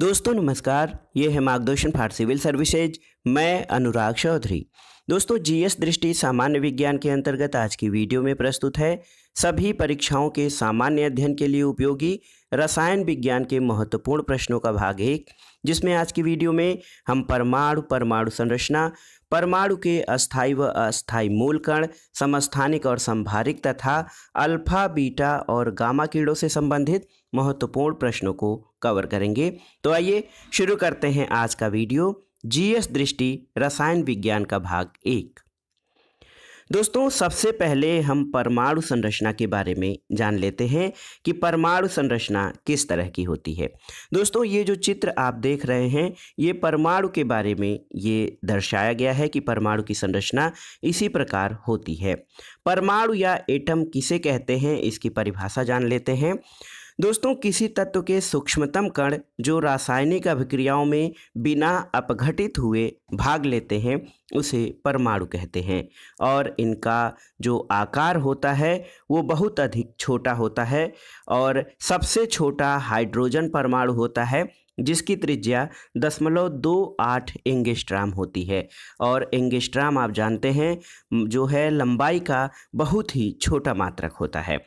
दोस्तों नमस्कार ये है मार्गदर्शन फॉर सिविल सर्विसेज मैं अनुराग चौधरी दोस्तों जीएस दृष्टि सामान्य विज्ञान के अंतर्गत आज की वीडियो में प्रस्तुत है सभी परीक्षाओं के सामान्य अध्ययन के लिए उपयोगी रसायन विज्ञान के महत्वपूर्ण प्रश्नों का भाग एक जिसमें आज की वीडियो में हम परमाणु परमाणु संरचना परमाणु के अस्थायी व अस्थायी मूल कण समस्थानिक और संभारिक तथा अल्फा बीटा और गामा कीड़ों से संबंधित महत्वपूर्ण प्रश्नों को कवर करेंगे तो आइए शुरू करते हैं आज का वीडियो जीएस दृष्टि रसायन विज्ञान का भाग एक दोस्तों सबसे पहले हम परमाणु संरचना के बारे में जान लेते हैं कि परमाणु संरचना किस तरह की होती है दोस्तों ये जो चित्र आप देख रहे हैं ये परमाणु के बारे में ये दर्शाया गया है कि परमाणु की संरचना इसी प्रकार होती है परमाणु या एटम किसे कहते हैं इसकी परिभाषा जान लेते हैं दोस्तों किसी तत्व के सूक्ष्मतम कण जो रासायनिक अभिक्रियाओं में बिना अपघटित हुए भाग लेते हैं उसे परमाणु कहते हैं और इनका जो आकार होता है वो बहुत अधिक छोटा होता है और सबसे छोटा हाइड्रोजन परमाणु होता है जिसकी त्रिज्या दशमलव दो आठ एंगेस्ट्राम होती है और एंगेस्ट्राम आप जानते हैं जो है लंबाई का बहुत ही छोटा मात्रक होता है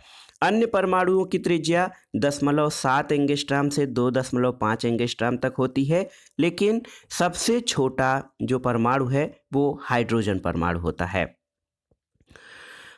अन्य परमाणुओं की त्रिज्या दशमलव सात एंगेस्ट्राम से दो दशमलव पाँच एंगेस्ट्राम तक होती है लेकिन सबसे छोटा जो परमाणु है वो हाइड्रोजन परमाणु होता है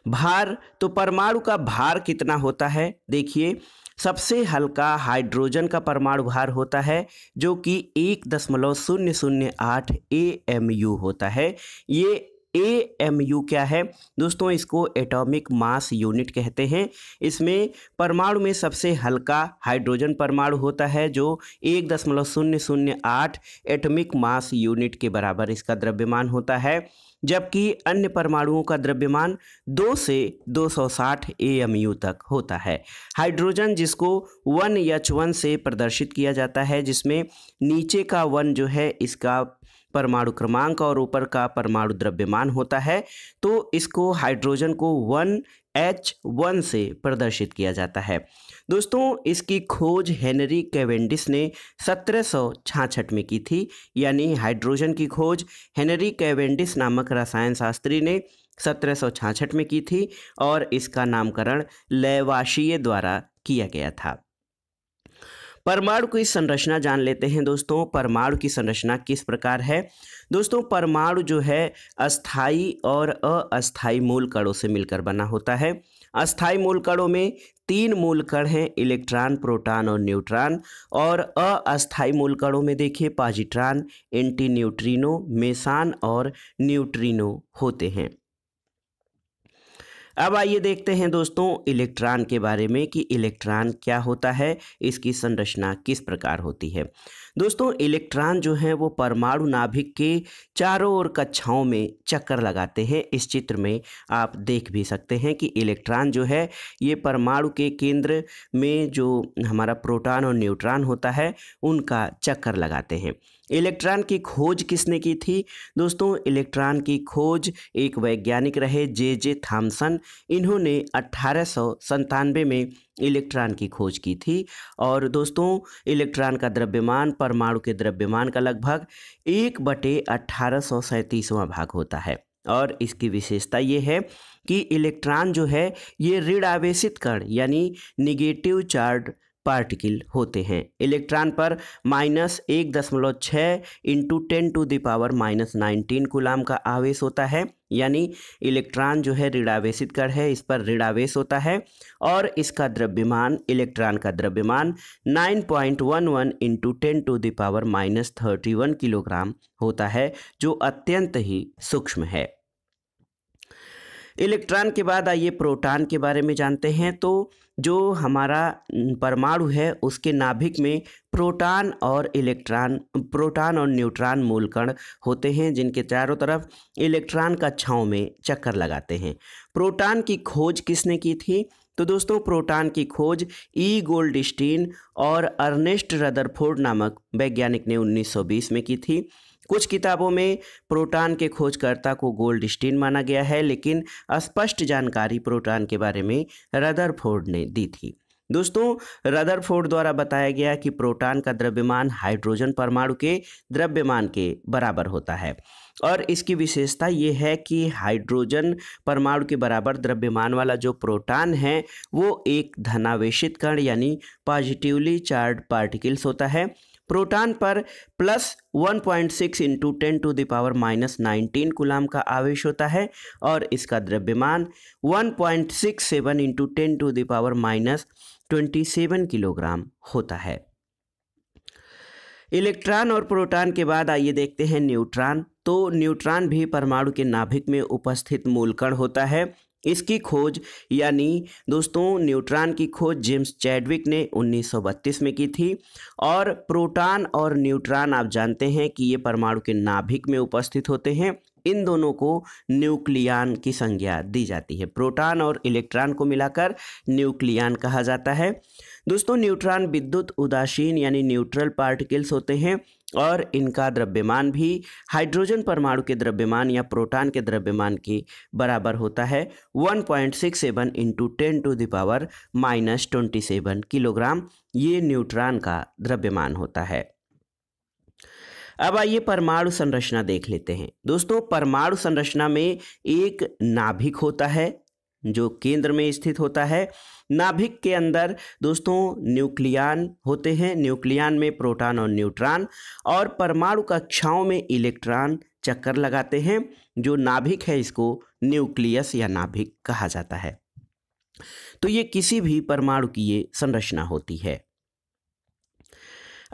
भार तो परमाणु का भार कितना होता है देखिए सबसे हल्का हाइड्रोजन का परमाणु भार होता है जो कि एक दशमलव शून्य शून्य आठ ए एम यू होता है ये ए एम यू क्या है दोस्तों इसको एटॉमिक मास यूनिट कहते हैं इसमें परमाणु में सबसे हल्का हाइड्रोजन परमाणु होता है जो एक दशमलव शून्य शून्य आठ एटमिक मास यूनिट के बराबर इसका द्रव्यमान होता है जबकि अन्य परमाणुओं का द्रव्यमान दो से 260 यू तक होता है हाइड्रोजन जिसको वन एच वन से प्रदर्शित किया जाता है जिसमें नीचे का वन जो है इसका परमाणु क्रमांक और ऊपर का परमाणु द्रव्यमान होता है तो इसको हाइड्रोजन को वन एच वन से प्रदर्शित किया जाता है दोस्तों इसकी खोज हेनरी कैवेंडिस ने सत्रह में की थी यानी हाइड्रोजन की खोज हेनरी कैवेंडिस नामक रसायन शास्त्री ने सत्रह में की थी और इसका नामकरण लेवाशीय द्वारा किया गया था परमाणु की संरचना जान लेते हैं दोस्तों परमाणु की संरचना किस प्रकार है दोस्तों परमाणु जो है अस्थाई और अस्थाई मूल कणों से मिलकर बना होता है अस्थाई मूल कणों में तीन मूल कण हैं इलेक्ट्रॉन प्रोटॉन और न्यूट्रॉन और अस्थाई मूल कणों में देखिए पॉजिट्रॉन एंटी न्यूट्रीनो मेसान और न्यूट्रीनो होते हैं अब आइए देखते हैं दोस्तों इलेक्ट्रॉन के बारे में कि इलेक्ट्रॉन क्या होता है इसकी संरचना किस प्रकार होती है दोस्तों इलेक्ट्रॉन जो है वो परमाणु नाभिक के चारों ओर कक्षाओं में चक्कर लगाते हैं इस चित्र में आप देख भी सकते हैं कि इलेक्ट्रॉन जो है ये परमाणु के केंद्र में जो हमारा प्रोटॉन और न्यूट्रॉन होता है उनका चक्कर लगाते हैं इलेक्ट्रॉन की खोज किसने की थी दोस्तों इलेक्ट्रॉन की खोज एक वैज्ञानिक रहे जे जे थाम्सन इन्होंने अट्ठारह में इलेक्ट्रॉन की खोज की थी और दोस्तों इलेक्ट्रॉन का द्रव्यमान परमाणु के द्रव्यमान का लगभग एक बटे अट्ठारह भाग होता है और इसकी विशेषता ये है कि इलेक्ट्रॉन जो है ये ऋण आवेशित कण यानी निगेटिव चार्ज पार्टिकल होते हैं इलेक्ट्रॉन पर माइनस एक दशमलव छः into ten to the power minus nineteen coulomb का आवेश होता है यानी इलेक्ट्रॉन जो है ऋणावेशित कर है इस पर ऋणावेश होता है और इसका द्रव्यमान इलेक्ट्रॉन का द्रव्यमान 9.11 point one one into ten to the power minus thirty one kilogram होता है जो अत्यंत ही सूक्ष्म है इलेक्ट्रॉन के बाद आइए प्रोटॉन के बारे में जानते हैं तो जो हमारा परमाणु है उसके नाभिक में प्रोटॉन और इलेक्ट्रॉन प्रोटॉन और न्यूट्रॉन मूलकण होते हैं जिनके चारों तरफ इलेक्ट्रॉन का छाँव में चक्कर लगाते हैं प्रोटॉन की खोज किसने की थी तो दोस्तों प्रोटॉन की खोज ई गोल्डस्टीन और अर्नेस्ट रदरफोर्ड नामक वैज्ञानिक ने 1920 में की थी कुछ किताबों में प्रोटॉन के खोजकर्ता को गोल्ड स्टीन माना गया है लेकिन स्पष्ट जानकारी प्रोटॉन के बारे में रदरफोर्ड ने दी थी दोस्तों रदरफोर्ड द्वारा बताया गया कि प्रोटॉन का द्रव्यमान हाइड्रोजन परमाणु के द्रव्यमान के बराबर होता है और इसकी विशेषता ये है कि हाइड्रोजन परमाणु के बराबर द्रव्यमान वाला जो प्रोटॉन है वो एक धनावेशित कण यानी पॉजिटिवली चार्ज पार्टिकल्स होता है प्रोटॉन पर plus one point six into ten to the power minus nineteen coulomb का आवेश होता है और इसका द्रव्यमान one point six seven into ten to the power minus twenty seven kilogram होता है इलेक्ट्रॉन और प्रोटॉन के बाद आइए देखते हैं न्यूट्रॉन तो न्यूट्रॉन भी परमाणु के नाभिक में उपस्थित मूलकण होता है इसकी खोज यानी दोस्तों न्यूट्रॉन की खोज जेम्स चैडविक ने 1932 में की थी और प्रोटॉन और न्यूट्रॉन आप जानते हैं कि ये परमाणु के नाभिक में उपस्थित होते हैं इन दोनों को न्यूक्लियान की संज्ञा दी जाती है प्रोटॉन और इलेक्ट्रॉन को मिलाकर न्यूक्लियान कहा जाता है दोस्तों न्यूट्रॉन विद्युत उदासीन यानी न्यूट्रल पार्टिकल्स होते हैं और इनका द्रव्यमान भी हाइड्रोजन परमाणु के द्रव्यमान या प्रोटॉन के द्रव्यमान के बराबर होता है 1.67 point six seven into ten to the power minus twenty seven kilogram ये न्यूट्रॉन का द्रव्यमान होता है अब आइए परमाणु संरचना देख लेते हैं दोस्तों परमाणु संरचना में एक नाभिक होता है जो केंद्र में स्थित होता है नाभिक के अंदर दोस्तों न्यूक्लियान होते हैं न्यूक्लियान में प्रोटॉन और न्यूट्रॉन और परमाणु कक्षाओं में इलेक्ट्रॉन चक्कर लगाते हैं जो नाभिक है इसको न्यूक्लियस या नाभिक कहा जाता है तो ये किसी भी परमाणु की ये संरचना होती है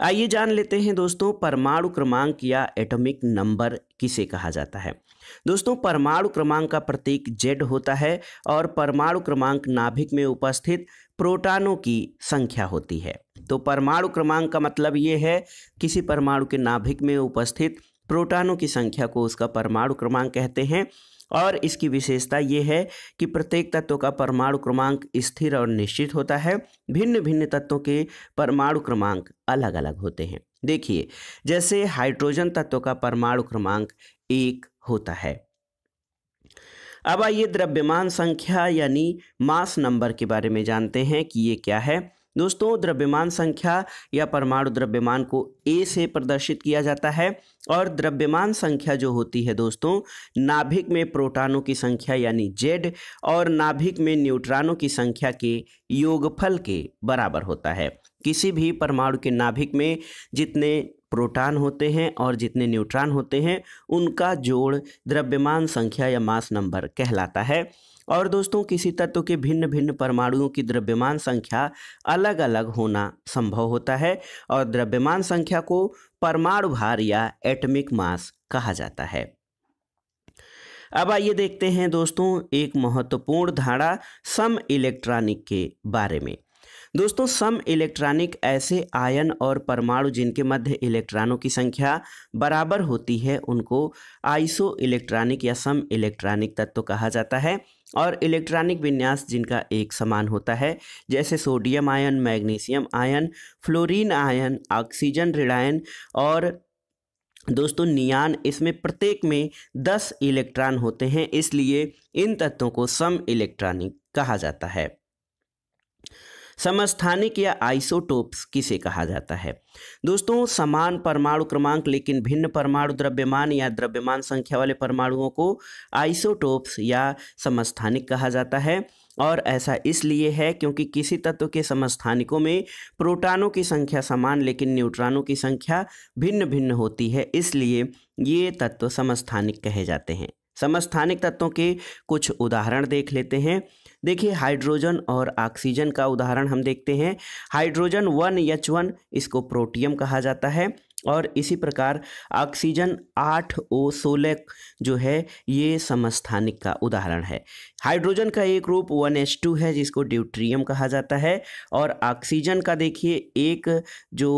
आइए जान लेते हैं दोस्तों परमाणु क्रमांक या एटॉमिक नंबर किसे कहा जाता है दोस्तों परमाणु क्रमांक का प्रतीक जेड होता है और परमाणु क्रमांक नाभिक में उपस्थित प्रोटानों की संख्या होती है तो परमाणु क्रमांक का मतलब ये है किसी परमाणु के नाभिक में उपस्थित प्रोटानों की संख्या को उसका परमाणु क्रमांक कहते हैं और इसकी विशेषता ये है कि प्रत्येक तत्व का परमाणु क्रमांक स्थिर और निश्चित होता है भिन्न भिन्न तत्वों के परमाणु क्रमांक अलग अलग होते हैं देखिए जैसे हाइड्रोजन तत्व का परमाणु क्रमांक एक होता है अब आइए द्रव्यमान संख्या यानी मास नंबर के बारे में जानते हैं कि ये क्या है दोस्तों द्रव्यमान संख्या या परमाणु द्रव्यमान को ए से प्रदर्शित किया जाता है और द्रव्यमान संख्या जो होती है दोस्तों नाभिक में प्रोटॉनों की संख्या यानी जेड और नाभिक में न्यूट्रॉनों की संख्या के योगफल के बराबर होता है किसी भी परमाणु के नाभिक में जितने प्रोटॉन होते हैं और जितने न्यूट्रॉन होते हैं उनका जोड़ द्रव्यमान संख्या या मास नंबर कहलाता है और दोस्तों किसी तत्व के भिन्न भिन्न परमाणुओं की द्रव्यमान संख्या अलग अलग होना संभव होता है और द्रव्यमान संख्या को परमाणु भार या एटमिक मास कहा जाता है अब आइए देखते हैं दोस्तों एक महत्वपूर्ण धारा सम इलेक्ट्रॉनिक के बारे में दोस्तों सम इलेक्ट्रॉनिक ऐसे आयन और परमाणु जिनके मध्य इलेक्ट्रॉनों की संख्या बराबर होती है उनको आइसो इलेक्ट्रॉनिक या सम इलेक्ट्रॉनिक तत्व कहा जाता है और इलेक्ट्रॉनिक विन्यास जिनका एक समान होता है जैसे sodium ion magnesium ion fluorine ion oxygen ऋणायन और दोस्तों नियान इसमें प्रत्येक में 10 इलेक्ट्रॉन होते हैं इसलिए इन तत्वों को सम इलेक्ट्रॉनिक कहा जाता है समस्थानिक या आइसोटोप्स किसे कहा जाता है दोस्तों समान परमाणु क्रमांक लेकिन भिन्न परमाणु द्रव्यमान या द्रव्यमान संख्या वाले परमाणुओं को आइसोटोप्स या समस्थानिक कहा जाता है और ऐसा इसलिए है क्योंकि किसी तत्व के समस्थानिकों में प्रोटॉनों की संख्या समान लेकिन न्यूट्रॉनों की संख्या भिन्न भिन्न होती है इसलिए ये तत्व समस्थानिक कहे जाते हैं समस्थानिक तत्वों के कुछ उदाहरण देख लेते हैं देखिए हाइड्रोजन और ऑक्सीजन का उदाहरण हम देखते हैं हाइड्रोजन वन एच वन इसको प्रोटियम कहा जाता है और इसी प्रकार ऑक्सीजन आठ ओ सोलह जो है ये समस्थानिक का उदाहरण है हाइड्रोजन का एक रूप वन एच टू है जिसको ड्यूट्रियम कहा जाता है और ऑक्सीजन का देखिए एक जो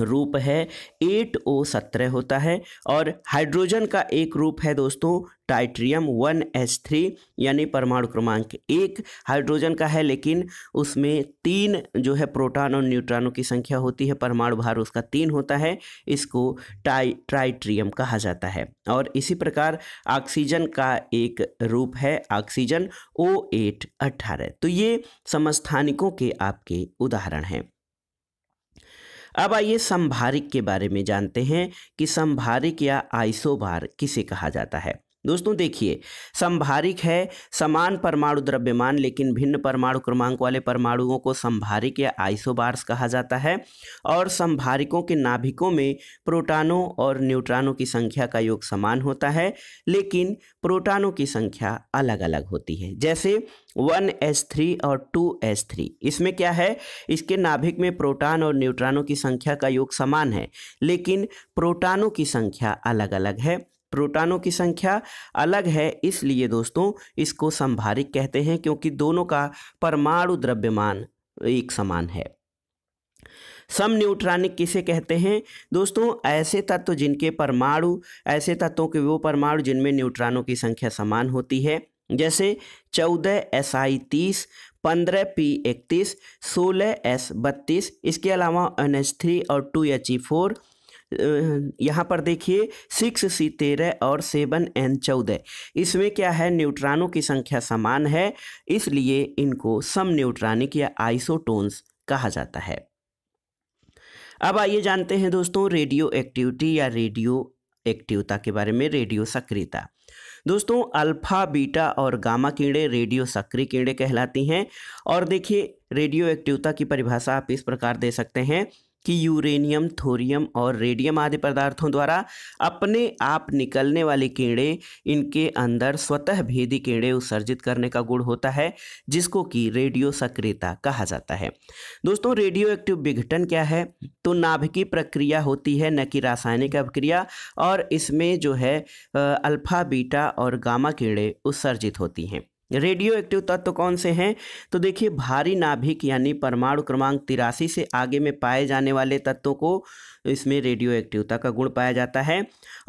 रूप है एट ओ सत्रह होता है और हाइड्रोजन का एक रूप है दोस्तों टाइट्रियम वन एच थ्री यानी परमाणु क्रमांक एक हाइड्रोजन का है लेकिन उसमें तीन जो है प्रोटॉन और न्यूट्रॉनों की संख्या होती है परमाणु भार उसका तीन होता है इसको टाइ ट्राइट्रियम कहा जाता है और इसी प्रकार ऑक्सीजन का एक रूप है ऑक्सीजन ओ एट अट्ठारह तो ये समस्थानिकों के आपके उदाहरण हैं अब आइए संभारिक के बारे में जानते हैं कि संभारिक या आइसोबार किसे कहा जाता है दोस्तों देखिए संभारिक है समान परमाणु द्रव्यमान लेकिन भिन्न परमाणु क्रमांक वाले परमाणुओं को संभारिक या आइसोबार्स कहा जाता है और संभारिकों के नाभिकों में प्रोटानों और न्यूट्रॉनों की संख्या का योग समान होता है लेकिन प्रोटानों की संख्या अलग अलग होती है जैसे 1s3 और 2s3 इसमें क्या है इसके नाभिक में प्रोटॉन और न्यूट्रॉनों की संख्या का योग समान है लेकिन प्रोटॉनों की संख्या अलग अलग है प्रोटानों की संख्या अलग है इसलिए दोस्तों इसको संभारिक कहते हैं क्योंकि दोनों का परमाणु द्रव्यमान एक समान है सम न्यूट्रॉनिक किसे कहते हैं दोस्तों ऐसे तत्व जिनके परमाणु ऐसे तत्वों के वो परमाणु जिनमें न्यूट्रॉनों की संख्या समान होती है जैसे चौदह एस आई तीस पंद्रह पी इकतीस सोलह एस बत्तीस इसके अलावा एन एच थ्री और टू एच ई फोर यहाँ पर देखिए सिक्स सी तेरह और सेवन एन चौदह इसमें क्या है न्यूट्रॉनों की संख्या समान है इसलिए इनको सम न्यूट्रॉनिक या आइसोटोन्स कहा जाता है अब आइए जानते हैं दोस्तों रेडियो एक्टिविटी या रेडियो एक्टिवता के बारे में रेडियो सक्रियता दोस्तों अल्फा बीटा और गामा कीड़े रेडियो सक्रिय कीड़े कहलाती हैं और देखिए रेडियो एक्टिवता की परिभाषा आप इस प्रकार दे सकते हैं कि यूरेनियम थोरियम और रेडियम आदि पदार्थों द्वारा अपने आप निकलने वाले कीड़े इनके अंदर स्वतः भेदी कीड़े उत्सर्जित करने का गुण होता है जिसको कि रेडियो सक्रियता कहा जाता है दोस्तों रेडियो एक्टिव विघटन क्या है तो नाभिकी प्रक्रिया होती है न कि रासायनिक अभिक्रिया और इसमें जो है अल्फा बीटा और गामा कीड़े उत्सर्जित होती हैं रेडियो एक्टिव तत्व कौन से हैं तो देखिए भारी नाभिक यानी परमाणु क्रमांक तिरासी से आगे में पाए जाने वाले तत्वों को इसमें रेडियो एक्टिवता का गुण पाया जाता है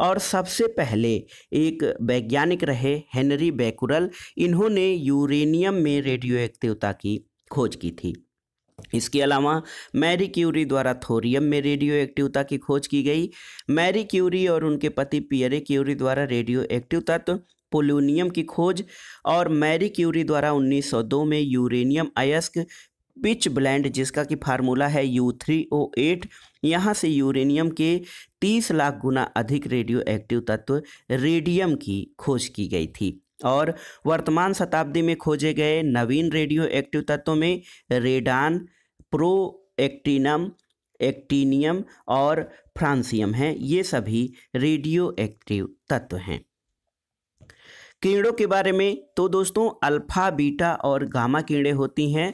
और सबसे पहले एक वैज्ञानिक रहे हेनरी बैकुरल इन्होंने यूरेनियम में रेडियो एक्टिवता की खोज की थी इसके अलावा मैरी क्यूरी द्वारा थोरियम में रेडियो एक्टिवता की खोज की गई मैरी क्यूरी और उनके पति पियरे क्यूरी द्वारा रेडियो एक्टिव तत्व पोलोनियम की खोज और मैरी क्यूरी द्वारा 1902 में यूरेनियम अयस्क पिच ब्लैंड जिसका कि फार्मूला है यू थ्री ओ एट यहाँ से यूरेनियम के 30 लाख गुना अधिक रेडियो एक्टिव तत्व रेडियम की खोज की गई थी और वर्तमान शताब्दी में खोजे गए नवीन रेडियो एक्टिव तत्वों में रेडान प्रो एक्टिनम एक्टिनियम और फ्रांसियम हैं ये सभी रेडियो एक्टिव तत्व हैं कीड़ों के बारे में तो दोस्तों अल्फा बीटा और गामा कीड़े होती हैं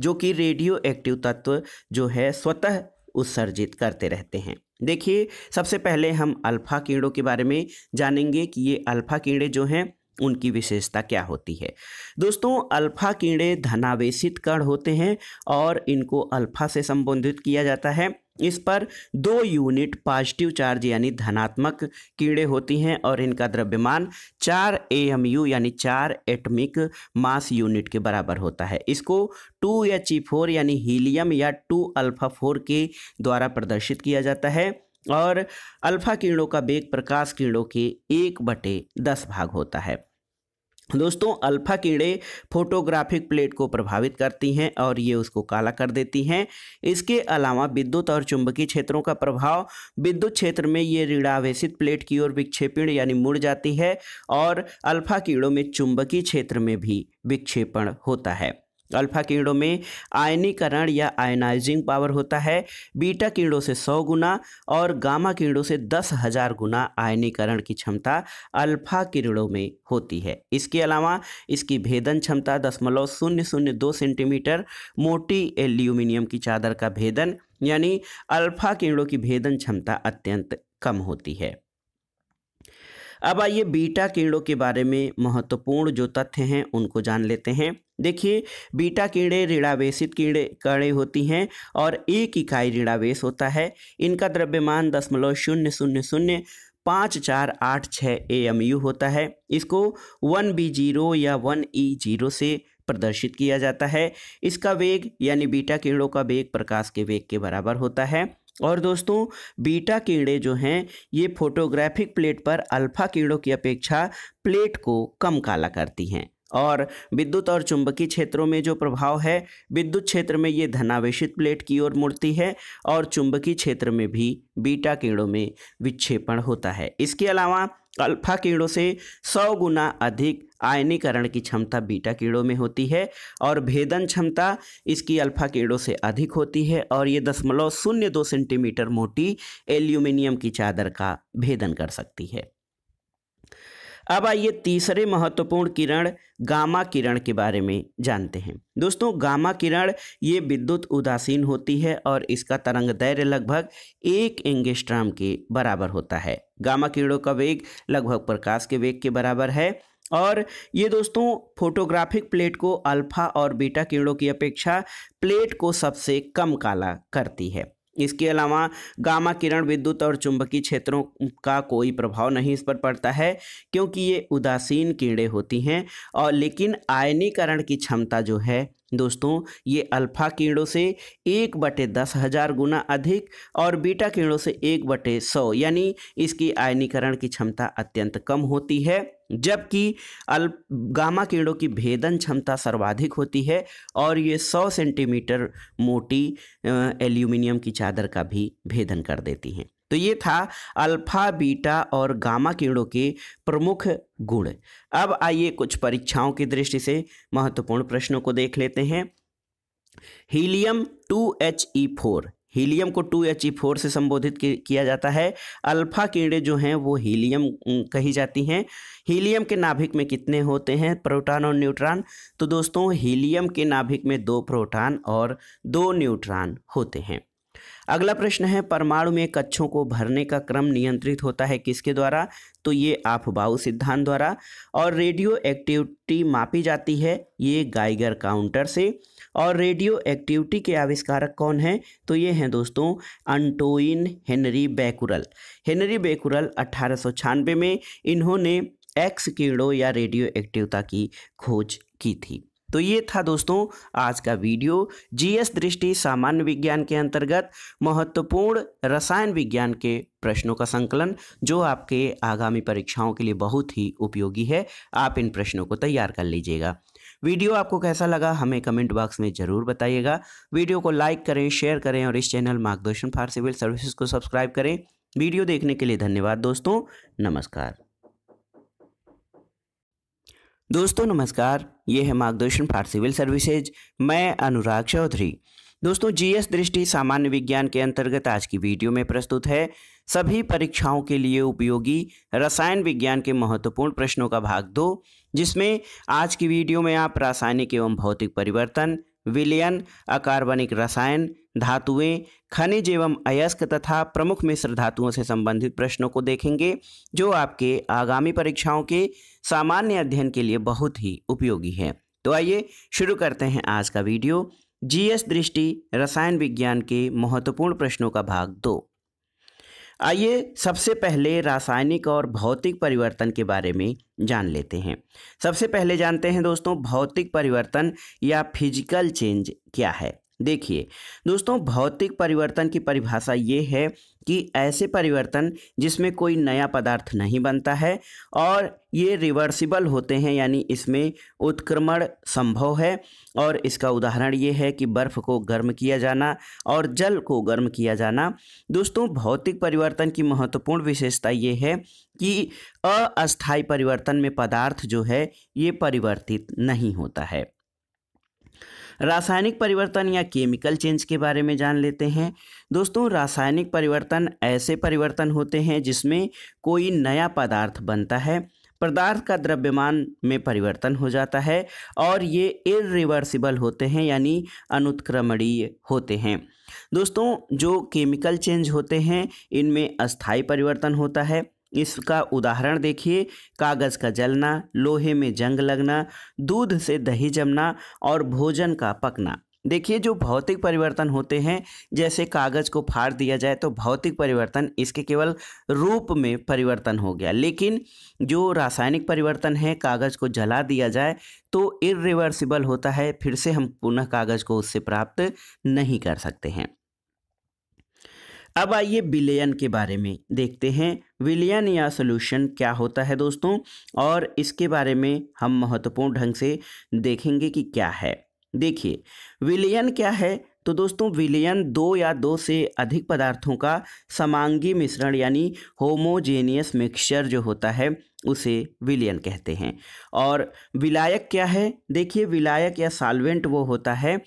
जो कि रेडियो एक्टिव तत्व जो है स्वतः उत्सर्जित करते रहते हैं देखिए सबसे पहले हम अल्फा कीड़ों के बारे में जानेंगे कि ये अल्फा कीड़े जो हैं उनकी विशेषता क्या होती है दोस्तों अल्फा कीड़े धनावेशित कण होते हैं और इनको अल्फा से संबोधित किया जाता है इस पर दो यूनिट पॉजिटिव चार्ज यानी धनात्मक कीड़े होती हैं और इनका द्रव्यमान चार ए एम यू यानी चार एटमिक मास यूनिट के बराबर होता है इसको टू एच ई फोर यानी हीलियम या टू अल्फा फोर के द्वारा प्रदर्शित किया जाता है और अल्फा किरणों का वेग प्रकाश किरणों के एक बटे दस भाग होता है दोस्तों अल्फा किरणें फोटोग्राफिक प्लेट को प्रभावित करती हैं और ये उसको काला कर देती हैं इसके अलावा विद्युत और चुंबकीय क्षेत्रों का प्रभाव विद्युत क्षेत्र में ये ऋणावेशित प्लेट की ओर विक्षेपण यानी मुड़ जाती है और अल्फा किरणों में चुंबकीय क्षेत्र में भी विक्षेपण होता है अल्फा किरणों में आयनीकरण या आयनाइजिंग पावर होता है बीटा किरणों से सौ गुना और गामा किरणों से दस हजार गुना आयनीकरण की क्षमता अल्फा किरणों में होती है इसके अलावा इसकी भेदन क्षमता दशमलव शून्य शून्य दो सेंटीमीटर मोटी एल्यूमिनियम की चादर का भेदन यानी अल्फा किरणों की भेदन क्षमता अत्यंत कम होती है अब आइए बीटा किरणों के बारे में महत्वपूर्ण जो तथ्य हैं उनको जान लेते हैं देखिए बीटा कीड़े ऋणावेशित कीड़े कड़े होती हैं और एक इकाई ऋणावेश होता है इनका द्रव्यमान दशमलव शून्य शून्य शून्य पाँच चार आठ छः ए एम यू होता है इसको वन बी जीरो या वन ई e जीरो से प्रदर्शित किया जाता है इसका वेग यानी बीटा कीड़ों का वेग प्रकाश के वेग के बराबर होता है और दोस्तों बीटा कीड़े जो हैं ये फोटोग्राफिक प्लेट पर अल्फा कीड़ों की अपेक्षा प्लेट को कम काला करती हैं और विद्युत और चुंबकीय क्षेत्रों में जो प्रभाव है विद्युत क्षेत्र में ये धनावेशित प्लेट की ओर मुड़ती है और चुंबकीय क्षेत्र में भी बीटा किरणों में विक्षेपण होता है इसके अलावा अल्फा किरणों से सौ गुना अधिक आयनीकरण की क्षमता बीटा कीड़ों में होती है और भेदन क्षमता इसकी अल्फा कीड़ों से अधिक होती है और ये दशमलव शून्य दो सेंटीमीटर मोटी एल्यूमिनियम की चादर का भेदन कर सकती है अब आइए तीसरे महत्वपूर्ण किरण गामा किरण के बारे में जानते हैं दोस्तों गामा किरण ये विद्युत उदासीन होती है और इसका तरंग दैर्य लगभग एक एंगेस्ट्राम के बराबर होता है गामा किरणों का वेग लगभग प्रकाश के वेग के बराबर है और ये दोस्तों फोटोग्राफिक प्लेट को अल्फा और बीटा किरणों की अपेक्षा प्लेट को सबसे कम काला करती है इसके अलावा गामा किरण विद्युत और चुंबकीय क्षेत्रों का कोई प्रभाव नहीं इस पर पड़ता है क्योंकि ये उदासीन कीड़े होती हैं और लेकिन आयनीकरण की क्षमता जो है दोस्तों ये अल्फा कीड़ों से एक बटे दस हज़ार गुना अधिक और बीटा किरणों से एक बटे सौ यानी इसकी आयनीकरण की क्षमता अत्यंत कम होती है जबकि अल गामा कीड़ों की भेदन क्षमता सर्वाधिक होती है और ये 100 सेंटीमीटर मोटी एल्यूमिनियम की चादर का भी भेदन कर देती हैं तो ये था अल्फा बीटा और गामा कीड़ों के प्रमुख गुण अब आइए कुछ परीक्षाओं की दृष्टि से महत्वपूर्ण प्रश्नों को देख लेते हैं helium two H E four helium को टू एच ई फोर से संबोधित किया जाता है अल्फा कीड़े जो हैं वो हीलियम कही जाती हैं हीलियम के नाभिक में कितने होते हैं प्रोटॉन और न्यूट्रॉन तो दोस्तों हीलियम के नाभिक में दो प्रोटॉन और दो न्यूट्रॉन होते हैं अगला प्रश्न है परमाणु में कक्षों को भरने का क्रम नियंत्रित होता है किसके द्वारा तो ये आफबाउ सिद्धांत द्वारा और रेडियो एक्टिविटी मापी जाती है ये गाइगर काउंटर से और रेडियो एक्टिविटी के आविष्कारक कौन हैं तो ये हैं दोस्तों Antoine Henri Becquerel Henri Becquerel अट्ठारह में इन्होंने एक्स किरणों या रेडियो एक्टिवता की खोज की थी तो ये था दोस्तों आज का वीडियो जीएस दृष्टि सामान्य विज्ञान के अंतर्गत महत्वपूर्ण रसायन विज्ञान के प्रश्नों का संकलन जो आपके आगामी परीक्षाओं के लिए बहुत ही उपयोगी है आप इन प्रश्नों को तैयार कर लीजिएगा वीडियो आपको कैसा लगा हमें कमेंट बॉक्स में ज़रूर बताइएगा वीडियो को लाइक करें शेयर करें और इस channel Margdarshan for civil services को सब्सक्राइब करें वीडियो देखने के लिए धन्यवाद दोस्तों नमस्कार दोस्तों नमस्कार ये है मार्गदर्शन फॉर सिविल सर्विसेज मैं अनुराग चौधरी दोस्तों जीएस दृष्टि सामान्य विज्ञान के अंतर्गत आज की वीडियो में प्रस्तुत है सभी परीक्षाओं के लिए उपयोगी रसायन विज्ञान के महत्वपूर्ण प्रश्नों का भाग दो जिसमें आज की वीडियो में आप रासायनिक एवं भौतिक परिवर्तन विलयन अकार्बनिक रसायन धातुएं खनिज एवं अयस्क तथा प्रमुख मिश्र धातुओं से संबंधित प्रश्नों को देखेंगे जो आपके आगामी परीक्षाओं के सामान्य अध्ययन के लिए बहुत ही उपयोगी है तो आइए शुरू करते हैं आज का वीडियो जीएस दृष्टि रसायन विज्ञान के महत्वपूर्ण प्रश्नों का भाग दो आइए सबसे पहले रासायनिक और भौतिक परिवर्तन के बारे में जान लेते हैं सबसे पहले जानते हैं दोस्तों भौतिक परिवर्तन या फिजिकल चेंज क्या है देखिए दोस्तों भौतिक परिवर्तन की परिभाषा ये है कि ऐसे परिवर्तन जिसमें कोई नया पदार्थ नहीं बनता है और ये रिवर्सिबल होते हैं यानी इसमें उत्क्रमण संभव है और इसका उदाहरण ये है कि बर्फ़ को गर्म किया जाना और जल को गर्म किया जाना दोस्तों भौतिक परिवर्तन की महत्वपूर्ण विशेषता ये है कि अस्थायी परिवर्तन में पदार्थ जो है ये परिवर्तित नहीं होता है रासायनिक परिवर्तन या केमिकल चेंज के बारे में जान लेते हैं दोस्तों रासायनिक परिवर्तन ऐसे परिवर्तन होते हैं जिसमें कोई नया पदार्थ बनता है पदार्थ का द्रव्यमान में परिवर्तन हो जाता है और ये इरिवर्सिबल होते हैं यानी अनुत्क्रमणीय होते हैं दोस्तों जो केमिकल चेंज होते हैं इनमें अस्थाई परिवर्तन होता है इसका उदाहरण देखिए कागज़ का जलना लोहे में जंग लगना दूध से दही जमना और भोजन का पकना देखिए जो भौतिक परिवर्तन होते हैं जैसे कागज़ को फाड़ दिया जाए तो भौतिक परिवर्तन इसके केवल रूप में परिवर्तन हो गया लेकिन जो रासायनिक परिवर्तन है कागज़ को जला दिया जाए तो इरिवर्सिबल होता है फिर से हम पुनः कागज़ को उससे प्राप्त नहीं कर सकते हैं अब आइए विलयन के बारे में देखते हैं विलयन या सोल्यूशन क्या होता है दोस्तों और इसके बारे में हम महत्वपूर्ण ढंग से देखेंगे कि क्या है देखिए विलयन क्या है तो दोस्तों विलयन दो या दो से अधिक पदार्थों का समांगी मिश्रण यानी होमोजेनियस मिक्सचर जो होता है उसे विलयन कहते हैं और विलायक क्या है देखिए विलायक या साल्वेंट वो होता है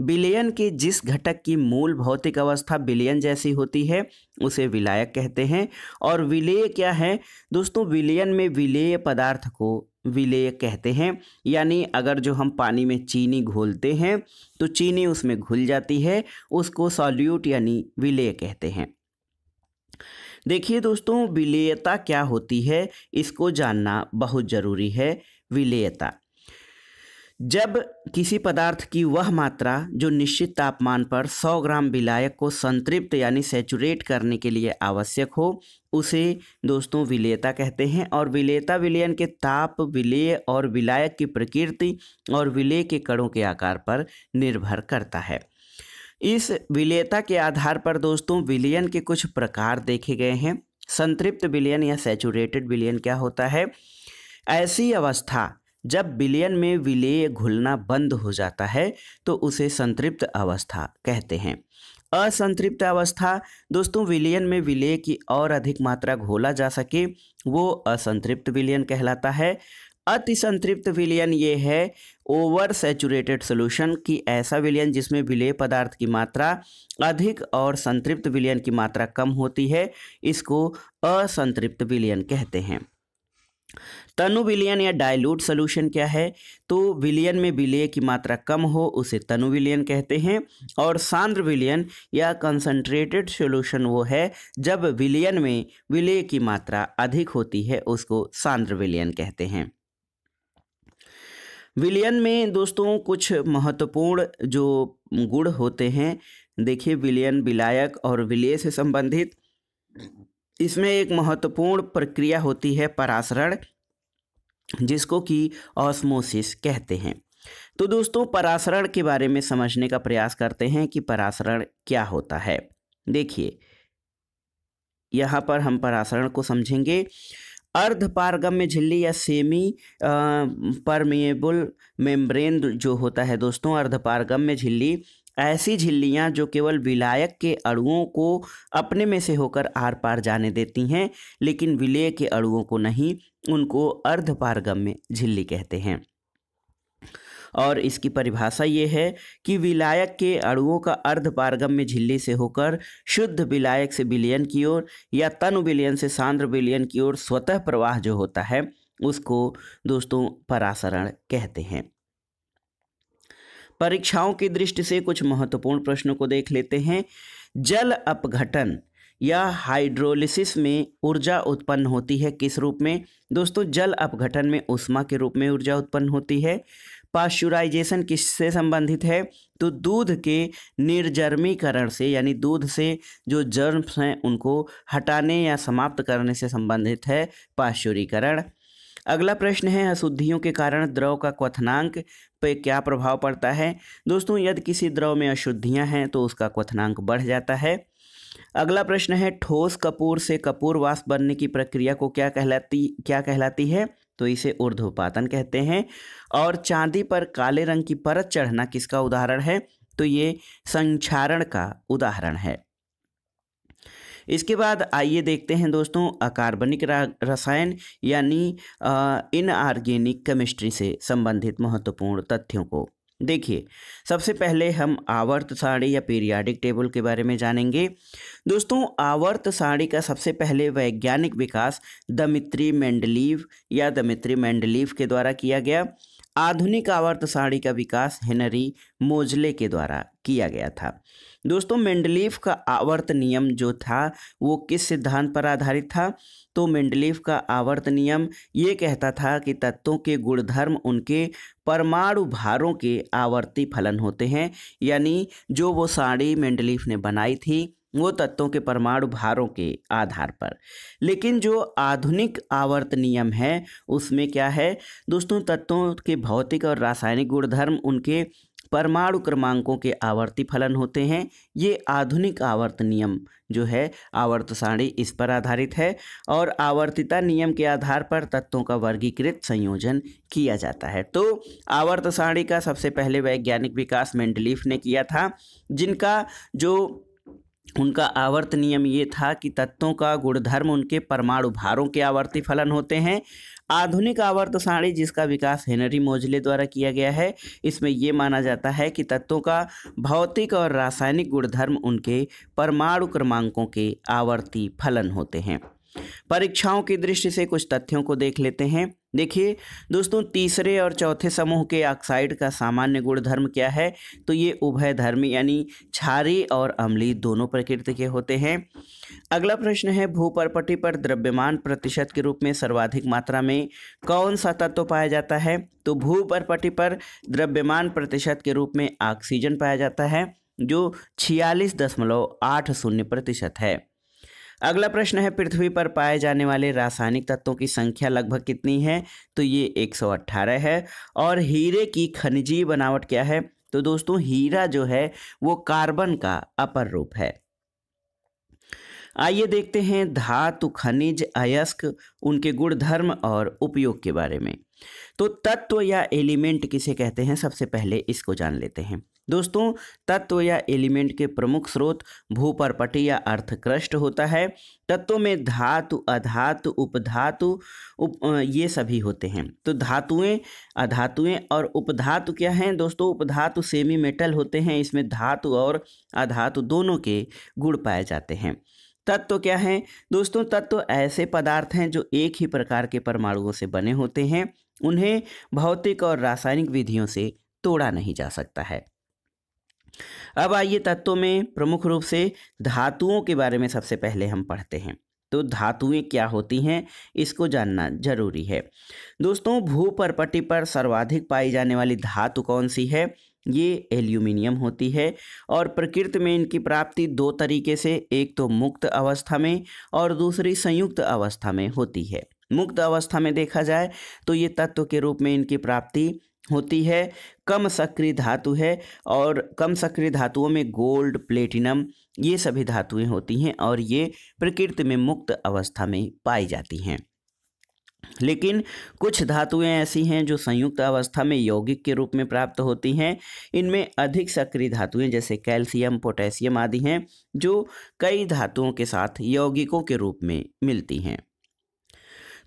विलयन के जिस घटक की मूल भौतिक अवस्था विलयन जैसी होती है उसे विलायक कहते हैं और विलेय क्या है दोस्तों विलयन में विलेय पदार्थ को विलेय कहते हैं यानी अगर जो हम पानी में चीनी घोलते हैं तो चीनी उसमें घुल जाती है उसको सॉल्यूट यानी विलेय कहते हैं देखिए दोस्तों विलेयता क्या होती है इसको जानना बहुत ज़रूरी है विलेयता जब किसी पदार्थ की वह मात्रा जो निश्चित तापमान पर 100 ग्राम विलायक को संतृप्त यानी सेचुरेट करने के लिए आवश्यक हो उसे दोस्तों विलेयता कहते हैं और विलेयता विलयन के ताप विलेय और विलायक की प्रकृति और विलेय के कणों के आकार पर निर्भर करता है इस विलेयता के आधार पर दोस्तों विलयन के कुछ प्रकार देखे गए हैं संतृप्त विलयन या सेचुरेटेड विलयन क्या होता है ऐसी अवस्था जब विलयन में विलेय घुलना बंद हो जाता है तो उसे संतृप्त अवस्था कहते हैं असंतृप्त अवस्था दोस्तों विलयन में विलेय की और अधिक मात्रा घोला जा सके वो असंतृप्त विलयन कहलाता है अति संतृप्त विलयन ये है ओवर सेचुरेटेड सोल्यूशन की ऐसा विलयन जिसमें विलेय पदार्थ की मात्रा अधिक और संतृप्त विलयन की मात्रा कम होती है इसको असंतृप्त विलयन कहते हैं तनु विलयन या डायलूट सोल्यूशन क्या है तो विलियन में विलेय की मात्रा कम हो उसे तनु विलयन कहते हैं और सांद्र विलियन या कंसंट्रेटेड सोल्यूशन वो है जब विलियन में विलेय की मात्रा अधिक होती है उसको सांद्र विलियन कहते हैं विलियन में दोस्तों कुछ महत्वपूर्ण जो गुण होते हैं देखिए विलियन विलायक और विलय से संबंधित इसमें एक महत्वपूर्ण प्रक्रिया होती है परासरण जिसको कि ऑस्मोसिस कहते हैं तो दोस्तों परासरण के बारे में समझने का प्रयास करते हैं कि परासरण क्या होता है देखिए यहाँ पर हम परासरण को समझेंगे अर्ध पारगम्य झिल्ली या सेमी परमिएबल मेम्ब्रेन जो होता है दोस्तों अर्ध पारगम्य झिल्ली ऐसी झिल्लियाँ जो केवल विलायक के अणुओं को अपने में से होकर आर पार जाने देती हैं लेकिन विलेय के अणुओं को नहीं उनको अर्धपारगम्य झिल्ली कहते हैं और इसकी परिभाषा ये है कि विलायक के अणुओं का अर्धपारगम्य झिल्ली से होकर शुद्ध विलायक से विलयन की ओर या तनु विलयन से सांद्र विलयन की ओर स्वतः प्रवाह जो होता है उसको दोस्तों परासरण कहते हैं परीक्षाओं की दृष्टि से कुछ महत्वपूर्ण प्रश्नों को देख लेते हैं जल अपघटन या हाइड्रोलिसिस में ऊर्जा उत्पन्न होती है किस रूप में दोस्तों जल अपघटन में उष्मा के रूप में ऊर्जा उत्पन्न होती है पाश्चुराइजेशन किससे संबंधित है तो दूध के निर्जर्मीकरण से यानी दूध से जो जर्म्स हैं उनको हटाने या समाप्त करने से संबंधित है पाश्चुरीकरण अगला प्रश्न है अशुद्धियों के कारण द्रव का क्वथनांक पे क्या प्रभाव पड़ता है दोस्तों यदि किसी द्रव में अशुद्धियां हैं तो उसका क्वथनांक बढ़ जाता है अगला प्रश्न है ठोस कपूर से कपूर वाष्प बनने की प्रक्रिया को क्या कहलाती क्या कहलाती है तो इसे ऊर्ध्वपातन कहते हैं और चांदी पर काले रंग की परत चढ़ना किसका उदाहरण है तो ये संक्षारण का उदाहरण है इसके बाद आइए देखते हैं दोस्तों अकार्बनिक रसायन यानी इनआर्गेनिक केमिस्ट्री से संबंधित महत्वपूर्ण तथ्यों को देखिए सबसे पहले हम आवर्त साड़ी या पीरियाडिक टेबल के बारे में जानेंगे दोस्तों आवर्त साड़ी का सबसे पहले वैज्ञानिक विकास दमित्री मेंडलीव या दमित्री मेंडलीव के द्वारा किया गया आधुनिक आवर्त साड़ी का विकास हेनरी मोजले के द्वारा किया गया था दोस्तों मेंडलीफ का आवर्त नियम जो था वो किस सिद्धांत पर आधारित था तो मेंडलीफ का आवर्त नियम ये कहता था कि तत्वों के गुणधर्म उनके परमाणु भारों के आवर्ती फलन होते हैं यानी जो वो साड़ी मेंडलीफ ने बनाई थी वो तत्वों के परमाणु भारों के आधार पर लेकिन जो आधुनिक आवर्त नियम है उसमें क्या है दोस्तों तत्वों के भौतिक और रासायनिक गुणधर्म उनके परमाणु क्रमांकों के आवर्ती फलन होते हैं ये आधुनिक आवर्त नियम जो है आवर्त सारणी इस पर आधारित है और आवर्तिता नियम के आधार पर तत्वों का वर्गीकृत संयोजन किया जाता है तो आवर्त सारणी का सबसे पहले वैज्ञानिक विकास मेंडलीफ ने किया था जिनका जो उनका आवर्त नियम ये था कि तत्वों का गुणधर्म उनके परमाणु भारों के आवर्ती फलन होते हैं आधुनिक आवर्त सारणी जिसका विकास हेनरी मोजले द्वारा किया गया है इसमें यह माना जाता है कि तत्वों का भौतिक और रासायनिक गुणधर्म उनके परमाणु क्रमांकों के आवर्ती फलन होते हैं परीक्षाओं की दृष्टि से कुछ तथ्यों को देख लेते हैं देखिए दोस्तों तीसरे और चौथे समूह के ऑक्साइड का सामान्य गुणधर्म क्या है तो ये उभय धर्मी यानी क्षारी और अम्ली दोनों प्रकृति के होते हैं अगला प्रश्न है भूपरपटी पर द्रव्यमान प्रतिशत के रूप में सर्वाधिक मात्रा में कौन सा तत्व तो पाया जाता है तो भूपरपटी पर द्रव्यमान प्रतिशत के रूप में ऑक्सीजन पाया जाता है जो छियालीस दशमलव आठ शून्य प्रतिशत है अगला प्रश्न है पृथ्वी पर पाए जाने वाले रासायनिक तत्वों की संख्या लगभग कितनी है तो ये 118 है और हीरे की खनिजी बनावट क्या है तो दोस्तों हीरा जो है वो कार्बन का अपर रूप है आइए देखते हैं धातु खनिज अयस्क उनके गुणधर्म और उपयोग के बारे में तो तत्व या एलिमेंट किसे कहते हैं सबसे पहले इसको जान लेते हैं दोस्तों तत्व या एलिमेंट के प्रमुख स्रोत भूपरपटी या अर्थक्रष्ट होता है तत्वों में धातु अधातु उपधातु उप ये सभी होते हैं तो धातुएं अधातुएं और उपधातु क्या हैं दोस्तों उपधातु सेमी मेटल होते हैं इसमें धातु और अधातु दोनों के गुण पाए जाते हैं तत्व क्या हैं दोस्तों तत्व ऐसे पदार्थ हैं जो एक ही प्रकार के परमाणुओं से बने होते हैं उन्हें भौतिक और रासायनिक विधियों से तोड़ा नहीं जा सकता है अब आइए तत्वों में प्रमुख रूप से धातुओं के बारे में सबसे पहले हम पढ़ते हैं तो धातुएं क्या होती हैं इसको जानना जरूरी है दोस्तों भूपरपटी पर सर्वाधिक पाई जाने वाली धातु कौन सी है ये एल्यूमिनियम होती है और प्रकृति में इनकी प्राप्ति दो तरीके से एक तो मुक्त अवस्था में और दूसरी संयुक्त अवस्था में होती है मुक्त अवस्था में देखा जाए तो ये तत्व के रूप में इनकी प्राप्ति होती है कम सक्रिय धातु है और कम सक्रिय धातुओं में गोल्ड प्लेटिनम ये सभी धातुएं होती हैं और ये प्रकृति में मुक्त अवस्था में पाई जाती हैं लेकिन कुछ धातुएं ऐसी हैं जो संयुक्त अवस्था में यौगिक के रूप में प्राप्त होती हैं इनमें अधिक सक्रिय धातुएं जैसे कैल्शियम पोटेशियम आदि हैं जो कई धातुओं के साथ यौगिकों के रूप में मिलती हैं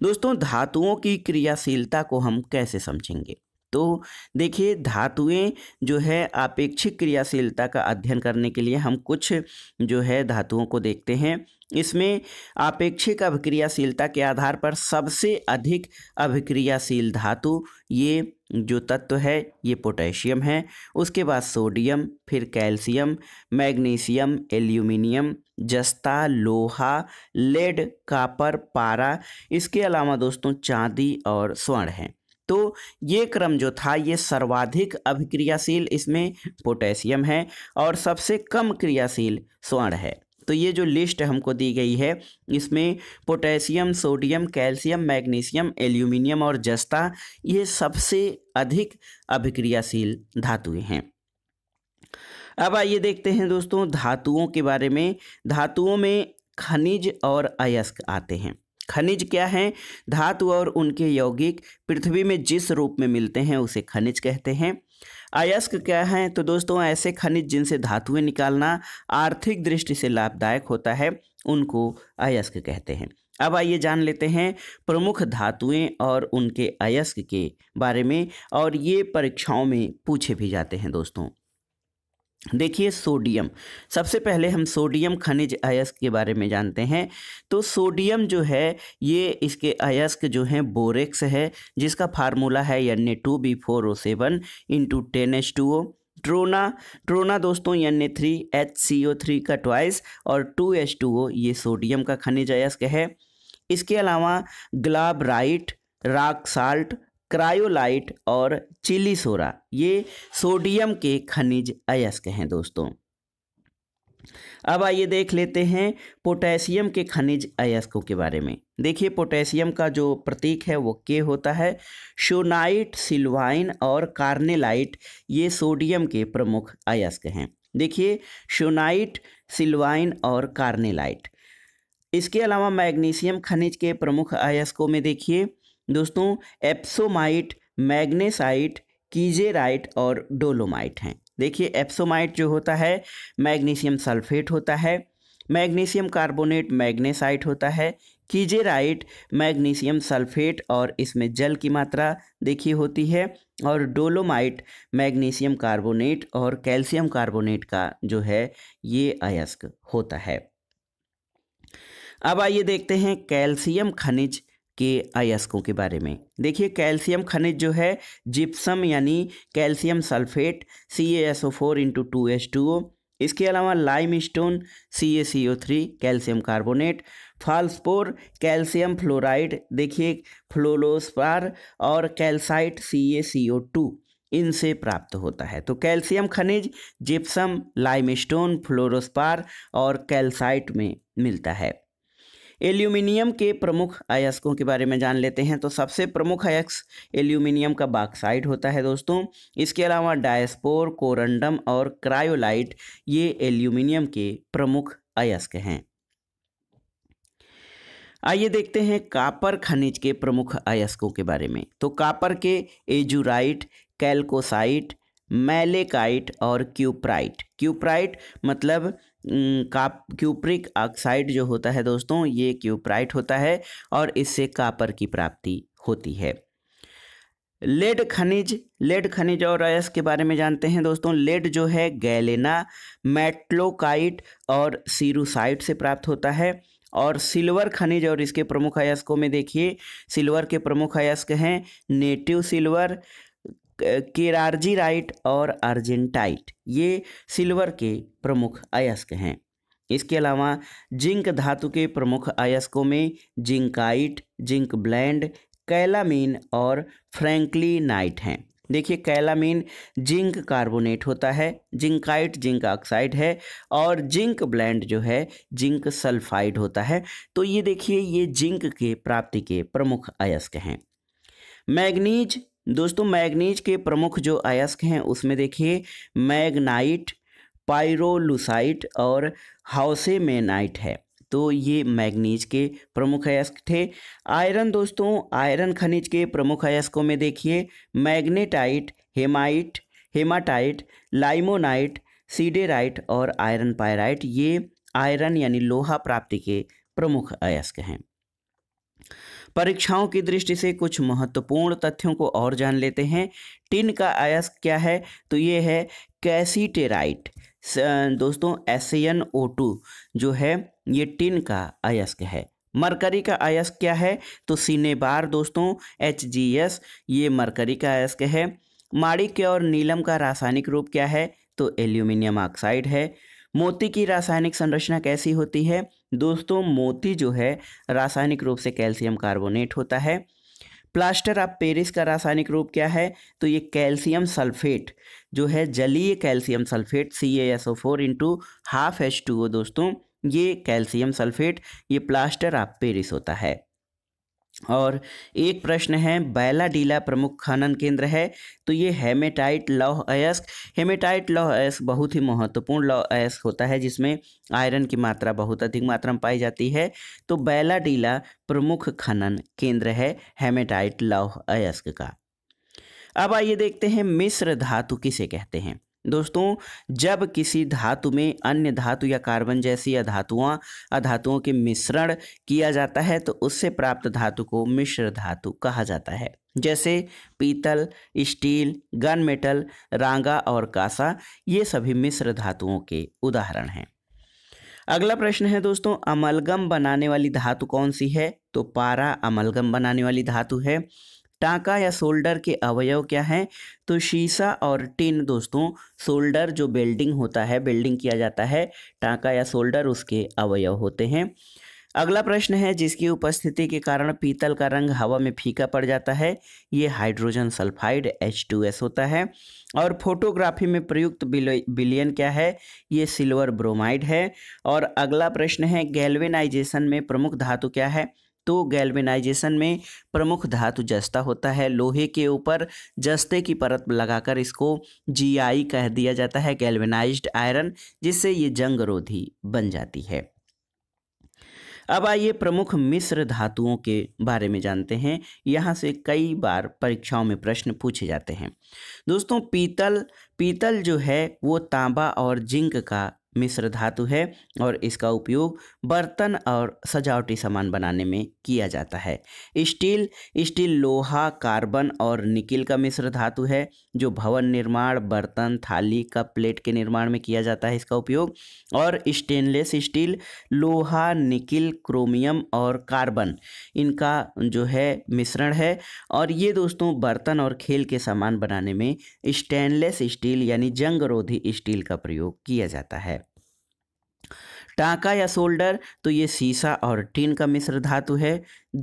दोस्तों धातुओं की क्रियाशीलता को हम कैसे समझेंगे तो देखिए धातुएं जो है आपेक्षिक क्रियाशीलता का अध्ययन करने के लिए हम कुछ जो है धातुओं को देखते हैं इसमें आपेक्षिक अभिक्रियाशीलता के आधार पर सबसे अधिक अभिक्रियाशील धातु ये जो तत्व है ये पोटेशियम है उसके बाद सोडियम फिर कैल्शियम मैग्नीशियम एल्यूमिनियम जस्ता लोहा लेड कापर पारा इसके अलावा दोस्तों चांदी और स्वर्ण हैं तो ये क्रम जो था ये सर्वाधिक अभिक्रियाशील इसमें पोटेशियम है और सबसे कम क्रियाशील स्वर्ण है तो ये जो लिस्ट हमको दी गई है इसमें potassium sodium calcium magnesium aluminium और जस्ता ये सबसे अधिक अभिक्रियाशील धातुएं हैं अब आइए देखते हैं दोस्तों धातुओं के बारे में धातुओं में खनिज और अयस्क आते हैं खनिज क्या हैं धातु और उनके यौगिक पृथ्वी में जिस रूप में मिलते हैं उसे खनिज कहते हैं अयस्क क्या हैं तो दोस्तों ऐसे खनिज जिनसे धातुएं निकालना आर्थिक दृष्टि से लाभदायक होता है उनको अयस्क कहते हैं अब आइए जान लेते हैं प्रमुख धातुएं और उनके अयस्क के बारे में और ये परीक्षाओं में पूछे भी जाते हैं दोस्तों देखिए सोडियम सबसे पहले हम सोडियम खनिज अयस्क के बारे में जानते हैं तो सोडियम जो है ये इसके अयस्क जो हैं बोरेक्स है जिसका फार्मूला है N A two B four O seven into ten H two O trona trona दोस्तों N A three H C O three का ट्वाइस और टू एच टू ओ ये सोडियम का खनिज अयस्क है इसके अलावा ग्लाबराइट राक साल्ट क्रायोलाइट और चिली सोरा ये सोडियम के खनिज अयस्क हैं दोस्तों अब आइए देख लेते हैं पोटेशियम के खनिज अयस्कों के बारे में देखिए पोटेशियम का जो प्रतीक है वो के होता है शोनाइट सिल्वाइन और कार्नेलाइट ये सोडियम के प्रमुख अयस्क हैं देखिए शोनाइट सिल्वाइन और कार्नेलाइट इसके अलावा मैग्नीशियम खनिज के प्रमुख अयस्कों में देखिए दोस्तों एप्सोमाइट मैग्नेसाइट कीजेराइट और डोलोमाइट हैं देखिए एप्सोमाइट जो होता है मैग्नीशियम सल्फेट होता है मैग्नीशियम कार्बोनेट मैग्नेसाइट होता है कीजेराइट मैग्नीशियम सल्फेट और इसमें जल की मात्रा देखी होती है और डोलोमाइट मैग्नीशियम कार्बोनेट और कैल्शियम कार्बोनेट का जो है ये अयस्क होता है अब आइए देखते हैं कैल्शियम खनिज के अयस्कों के बारे में देखिए कैल्शियम खनिज जो है जिप्सम यानी calcium sulphate C S O four into two S two O इसके अलावा limestone C A C O three calcium carbonate fluorspar calcium fluoride देखिए फ्लोलोसपार और calcite C A C O to इनसे प्राप्त होता है तो कैल्शियम खनिज जिप्सम लाइमस्टोन फ्लोरोस्पार और कैल्साइट में मिलता है एल्यूमिनियम के प्रमुख अयस्कों के बारे में जान लेते हैं तो सबसे प्रमुख अयस्क एल्यूमिनियम का बाक्साइड होता है दोस्तों इसके अलावा डायस्पोर कोरंडम और क्रायोलाइट ये एल्यूमिनियम के प्रमुख अयस्क हैं आइए देखते हैं कापर खनिज के प्रमुख अयस्कों के बारे में तो कापर के एजुराइट कैल्कोसाइट मैलेकाइट और क्यूप्राइट क्यूप्राइट मतलब काप क्यूप्रिक ऑक्साइड जो होता है दोस्तों ये क्यूप्राइट होता है और इससे कापर की प्राप्ति होती है लेड खनिज लेड खनिज और अयस्क के बारे में जानते हैं दोस्तों लेड जो है गैलेना मेटलोकाइट और सीरुसाइट से प्राप्त होता है और सिल्वर खनिज और इसके प्रमुख अयस्कों में देखिए सिल्वर के प्रमुख अयस्क हैं नेटिव सिल्वर केरार्जीराइट और अर्जेंटाइट ये सिल्वर के प्रमुख अयस्क हैं इसके अलावा जिंक धातु के प्रमुख अयस्कों में जिंकाइट जिंक ब्लैंड कैलामीन और नाइट हैं देखिए कैलामीन जिंक कार्बोनेट होता है जिंकाइट जिंक ऑक्साइड है और जिंक ब्लैंड जो है जिंक सल्फाइड होता है तो ये देखिए ये जिंक के प्राप्ति के प्रमुख अयस्क हैं मैग्नीज दोस्तों मैग्नीज के प्रमुख जो अयस्क हैं उसमें देखिए मैग्नाइट पायरोलुसाइट और हाउसेमेनाइट है तो ये मैग्नीज के प्रमुख अयस्क थे आयरन दोस्तों आयरन खनिज के प्रमुख अयस्कों में देखिए magnetite hematite hematite limonite siderite और आयरन पायराइट ये आयरन यानी लोहा प्राप्ति के प्रमुख अयस्क हैं परीक्षाओं की दृष्टि से कुछ महत्वपूर्ण तथ्यों को और जान लेते हैं टिन का आयस क्या है तो ये है कैसीटेराइट दोस्तों एन ओ टू जो है ये टिन का अयस्क है मरकरी का अयस्क क्या है तो सीनेबार दोस्तों एच जी एस ये मरकरी का अयस्क है के और नीलम का रासायनिक रूप क्या है तो एल्यूमिनियम ऑक्साइड है मोती की रासायनिक संरचना कैसी होती है दोस्तों मोती जो है रासायनिक रूप से कैल्शियम कार्बोनेट होता है प्लास्टर ऑफ पेरिस का रासायनिक रूप क्या है तो ये कैल्शियम सल्फेट जो है जलीय calcium sulphate C S O four into half H two O दोस्तों ये कैल्शियम सल्फेट ये प्लास्टर ऑफ पेरिस होता है और एक प्रश्न है बैला डीला प्रमुख खनन केंद्र है तो ये हेमेटाइट लौह अयस्क हेमेटाइट लौह अयस्क बहुत ही महत्वपूर्ण लौह अयस्क होता है जिसमें आयरन की मात्रा बहुत अधिक मात्रा में पाई जाती है तो बैला डीला प्रमुख खनन केंद्र है हेमेटाइट लौह अयस्क का अब आइए देखते हैं मिश्र धातु किसे कहते हैं दोस्तों जब किसी धातु में अन्य धातु या कार्बन जैसी अधातुओं अधातुओं के मिश्रण किया जाता है तो उससे प्राप्त धातु को मिश्र धातु कहा जाता है जैसे पीतल स्टील गन मेटल रांगा और कासा ये सभी मिश्र धातुओं के उदाहरण हैं अगला प्रश्न है दोस्तों अमलगम बनाने वाली धातु कौन सी है तो पारा अमलगम बनाने वाली धातु है टाका या शोल्डर के अवयव क्या हैं तो शीशा और टिन दोस्तों शोल्डर जो बेल्डिंग होता है बेल्डिंग किया जाता है टाका या शोल्डर उसके अवयव होते हैं अगला प्रश्न है जिसकी उपस्थिति के कारण पीतल का रंग हवा में फीका पड़ जाता है ये हाइड्रोजन सल्फाइड H2S होता है और फोटोग्राफी में प्रयुक्त बिलियन क्या है ये सिल्वर ब्रोमाइड है और अगला प्रश्न है गैल्वेनाइजेशन में प्रमुख धातु क्या है तो गैल्वेनाइजेशन में प्रमुख धातु जस्ता होता है लोहे के ऊपर जस्ते की परत लगाकर इसको जीआई कह दिया जाता है गैल्वेनाइज्ड आयरन जिससे ये जंग रोधी बन जाती है अब आइए प्रमुख मिश्र धातुओं के बारे में जानते हैं यहाँ से कई बार परीक्षाओं में प्रश्न पूछे जाते हैं दोस्तों पीतल पीतल जो है वो तांबा और जिंक का मिश्र धातु है और इसका उपयोग बर्तन और सजावटी सामान बनाने में किया जाता है स्टील स्टील लोहा कार्बन और निकिल का मिश्र धातु है जो भवन निर्माण बर्तन थाली कप प्लेट के निर्माण में किया जाता है इसका उपयोग और स्टेनलेस स्टील लोहा निकिल क्रोमियम और कार्बन इनका जो है मिश्रण है और ये दोस्तों बर्तन और खेल के सामान बनाने में स्टेनलेस स्टील यानी जंगरोधी स्टील का प्रयोग किया जाता है टांका या शोल्डर तो ये सीसा और टीन का मिश्र धातु है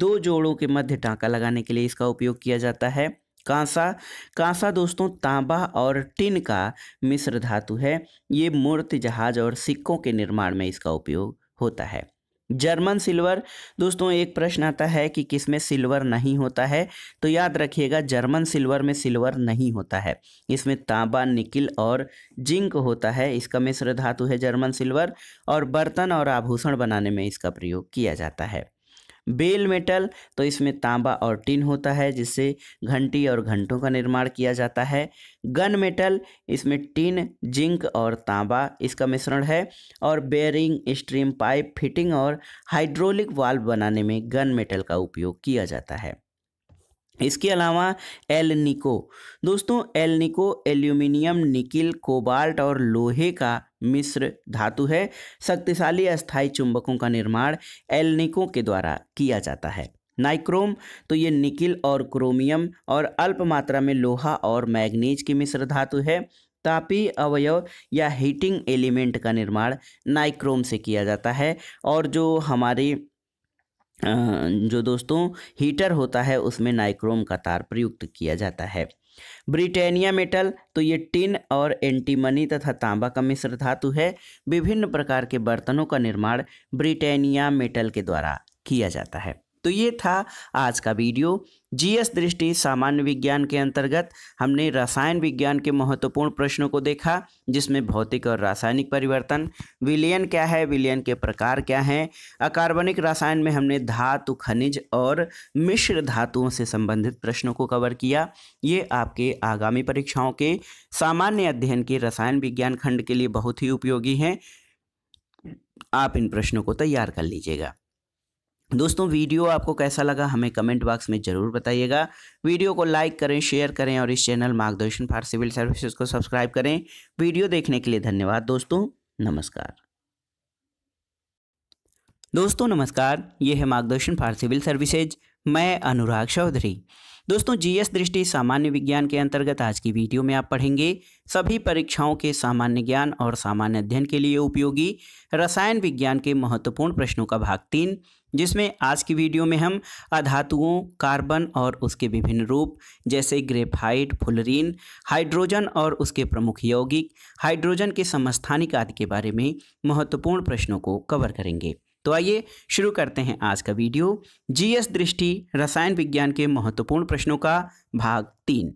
दो जोड़ों के मध्य टांका लगाने के लिए इसका उपयोग किया जाता है कांसा कांसा दोस्तों तांबा और टिन का मिश्र धातु है ये मूर्ति जहाज और सिक्कों के निर्माण में इसका उपयोग होता है जर्मन सिल्वर दोस्तों एक प्रश्न आता है कि किसमें सिल्वर नहीं होता है तो याद रखिएगा जर्मन सिल्वर में सिल्वर नहीं होता है इसमें तांबा निकिल और जिंक होता है इसका मिश्र धातु है जर्मन सिल्वर और बर्तन और आभूषण बनाने में इसका प्रयोग किया जाता है बेल मेटल तो इसमें तांबा और टिन होता है जिससे घंटी और घंटों का निर्माण किया जाता है गन मेटल इसमें टिन जिंक और तांबा इसका मिश्रण है और बेयरिंग स्ट्रीम पाइप फिटिंग और हाइड्रोलिक वाल्व बनाने में गन मेटल का उपयोग किया जाता है इसके अलावा एलनिको दोस्तों एलनिको एल्यूमिनियम निकिल कोबाल्ट और लोहे का मिश्र धातु है शक्तिशाली अस्थायी चुंबकों का निर्माण एलनिकों के द्वारा किया जाता है नाइक्रोम तो ये निकिल और क्रोमियम और अल्प मात्रा में लोहा और मैग्नीज की मिश्र धातु है तापी अवयव या हीटिंग एलिमेंट का निर्माण नाइक्रोम से किया जाता है और जो हमारी जो दोस्तों हीटर होता है उसमें नाइक्रोम का तार प्रयुक्त किया जाता है ब्रिटेनिया मेटल तो ये टिन और एंटीमनी तथा तांबा का मिश्र धातु है विभिन्न प्रकार के बर्तनों का निर्माण ब्रिटेनिया मेटल के द्वारा किया जाता है तो ये था आज का वीडियो जीएस दृष्टि सामान्य विज्ञान के अंतर्गत हमने रसायन विज्ञान के महत्वपूर्ण प्रश्नों को देखा जिसमें भौतिक और रासायनिक परिवर्तन विलयन क्या है विलयन के प्रकार क्या हैं अकार्बनिक रसायन में हमने धातु खनिज और मिश्र धातुओं से संबंधित प्रश्नों को कवर किया ये आपके आगामी परीक्षाओं के सामान्य अध्ययन के रसायन विज्ञान खंड के लिए बहुत ही उपयोगी हैं आप इन प्रश्नों को तैयार कर लीजिएगा दोस्तों वीडियो आपको कैसा लगा हमें कमेंट बॉक्स में ज़रूर बताइएगा वीडियो को लाइक करें शेयर करें और इस channel Margdarshan for civil services को सब्सक्राइब करें वीडियो देखने के लिए धन्यवाद दोस्तों नमस्कार दोस्तों नमस्कार ये है मार्गदर्शन फॉर सिविल सर्विसेज मैं अनुराग चौधरी दोस्तों जीएस दृष्टि सामान्य विज्ञान के अंतर्गत आज की वीडियो में आप पढ़ेंगे सभी परीक्षाओं के सामान्य ज्ञान और सामान्य अध्ययन के लिए उपयोगी रसायन विज्ञान के महत्वपूर्ण प्रश्नों का भाग तीन जिसमें आज की वीडियो में हम अधातुओं कार्बन और उसके विभिन्न रूप जैसे ग्रेफाइट फुलरीन हाइड्रोजन और उसके प्रमुख यौगिक हाइड्रोजन के समस्थानिक आदि के बारे में महत्वपूर्ण प्रश्नों को कवर करेंगे तो आइए शुरू करते हैं आज का वीडियो जीएस दृष्टि रसायन विज्ञान के महत्वपूर्ण प्रश्नों का भाग तीन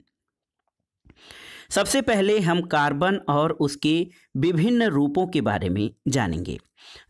सबसे पहले हम कार्बन और उसके विभिन्न रूपों के बारे में जानेंगे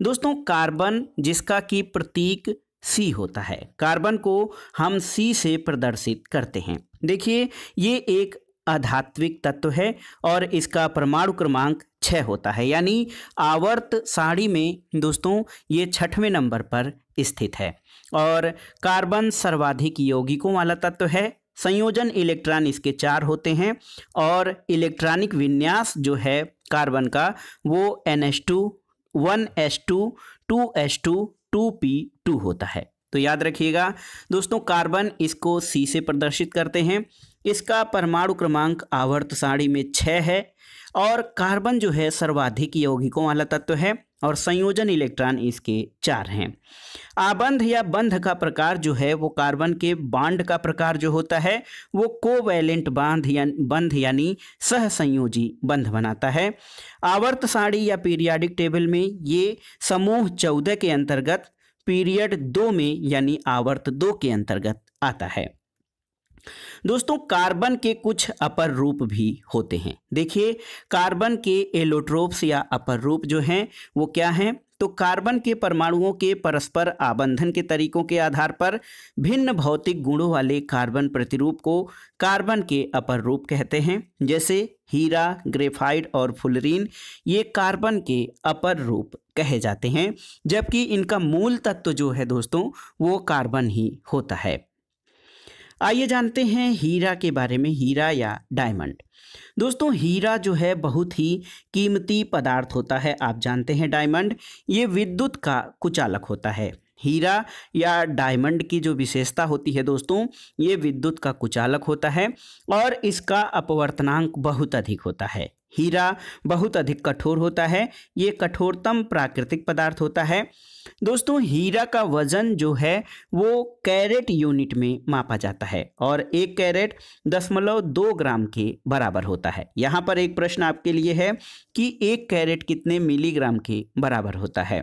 दोस्तों कार्बन जिसका कि प्रतीक सी होता है कार्बन को हम सी से प्रदर्शित करते हैं देखिए ये एक अधात्विक तत्व है और इसका परमाणु क्रमांक छः होता है यानी आवर्त साड़ी में दोस्तों ये छठवें नंबर पर स्थित है और कार्बन सर्वाधिक यौगिकों वाला तत्व है संयोजन इलेक्ट्रॉन इसके चार होते हैं और इलेक्ट्रॉनिक विन्यास जो है कार्बन का वो N S two one S two two S two two P two होता है तो याद रखिएगा दोस्तों कार्बन इसको सी से प्रदर्शित करते हैं इसका परमाणु क्रमांक आवर्त साड़ी में छः है और कार्बन जो है सर्वाधिक यौगिकों वाला तत्व है और संयोजन इलेक्ट्रॉन इसके चार हैं आबंध या बंध का प्रकार जो है वो कार्बन के बांड का प्रकार जो होता है वो कोवैलेंट बांध या बंध यानी सहसंयोजी बंध बनाता है आवर्त साड़ी या पीरियाडिक टेबल में ये समूह चौदह के अंतर्गत पीरियड दो में यानी आवर्त दो के अंतर्गत आता है दोस्तों कार्बन के कुछ अपर रूप भी होते हैं देखिए कार्बन के एलोट्रोप्स या अपर रूप जो हैं वो क्या हैं तो कार्बन के परमाणुओं के परस्पर आबंधन के तरीकों के आधार पर भिन्न भौतिक गुणों वाले कार्बन प्रतिरूप को कार्बन के अपर रूप कहते हैं जैसे हीरा ग्रेफाइड और फुलरीन ये कार्बन के अपर रूप कहे जाते हैं जबकि इनका मूल तत्व जो है दोस्तों वो कार्बन ही होता है आइए जानते हैं हीरा के बारे में हीरा या डायमंड दोस्तों हीरा जो है बहुत ही कीमती पदार्थ होता है आप जानते हैं डायमंड ये विद्युत का कुचालक होता है हीरा या डायमंड की जो विशेषता होती है दोस्तों ये विद्युत का कुचालक होता है और इसका अपवर्तनांक बहुत अधिक होता है हीरा बहुत अधिक कठोर होता है ये कठोरतम प्राकृतिक पदार्थ होता है दोस्तों हीरा का वजन जो है वो कैरेट यूनिट में मापा जाता है और एक कैरेट दशमलव दो ग्राम के बराबर होता है यहाँ पर एक प्रश्न आपके लिए है कि एक कैरेट कितने मिलीग्राम के बराबर होता है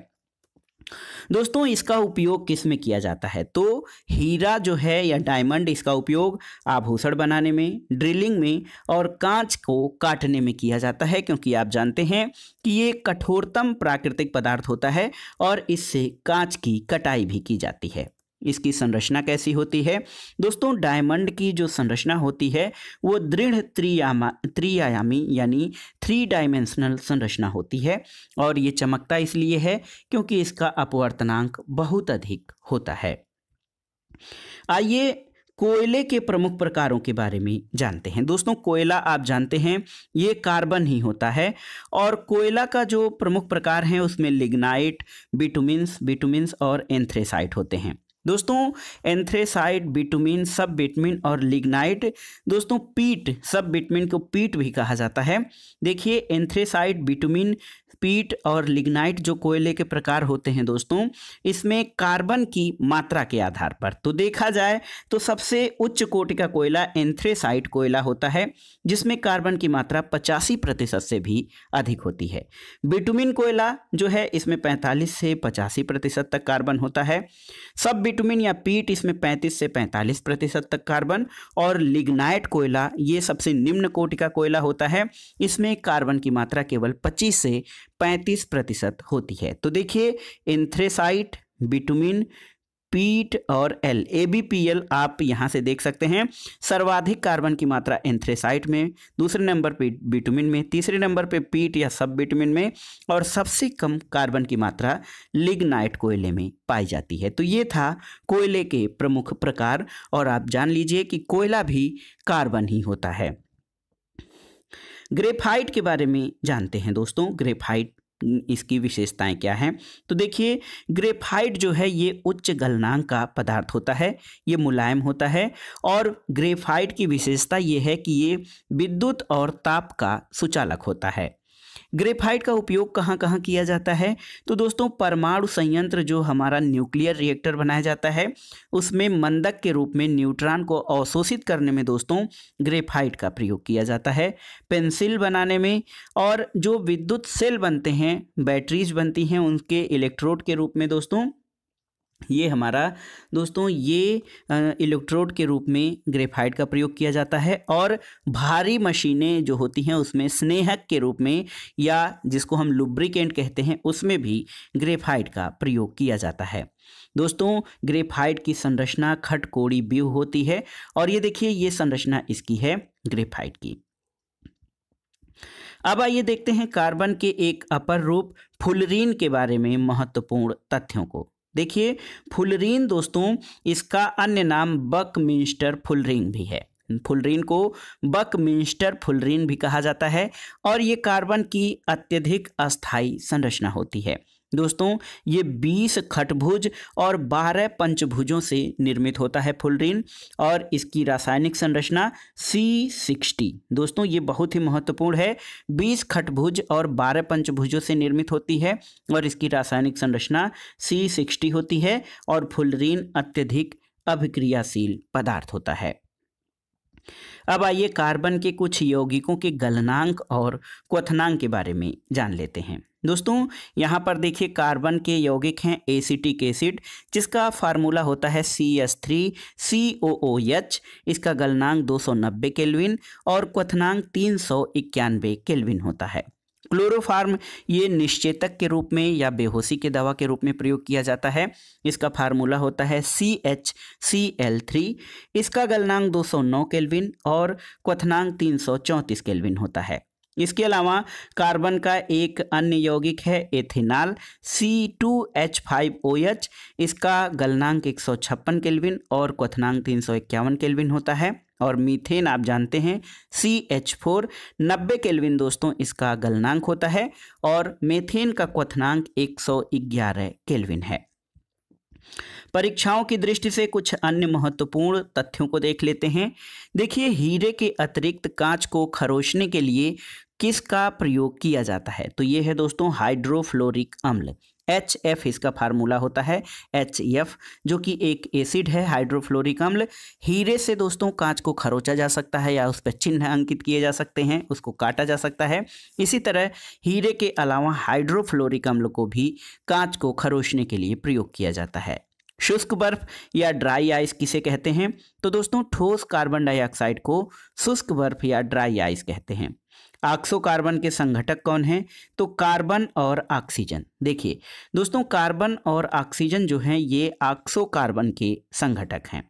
दोस्तों इसका उपयोग किस में किया जाता है तो हीरा जो है या डायमंड इसका उपयोग आभूषण बनाने में ड्रिलिंग में और कांच को काटने में किया जाता है क्योंकि आप जानते हैं कि ये कठोरतम प्राकृतिक पदार्थ होता है और इससे कांच की कटाई भी की जाती है इसकी संरचना कैसी होती है दोस्तों डायमंड की जो संरचना होती है वो दृढ़ त्रियामा त्रियायामी यानी थ्री डायमेंशनल संरचना होती है और ये चमकता इसलिए है क्योंकि इसका अपवर्तनांक बहुत अधिक होता है आइए कोयले के प्रमुख प्रकारों के बारे में जानते हैं दोस्तों कोयला आप जानते हैं ये कार्बन ही होता है और कोयला का जो प्रमुख प्रकार है उसमें लिग्नाइट बिटुमिन्स बिटुमिन्स और एंथ्रेसाइट होते हैं दोस्तों एंथ्रेसाइट बिटुमिन सब बिटमिन और लिग्नाइट दोस्तों पीट सब बिटमिन को पीट भी कहा जाता है देखिए एंथ्रेसाइड बिटुमिन पीट और लिग्नाइट जो कोयले के प्रकार होते हैं दोस्तों इसमें कार्बन की मात्रा के आधार पर तो देखा जाए तो सबसे उच्च कोटि का कोयला एंथ्रेसाइट कोयला होता है जिसमें कार्बन की मात्रा पचासी प्रतिशत से भी अधिक होती है बिटुमिन कोयला जो है इसमें पैंतालीस से पचासी प्रतिशत तक कार्बन होता है सब बिटुमिन या पीट इसमें पैंतीस से पैंतालीस प्रतिशत तक कार्बन और लिग्नाइट कोयला ये सबसे निम्न कोटि का कोयला होता है इसमें कार्बन की मात्रा केवल पच्चीस से पैंतीस प्रतिशत होती है तो देखिए एंथ्रेसाइट बिटुमिन पीट और L A B P L आप यहाँ से देख सकते हैं सर्वाधिक कार्बन की मात्रा एंथ्रेसाइट में दूसरे नंबर पे बिटुमिन में तीसरे नंबर पे पीट या सब बिटुमिन में और सबसे कम कार्बन की मात्रा लिग्नाइट कोयले में पाई जाती है तो ये था कोयले के प्रमुख प्रकार और आप जान लीजिए कि कोयला भी कार्बन ही होता है ग्रेफाइट के बारे में जानते हैं दोस्तों ग्रेफाइट इसकी विशेषताएं क्या हैं तो देखिए ग्रेफाइट जो है ये उच्च गलनांक का पदार्थ होता है ये मुलायम होता है और ग्रेफाइट की विशेषता ये है कि ये विद्युत और ताप का सुचालक होता है ग्रेफाइट का उपयोग कहाँ कहाँ किया जाता है तो दोस्तों परमाणु संयंत्र जो हमारा न्यूक्लियर रिएक्टर बनाया जाता है उसमें मंदक के रूप में न्यूट्रॉन को अवशोषित करने में दोस्तों ग्रेफाइट का प्रयोग किया जाता है पेंसिल बनाने में और जो विद्युत सेल बनते हैं बैटरीज बनती हैं उनके इलेक्ट्रोड के रूप में दोस्तों ये हमारा दोस्तों ये इलेक्ट्रोड के रूप में ग्रेफाइट का प्रयोग किया जाता है और भारी मशीनें जो होती हैं उसमें स्नेहक के रूप में या जिसको हम लुब्रिकेंट कहते हैं उसमें भी ग्रेफाइट का प्रयोग किया जाता है दोस्तों ग्रेफाइट की संरचना खटकोड़ी ब्यू होती है और ये देखिए ये संरचना इसकी है ग्रेफाइट की अब आइए देखते हैं कार्बन के एक अपर रूप फुलरीन के बारे में महत्वपूर्ण तथ्यों को देखिए फुलरीन दोस्तों इसका अन्य नाम बक मिंस्टर फुलरीन भी है फुलरीन को बक मिंस्टर फुलरीन भी कहा जाता है और ये कार्बन की अत्यधिक अस्थायी संरचना होती है दोस्तों ये 20 खटभुज और 12 पंचभुजों से निर्मित होता है फुलरीन और इसकी रासायनिक संरचना C60 दोस्तों ये बहुत ही महत्वपूर्ण है 20 खटभुज और 12 पंचभुजों से निर्मित होती है और इसकी रासायनिक संरचना C60 होती है और फुलरीन अत्यधिक अभिक्रियाशील पदार्थ होता है अब आइए कार्बन के कुछ यौगिकों के गलनांक और क्वथनांक के बारे में जान लेते हैं दोस्तों यहाँ पर देखिए कार्बन के यौगिक हैं एसिटिक एसिड जिसका फार्मूला होता है C S three C O O H इसका गलनांक 290 केल्विन और क्वथनांक तीन सौ इक्यानवे केल्विन होता है क्लोरोफार्म ये निश्चेतक के रूप में या बेहोशी के दवा के रूप में प्रयोग किया जाता है इसका फार्मूला होता है C H C L three इसका गलनांक 209 केल्विन और क्वथनांक तीन सौ चौंतीस केल्विन होता है इसके अलावा कार्बन का एक अन्य यौगिक है एथेनॉल C2H5OH इसका गलनांक एक सौ छप्पन केल्विन और क्वथनांक तीन सौ इक्यावन केल्विन होता है और मीथेन आप जानते हैं सी एच फोर नब्बे केल्विन दोस्तों इसका गलनांक होता है और मेथेन का क्वथनांक एक सौ ग्यारह केल्विन है परीक्षाओं की दृष्टि से कुछ अन्य महत्वपूर्ण तथ्यों को देख लेते हैं देखिए हीरे के अतिरिक्त कांच को खरोचने के लिए किसका प्रयोग किया जाता है तो ये है दोस्तों हाइड्रोफ्लोरिक अम्ल एच एफ इसका फार्मूला होता है एच एफ जो कि एक एसिड है हाइड्रोफ्लोरिक अम्ल हीरे से दोस्तों कांच को खरोचा जा सकता है या उस पर चिन्ह अंकित किए जा सकते हैं उसको काटा जा सकता है इसी तरह हीरे के अलावा हाइड्रोफ्लोरिक अम्ल को भी कांच को खरोचने के लिए प्रयोग किया जाता है शुष्क बर्फ या ड्राई आइस किसे कहते हैं तो दोस्तों ठोस कार्बन डाइऑक्साइड को शुष्क बर्फ या ड्राई आइस कहते हैं आक्सो कार्बन के संघटक कौन हैं तो कार्बन और ऑक्सीजन देखिए दोस्तों कार्बन और ऑक्सीजन जो हैं ये आक्सो कार्बन के संघटक हैं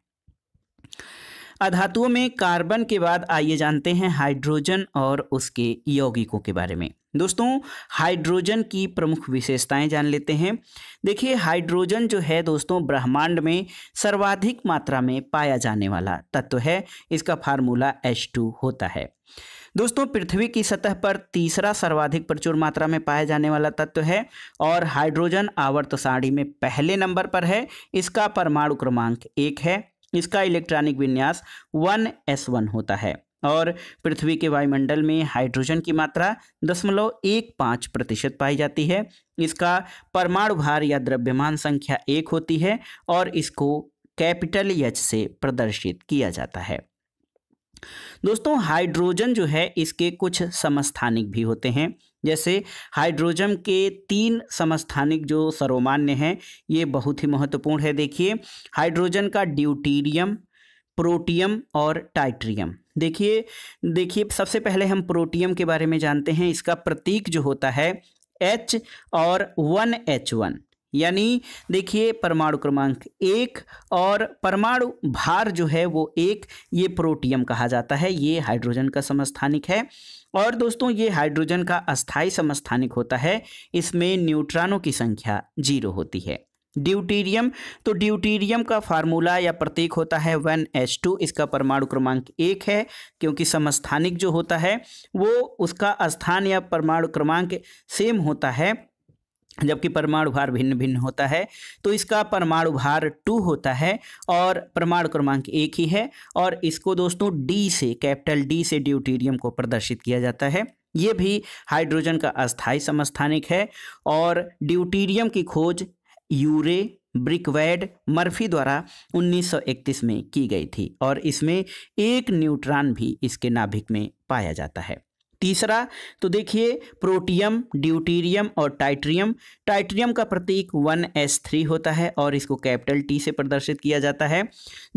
अधातुओं में कार्बन के बाद आइए जानते हैं हाइड्रोजन और उसके यौगिकों के बारे में दोस्तों हाइड्रोजन की प्रमुख विशेषताएं जान लेते हैं देखिए हाइड्रोजन जो है दोस्तों ब्रह्मांड में सर्वाधिक मात्रा में पाया जाने वाला तत्व है इसका फार्मूला H2 होता है दोस्तों पृथ्वी की सतह पर तीसरा सर्वाधिक प्रचुर मात्रा में पाया जाने वाला तत्व है और हाइड्रोजन आवर्त साड़ी में पहले नंबर पर है इसका परमाणु क्रमांक एक है इसका इलेक्ट्रॉनिक विन्यास वन एस वन होता है और पृथ्वी के वायुमंडल में हाइड्रोजन की मात्रा दशमलव एक पाँच प्रतिशत पाई जाती है इसका परमाणु भार या द्रव्यमान संख्या एक होती है और इसको कैपिटल एच से प्रदर्शित किया जाता है दोस्तों हाइड्रोजन जो है इसके कुछ समस्थानिक भी होते हैं जैसे हाइड्रोजन के तीन समस्थानिक जो सर्वमान्य हैं ये बहुत ही महत्वपूर्ण है देखिए हाइड्रोजन का ड्यूटीरियम प्रोटियम और टाइट्रियम देखिए देखिए सबसे पहले हम प्रोटियम के बारे में जानते हैं इसका प्रतीक जो होता है एच और वन एच वन यानी देखिए परमाणु क्रमांक एक और परमाणु भार जो है वो एक ये प्रोटियम कहा जाता है ये हाइड्रोजन का समस्थानिक है और दोस्तों ये हाइड्रोजन का अस्थाई समस्थानिक होता है इसमें न्यूट्रॉनों की संख्या जीरो होती है ड्यूटीरियम तो ड्यूटीरियम का फार्मूला या प्रतीक होता है वन एच टू इसका परमाणु क्रमांक एक है क्योंकि समस्थानिक जो होता है वो उसका स्थान या परमाणु क्रमांक सेम होता है जबकि परमाणु भार भिन्न भिन्न होता है तो इसका परमाणु भार टू होता है और परमाणु क्रमांक एक ही है और इसको दोस्तों डी से कैपिटल डी से ड्यूटीरियम को प्रदर्शित किया जाता है ये भी हाइड्रोजन का अस्थाई समस्थानिक है और ड्यूटीरियम की खोज यूरे ब्रिकवैड मर्फी द्वारा 1931 में की गई थी और इसमें एक न्यूट्रॉन भी इसके नाभिक में पाया जाता है तीसरा तो देखिए प्रोटियम ड्यूटीरियम और टाइट्रियम टाइट्रियम का प्रतीक 1s3 होता है और इसको कैपिटल टी से प्रदर्शित किया जाता है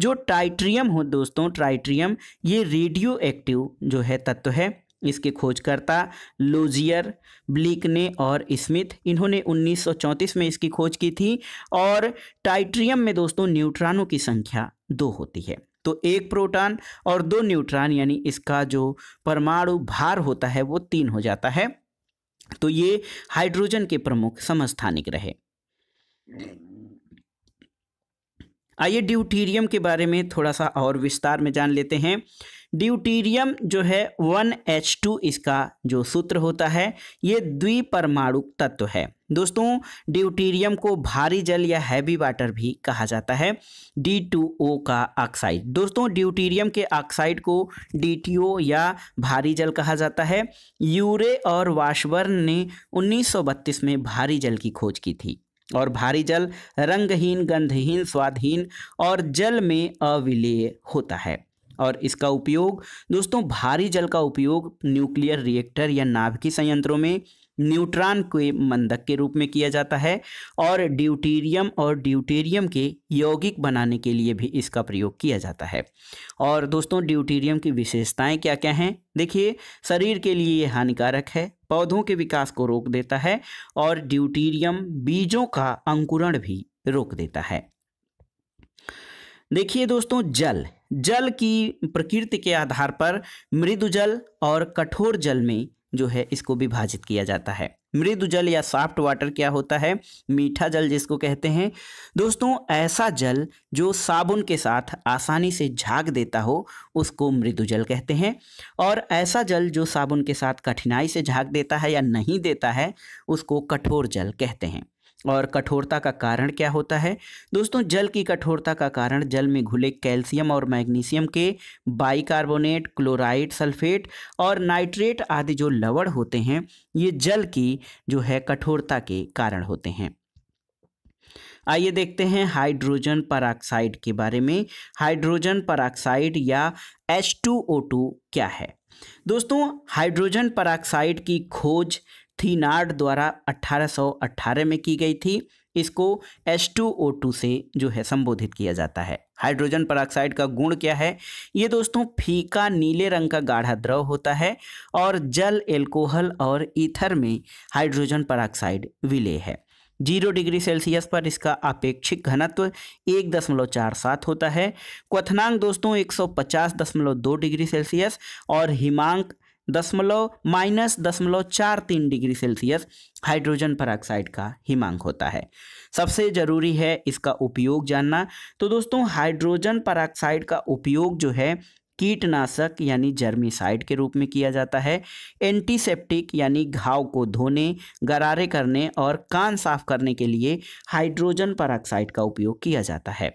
जो टाइट्रियम हो दोस्तों टाइट्रियम ये रेडियो एक्टिव जो है तत्व है इसके खोजकर्ता लोजियर ब्लिकने और स्मिथ इन्होंने 1934 में इसकी खोज की थी और टाइट्रियम में दोस्तों न्यूट्रॉनों की संख्या दो होती है तो एक प्रोटॉन और दो न्यूट्रॉन यानी इसका जो परमाणु भार होता है वो तीन हो जाता है तो ये हाइड्रोजन के प्रमुख समस्थानिक रहे आइए ड्यूटीरियम के बारे में थोड़ा सा और विस्तार में जान लेते हैं ड्यूटीरियम जो है वन एच टू इसका जो सूत्र होता है ये द्विपरमाणु तत्व है दोस्तों ड्यूटीरियम को भारी जल या हैवी वाटर भी कहा जाता है डी टू ओ का ऑक्साइड दोस्तों ड्यूटीरियम के ऑक्साइड को डी टी ओ या भारी जल कहा जाता है यूरे और वाशवर्न ने 1932 में भारी जल की खोज की थी और भारी जल रंगहीन गंधहीन स्वादहीन और जल में अविलेय होता है और इसका उपयोग दोस्तों भारी जल का उपयोग न्यूक्लियर रिएक्टर या की संयंत्रों में न्यूट्रॉन के मंदक के रूप में किया जाता है और ड्यूटीरियम और ड्यूटीरियम के यौगिक बनाने के लिए भी इसका प्रयोग किया जाता है और दोस्तों ड्यूटीरियम की विशेषताएं क्या क्या हैं देखिए शरीर के लिए ये हानिकारक है पौधों के विकास को रोक देता है और ड्यूटीरियम बीजों का अंकुरण भी रोक देता है देखिए दोस्तों जल जल की प्रकृति के आधार पर मृदु जल और कठोर जल में जो है इसको विभाजित किया जाता है मृदु जल या सॉफ्ट वाटर क्या होता है मीठा जल जिसको कहते हैं दोस्तों ऐसा जल जो साबुन के साथ आसानी से झाग देता हो उसको मृदु जल कहते हैं और ऐसा जल जो साबुन के साथ कठिनाई से झाग देता है या नहीं देता है उसको कठोर जल कहते हैं और कठोरता का कारण क्या होता है दोस्तों जल की कठोरता का कारण जल में घुले कैल्शियम और मैग्नीशियम के बाइकार्बोनेट क्लोराइड सल्फेट और नाइट्रेट आदि जो लवण होते हैं ये जल की जो है कठोरता के कारण होते हैं आइए देखते हैं हाइड्रोजन पराक्साइड के बारे में हाइड्रोजन पराक्साइड या एच क्या है दोस्तों हाइड्रोजन पराक्साइड की खोज थीनार्ड द्वारा 1818 में की गई थी इसको H2O2 से जो है संबोधित किया जाता है हाइड्रोजन परऑक्साइड का गुण क्या है ये दोस्तों फीका नीले रंग का गाढ़ा द्रव होता है और जल एल्कोहल और ईथर में हाइड्रोजन परऑक्साइड विले है जीरो डिग्री सेल्सियस पर इसका अपेक्षिक घनत्व एक दशमलव चार सात होता है क्वथनांक दोस्तों एक सौ पचास दशमलव दो डिग्री सेल्सियस और हिमांक दशमलव माइनस दशमलव चार तीन डिग्री सेल्सियस हाइड्रोजन पराक्साइड का हिमांक होता है सबसे ज़रूरी है इसका उपयोग जानना तो दोस्तों हाइड्रोजन पराक्साइड का उपयोग जो है कीटनाशक यानी जर्मिसाइड के रूप में किया जाता है एंटीसेप्टिक यानी घाव को धोने गरारे करने और कान साफ करने के लिए हाइड्रोजन पराक्साइड का उपयोग किया जाता है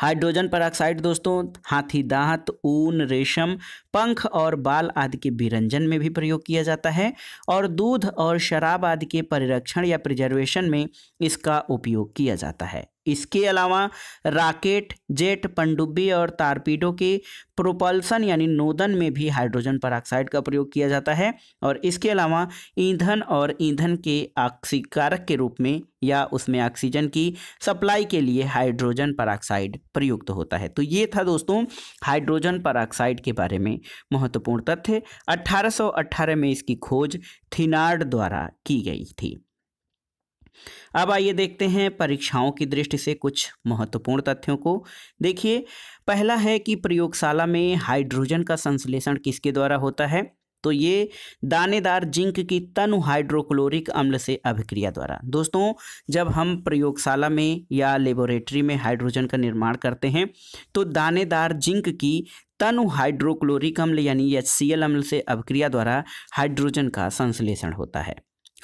हाइड्रोजन पराक्साइड दोस्तों हाथी दांत ऊन रेशम पंख और बाल आदि के विरंजन में भी प्रयोग किया जाता है और दूध और शराब आदि के परिरक्षण या प्रिजर्वेशन में इसका उपयोग किया जाता है इसके अलावा राकेट जेट पनडुब्बी और तारपीडो के प्रोपल्सन यानी नोदन में भी हाइड्रोजन पराक्साइड का प्रयोग किया जाता है और इसके अलावा ईंधन और ईंधन के आक्सीकारक के रूप में या उसमें ऑक्सीजन की सप्लाई के लिए हाइड्रोजन पराक्साइड प्रयुक्त होता है तो ये था दोस्तों हाइड्रोजन पराक्साइड के बारे में महत्वपूर्ण तथ्य अट्ठारह में इसकी खोज थीनार्ड द्वारा की गई थी अब आइए देखते हैं परीक्षाओं की दृष्टि से कुछ महत्वपूर्ण तथ्यों को देखिए पहला है कि प्रयोगशाला में हाइड्रोजन का संश्लेषण किसके द्वारा होता है तो ये दानेदार जिंक की तनु हाइड्रोक्लोरिक अम्ल से अभिक्रिया द्वारा दोस्तों जब हम प्रयोगशाला में या लेबोरेटरी में हाइड्रोजन का निर्माण करते हैं तो दानेदार जिंक की तनु हाइड्रोक्लोरिक अम्ल यानी एच अम्ल से अभिक्रिया द्वारा हाइड्रोजन का संश्लेषण होता है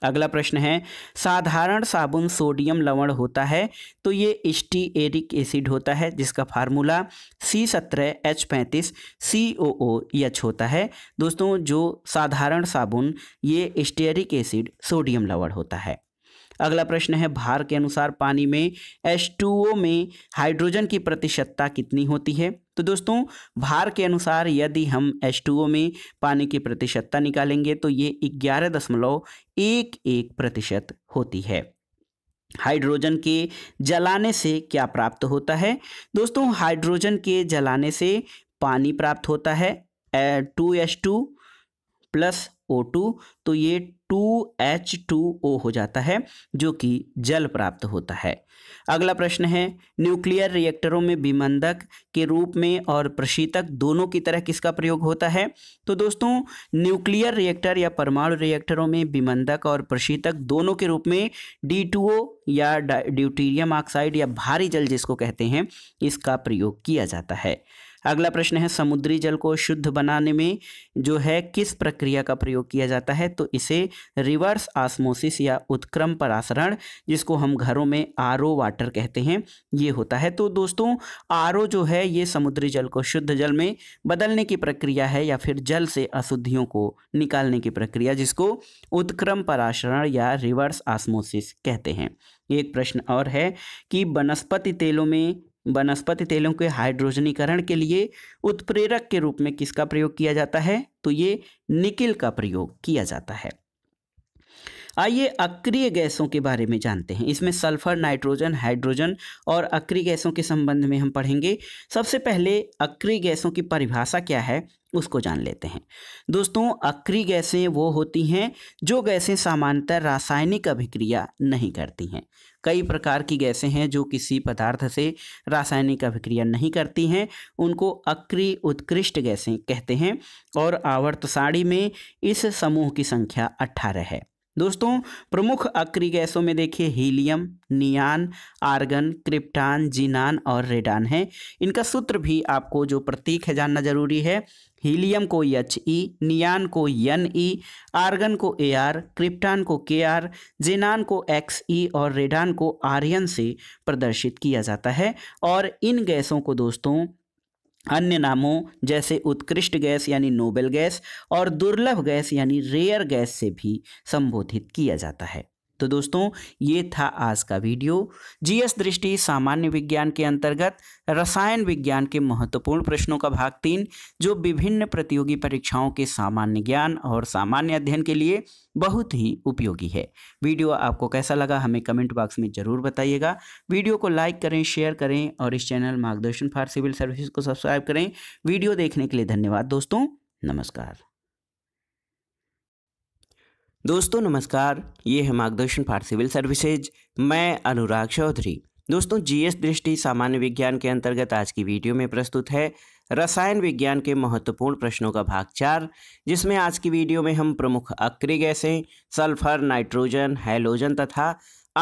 अगला प्रश्न है साधारण साबुन सोडियम लवण होता है तो ये स्टीएरिक एसिड होता है जिसका फार्मूला सी सत्रह एच पैंतीस सी ओ ओ एच होता है दोस्तों जो साधारण साबुन ये स्टेरिक एसिड सोडियम लवण होता है अगला प्रश्न है भार के अनुसार पानी में एच में हाइड्रोजन की प्रतिशतता कितनी होती है तो दोस्तों भार के अनुसार यदि हम H2O में पानी की प्रतिशतता निकालेंगे तो ये ग्यारह दशमलव एक एक प्रतिशत होती है हाइड्रोजन के जलाने से क्या प्राप्त होता है दोस्तों हाइड्रोजन के जलाने से पानी प्राप्त होता है two H two plus O two तो ये टू एच टू ओ हो जाता है जो कि जल प्राप्त होता है अगला प्रश्न है न्यूक्लियर रिएक्टरों में विमंदक के रूप में और प्रशीतक दोनों की तरह किसका प्रयोग होता है तो दोस्तों न्यूक्लियर रिएक्टर या परमाणु रिएक्टरों में विमंदक और प्रशीतक दोनों के रूप में डी या ड्यूटीरियम ऑक्साइड या भारी जल जिसको कहते हैं इसका प्रयोग किया जाता है अगला प्रश्न है समुद्री जल को शुद्ध बनाने में जो है किस प्रक्रिया का प्रयोग किया जाता है तो इसे रिवर्स आस्मोसिस या उत्क्रम परासरण जिसको हम घरों में आर वाटर कहते हैं ये होता है तो दोस्तों आर जो है ये समुद्री जल को शुद्ध जल में बदलने की प्रक्रिया है या फिर जल से अशुद्धियों को निकालने की प्रक्रिया जिसको उत्क्रम पराशरण या रिवर्स आस्मोसिस कहते हैं एक प्रश्न और है कि वनस्पति तेलों में वनस्पति तेलों के हाइड्रोजनीकरण के लिए उत्प्रेरक के रूप में किसका प्रयोग किया जाता है तो ये निकिल का प्रयोग किया जाता है आइए अक्रिय गैसों के बारे में जानते हैं इसमें सल्फर नाइट्रोजन हाइड्रोजन और अक्रिय गैसों के संबंध में हम पढ़ेंगे सबसे पहले अक्रिय गैसों की परिभाषा क्या है उसको जान लेते हैं दोस्तों अक्रिय गैसें वो होती हैं जो गैसें सामान्यतः रासायनिक अभिक्रिया नहीं करती हैं कई प्रकार की गैसें हैं जो किसी पदार्थ से रासायनिक अभिक्रिया नहीं करती हैं उनको अक्रिय उत्कृष्ट गैसें कहते हैं और आवर्त साड़ी में इस समूह की संख्या अट्ठारह है दोस्तों प्रमुख अक्रिय गैसों में देखिए helium neon argon krypton xenon और रेडान हैं इनका सूत्र भी आपको जो प्रतीक है जानना जरूरी है हीलियम को एच ई e, नियान को एन ई e, आर्गन को ए आर क्रिप्टान को के आर जेनान को एक्स ई e और रेडान को आर्यन से प्रदर्शित किया जाता है और इन गैसों को दोस्तों अन्य नामों जैसे उत्कृष्ट गैस यानी नोबेल गैस और दुर्लभ गैस यानी रेयर गैस से भी संबोधित किया जाता है तो दोस्तों ये था आज का वीडियो जीएस दृष्टि सामान्य विज्ञान के अंतर्गत रसायन विज्ञान के महत्वपूर्ण प्रश्नों का भाग तीन जो विभिन्न प्रतियोगी परीक्षाओं के सामान्य ज्ञान और सामान्य अध्ययन के लिए बहुत ही उपयोगी है वीडियो आपको कैसा लगा हमें कमेंट बॉक्स में ज़रूर बताइएगा वीडियो को लाइक करें शेयर करें और इस channel Margdarshan for civil service को सब्सक्राइब करें वीडियो देखने के लिए धन्यवाद दोस्तों नमस्कार दोस्तों नमस्कार ये है मार्गदर्शन फॉर सिविल सर्विसेज मैं अनुराग चौधरी दोस्तों जीएस दृष्टि सामान्य विज्ञान के अंतर्गत आज की वीडियो में प्रस्तुत है रसायन विज्ञान के महत्वपूर्ण प्रश्नों का भाग चार जिसमें आज की वीडियो में हम प्रमुख अक्रिय गैसें सल्फर नाइट्रोजन हैलोजन तथा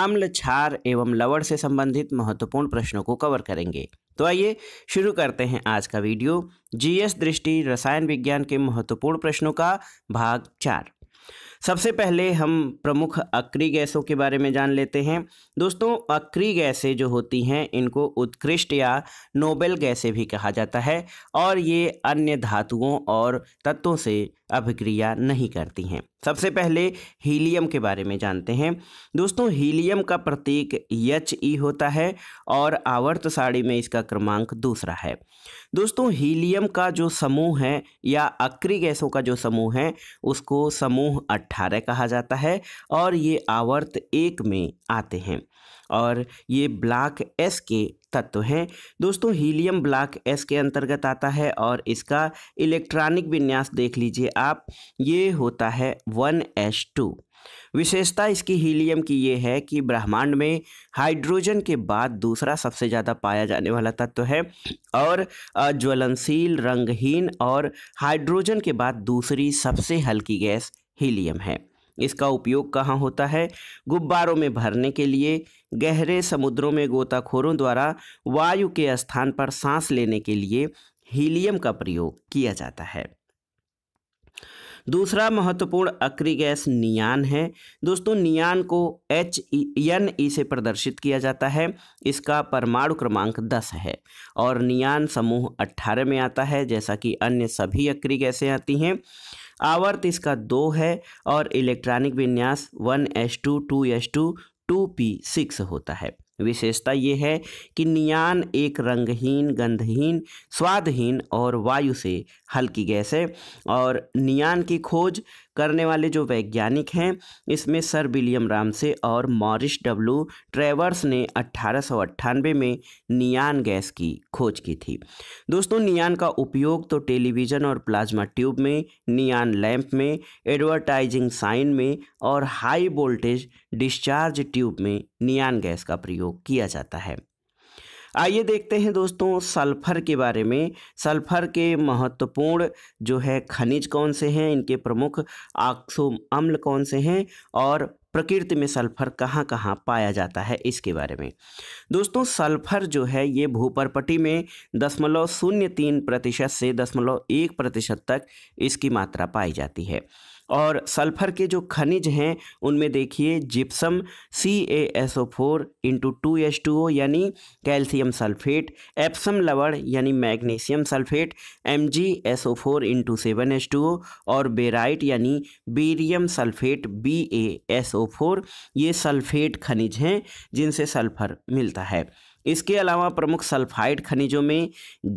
अम्ल क्षार एवं लवण से संबंधित महत्वपूर्ण प्रश्नों को कवर करेंगे तो आइए शुरू करते हैं आज का वीडियो जीएस दृष्टि रसायन विज्ञान के महत्वपूर्ण प्रश्नों का भाग चार सबसे पहले हम प्रमुख अक्री गैसों के बारे में जान लेते हैं दोस्तों अक्री गैसें जो होती हैं इनको उत्कृष्ट या नोबेल गैसें भी कहा जाता है और ये अन्य धातुओं और तत्वों से अभिक्रिया नहीं करती हैं सबसे पहले हीलियम के बारे में जानते हैं दोस्तों हीलियम का प्रतीक यच ई e होता है और आवर्त साड़ी में इसका क्रमांक दूसरा है दोस्तों हीलियम का जो समूह है या अक्री गैसों का जो समूह है उसको समूह अट्ठारह कहा जाता है और ये आवर्त एक में आते हैं और ये ब्लैक एस के तत्व हैं दोस्तों हीलियम ब्लॉक एस के अंतर्गत आता है और इसका इलेक्ट्रॉनिक विन्यास देख लीजिए आप ये होता है वन एस टू विशेषता इसकी हीलियम की ये है कि ब्रह्मांड में हाइड्रोजन के बाद दूसरा सबसे ज़्यादा पाया जाने वाला तत्व है और ज्वलनशील रंगहीन और हाइड्रोजन के बाद दूसरी सबसे हल्की गैस हीलियम है इसका उपयोग कहाँ होता है गुब्बारों में भरने के लिए गहरे समुद्रों में गोताखोरों द्वारा वायु के स्थान पर सांस लेने के लिए हीलियम का प्रयोग किया जाता है दूसरा महत्वपूर्ण अक्री गैस नियान है दोस्तों नियान को एच एन ई से प्रदर्शित किया जाता है इसका परमाणु क्रमांक 10 है और नियान समूह 18 में आता है जैसा कि अन्य सभी अक्री गैसें आती हैं आवर्त इसका दो है और इलेक्ट्रॉनिक विन्यास one S two two S two two P six होता है विशेषता ये है कि नियान एक रंगहीन गंधहीन स्वादहीन और वायु से हल्की गैस है और नियान की खोज करने वाले जो वैज्ञानिक हैं इसमें सर विलियम रामसे और मॉरिश डब्ल्यू ट्रेवर्स ने अट्ठारह में नियान गैस की खोज की थी दोस्तों नियान का उपयोग तो टेलीविज़न और प्लाज्मा ट्यूब में नियान लैंप में एडवर्टाइजिंग साइन में और हाई वोल्टेज डिस्चार्ज ट्यूब में नियान गैस का प्रयोग किया जाता है आइए देखते हैं दोस्तों सल्फर के बारे में सल्फर के महत्वपूर्ण जो है खनिज कौन से हैं इनके प्रमुख आक्सो अम्ल कौन से हैं और प्रकृति में सल्फर कहाँ कहाँ पाया जाता है इसके बारे में दोस्तों सल्फर जो है ये भूपरपटी में दशमलव शून्य तीन प्रतिशत से दशमलव एक प्रतिशत तक इसकी मात्रा पाई जाती है और सल्फर के जो खनिज हैं उनमें देखिए gypsum C A S O four into two S two O यानी कैल्शियम सल्फेट एप्सम लवण यानी magnesium sulphate M G S O four into seven H two O और बेराइट यानी barium sulphate B A S O four ये sulphate खनिज हैं जिनसे sulphur मिलता है इसके अलावा प्रमुख सल्फाइड खनिजों में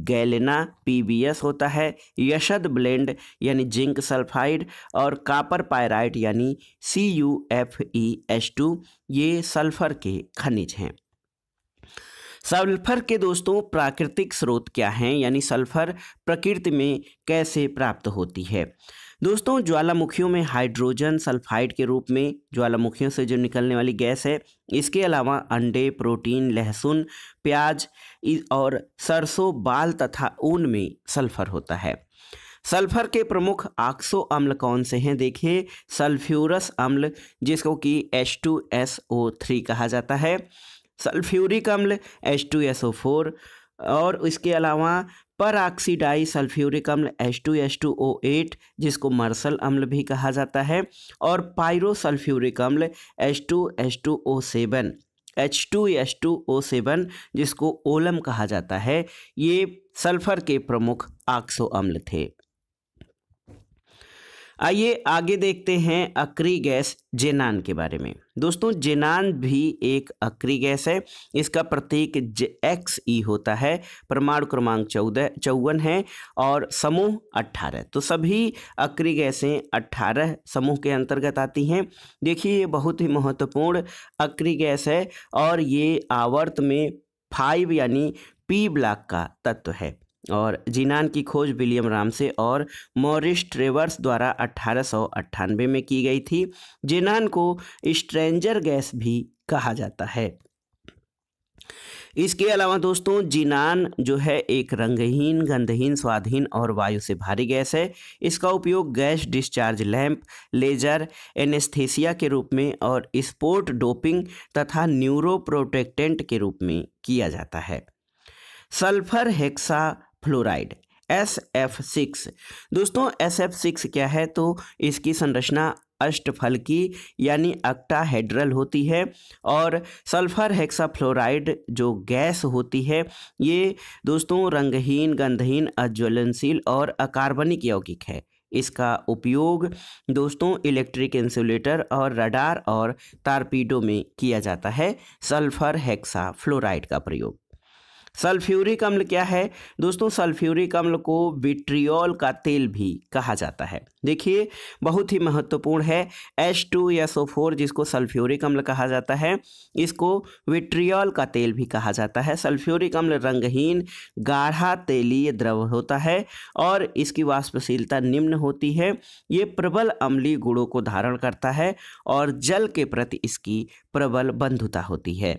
गैलेना पी होता है यशद ब्लेंड यानी जिंक सल्फाइड और कापर पायराइट यानी C U F E H two ये सल्फर के खनिज हैं सल्फर के दोस्तों प्राकृतिक स्रोत क्या हैं यानी सल्फर प्रकृति में कैसे प्राप्त होती है दोस्तों ज्वालामुखियों में हाइड्रोजन सल्फाइड के रूप में ज्वालामुखियों से जो निकलने वाली गैस है इसके अलावा अंडे प्रोटीन लहसुन प्याज और सरसों बाल तथा ऊन में सल्फर होता है सल्फर के प्रमुख आक्सो अम्ल कौन से हैं देखिए सल्फ्यूरस अम्ल जिसको कि H2SO3 कहा जाता है सल्फ्यूरिक अम्ल H2SO4 और इसके अलावा पर ऑक्सीडाई सल्फ्यूरिक अम्ल H two H two O eight जिसको मर्सल अम्ल भी कहा जाता है और पायरोसल्फ्यूरिक अम्ल H two H two O seven H two H two O seven जिसको ओलम कहा जाता है ये सल्फर के प्रमुख आक्सो अम्ल थे आइए आगे देखते हैं अक्री गैस जेनान के बारे में दोस्तों जेनान भी एक अक्री गैस है इसका प्रतीक एक्स ई होता है परमाणु क्रमांक चौदह चौवन है और समूह अट्ठारह तो सभी अक्री गैसें अट्ठारह समूह के अंतर्गत आती हैं देखिए ये बहुत ही महत्वपूर्ण अक्री गैस है और ये आवर्त में फाइव यानी पी ब्लॉक का तत्व है और जिनान की खोज विलियम रामसे और मॉरिस ट्रेवर्स द्वारा अट्ठारह में की गई थी जिनान को स्ट्रेंजर गैस भी कहा जाता है इसके अलावा दोस्तों जिनान जो है एक रंगहीन गंधहीन स्वादहीन और वायु से भारी गैस है इसका उपयोग gas discharge lamp laser anaesthesia के रूप में और स्पोर्ट डोपिंग तथा न्यूरो प्रोटेक्टेंट के रूप में किया जाता है sulphur hexafluoride S F six दोस्तों एस एफ सिक्स क्या है तो इसकी संरचना अष्टफल की यानी अक्टाहेड्रल होती है और सल्फर हेक्साफ्लोराइड जो गैस होती है ये दोस्तों रंगहीन गंधहीन अज्वलनशील और अकार्बनिक यौगिक है इसका उपयोग दोस्तों इलेक्ट्रिक इंसुलेटर और रडार और तारपीडो में किया जाता है सल्फर हेक्सा फ्लोराइड का प्रयोग सल्फ्यूरिक अम्ल क्या है दोस्तों सल्फ्यूरिक अम्ल को विट्रियोल का तेल भी कहा जाता है देखिए बहुत ही महत्वपूर्ण है H two S O four जिसको सल्फ्यूरिक अम्ल कहा जाता है इसको विट्रियोल का तेल भी कहा जाता है सल्फ्यूरिक अम्ल रंगहीन गाढ़ा तेलीय द्रव होता है और इसकी वाष्पशीलता निम्न होती है ये प्रबल अम्लीय गुणों को धारण करता है और जल के प्रति इसकी प्रबल बंधुता होती है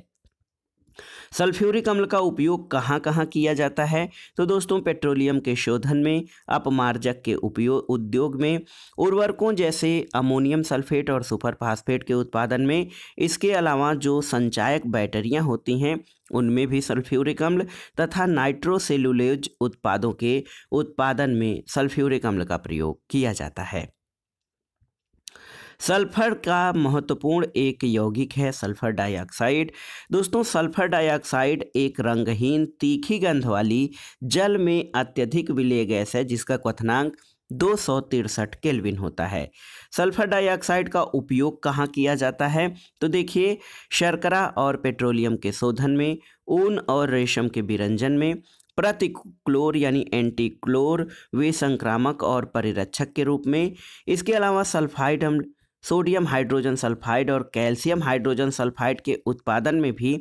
सल्फ्यूरिक अम्ल का उपयोग कहाँ कहाँ किया जाता है तो दोस्तों पेट्रोलियम के शोधन में अपमार्जक के उपयोग उद्योग में उर्वरकों जैसे अमोनियम सल्फेट और सुपर फास्फेट के उत्पादन में इसके अलावा जो संचायक बैटरियाँ होती हैं उनमें भी सल्फ्यूरिक अम्ल तथा नाइट्रोसेलुलेज उत्पादों के उत्पादन में सल्फ्यूरिक अम्ल का प्रयोग किया जाता है सल्फर का महत्वपूर्ण एक यौगिक है सल्फर डाइऑक्साइड दोस्तों सल्फर डाइऑक्साइड एक रंगहीन तीखी गंध वाली जल में अत्यधिक विलय गैस है जिसका क्वथनांक दो सौ तिरसठ केल्विन होता है सल्फर डाइऑक्साइड का उपयोग कहाँ किया जाता है तो देखिए शर्करा और पेट्रोलियम के शोधन में ऊन और रेशम के विरंजन में प्रतिक्लोर यानी एंटीक्लोर वे संक्रामक और परिरक्षक के रूप में इसके अलावा सल्फाइड हम सोडियम हाइड्रोजन सल्फाइड और कैल्शियम हाइड्रोजन सल्फाइड के उत्पादन में भी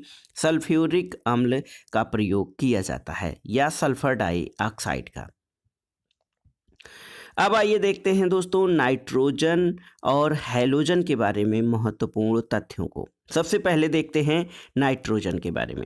सल्फ्यूरिक अम्ल का प्रयोग किया जाता है या सल्फर डाइऑक्साइड का अब आइए देखते हैं दोस्तों नाइट्रोजन और हेलोजन के बारे में महत्वपूर्ण तथ्यों को सबसे पहले देखते हैं नाइट्रोजन के बारे में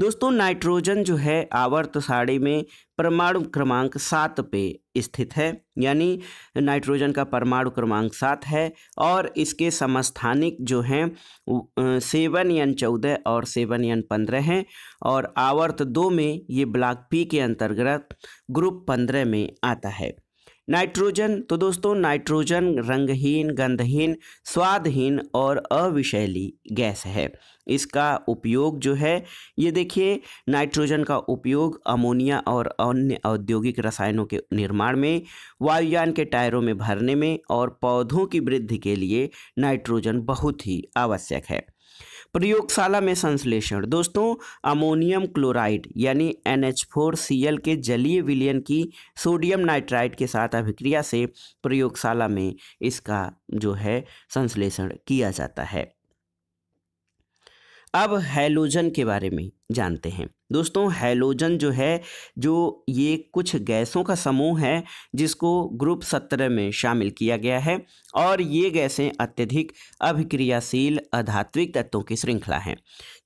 दोस्तों नाइट्रोजन जो है आवर्त साड़ी में परमाणु क्रमांक सात पे स्थित है यानी नाइट्रोजन का परमाणु क्रमांक सात है और इसके समस्थानिक जो हैं सेवन यन चौदह और सेवन यन पंद्रह हैं और आवर्त दो में ये ब्लॉक पी के अंतर्गत ग्रुप पंद्रह में आता है नाइट्रोजन तो दोस्तों नाइट्रोजन रंगहीन गंधहीन स्वादहीन और अविषैली गैस है इसका उपयोग जो है ये देखिए नाइट्रोजन का उपयोग अमोनिया और अन्य औद्योगिक रसायनों के निर्माण में वायुयान के टायरों में भरने में और पौधों की वृद्धि के लिए नाइट्रोजन बहुत ही आवश्यक है प्रयोगशाला में संश्लेषण दोस्तों अमोनियम क्लोराइड यानी NH4Cl के जलीय विलयन की सोडियम नाइट्राइड के साथ अभिक्रिया से प्रयोगशाला में इसका जो है संश्लेषण किया जाता है अब हैलोजन के बारे में जानते हैं दोस्तों हेलोजन जो है जो ये कुछ गैसों का समूह है जिसको ग्रुप सत्रह में शामिल किया गया है और ये गैसें अत्यधिक अभिक्रियाशील अधात्विक तत्वों की श्रृंखला हैं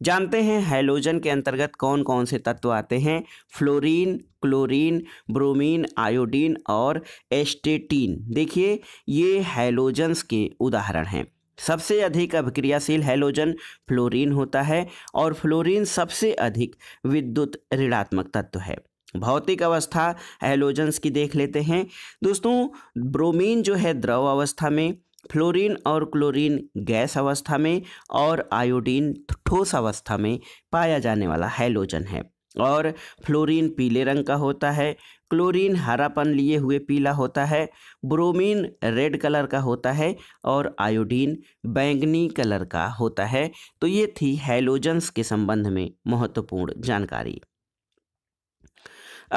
जानते हैं हेलोजन के अंतर्गत कौन कौन से तत्व आते हैं फ्लोरीन क्लोरीन ब्रोमीन आयोडीन और एस्टेटीन देखिए ये हेलोजन्स के उदाहरण हैं सबसे अधिक अभिक्रियाशील हेलोजन फ्लोरीन होता है और फ्लोरीन सबसे अधिक विद्युत ऋणात्मक तत्व है भौतिक अवस्था हेलोजन्स की देख लेते हैं दोस्तों ब्रोमीन जो है द्रव अवस्था में फ्लोरीन और क्लोरीन गैस अवस्था में और आयोडीन ठोस अवस्था में पाया जाने वाला हेलोजन है और फ्लोरीन पीले रंग का होता है क्लोरीन हरापन लिए हुए पीला होता है ब्रोमीन रेड कलर का होता है और आयोडीन बैंगनी कलर का होता है तो ये थी हेलोजन्स के संबंध में महत्वपूर्ण जानकारी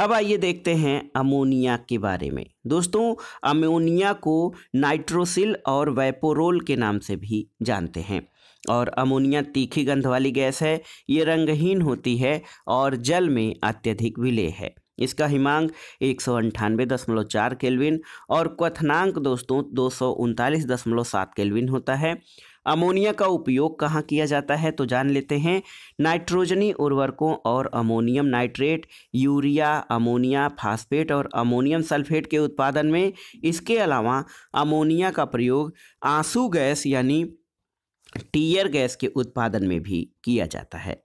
अब आइए देखते हैं अमोनिया के बारे में दोस्तों अमोनिया को नाइट्रोसिल और वेपोरोल के नाम से भी जानते हैं और अमोनिया तीखी गंध वाली गैस है ये रंगहीन होती है और जल में अत्यधिक विलेय है इसका हिमांक एक सौ अंठानवे दशमलव चार केल्विन और क्वथनांक दोस्तों दो सौ उनतालीस दशमलव सात केल्विन होता है अमोनिया का उपयोग कहाँ किया जाता है तो जान लेते हैं नाइट्रोजनी उर्वरकों और ammonium nitrate urea ammonia phosphate और अमोनियम सल्फेट के उत्पादन में इसके अलावा अमोनिया का प्रयोग आंसू गैस यानी टीयर गैस के उत्पादन में भी किया जाता है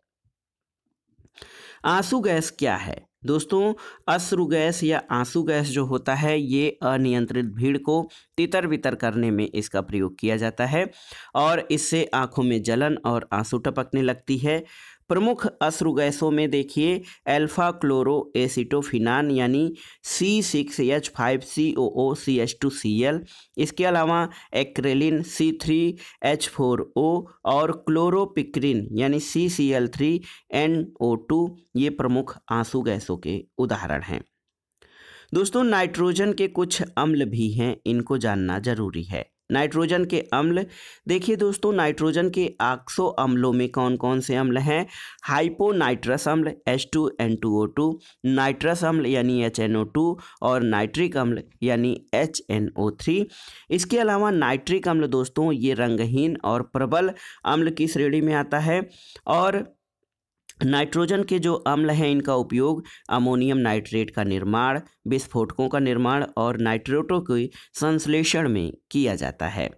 आंसू गैस क्या है दोस्तों अश्रु गैस या आंसू गैस जो होता है ये अनियंत्रित भीड़ को तितर बितर करने में इसका प्रयोग किया जाता है और इससे आंखों में जलन और आंसू टपकने लगती है प्रमुख अश्रु गैसों में देखिए अल्फा क्लोरो एसिटोफिनान यानी C six H five C O O C H two C L इसके अलावा acrolein C three H four O और क्लोरोपिक्रिन यानी C C L three N O two ये प्रमुख आंसू गैसों के उदाहरण हैं दोस्तों नाइट्रोजन के कुछ अम्ल भी हैं इनको जानना जरूरी है नाइट्रोजन के अम्ल देखिए दोस्तों नाइट्रोजन के आक्सो अम्लों में कौन कौन से अम्ल हैं हाइपोनाइट्रस अम्ल H two N two O two nitrous अम्ल यानी एच एन ओ टू और नाइट्रिक अम्ल यानी एच एन ओ थ्री इसके अलावा नाइट्रिक अम्ल दोस्तों ये रंगहीन और प्रबल अम्ल की श्रेणी में आता है और नाइट्रोजन के जो अम्ल हैं इनका उपयोग अमोनियम नाइट्रेट का निर्माण विस्फोटकों का निर्माण और नाइट्रेटों के संश्लेषण में किया जाता है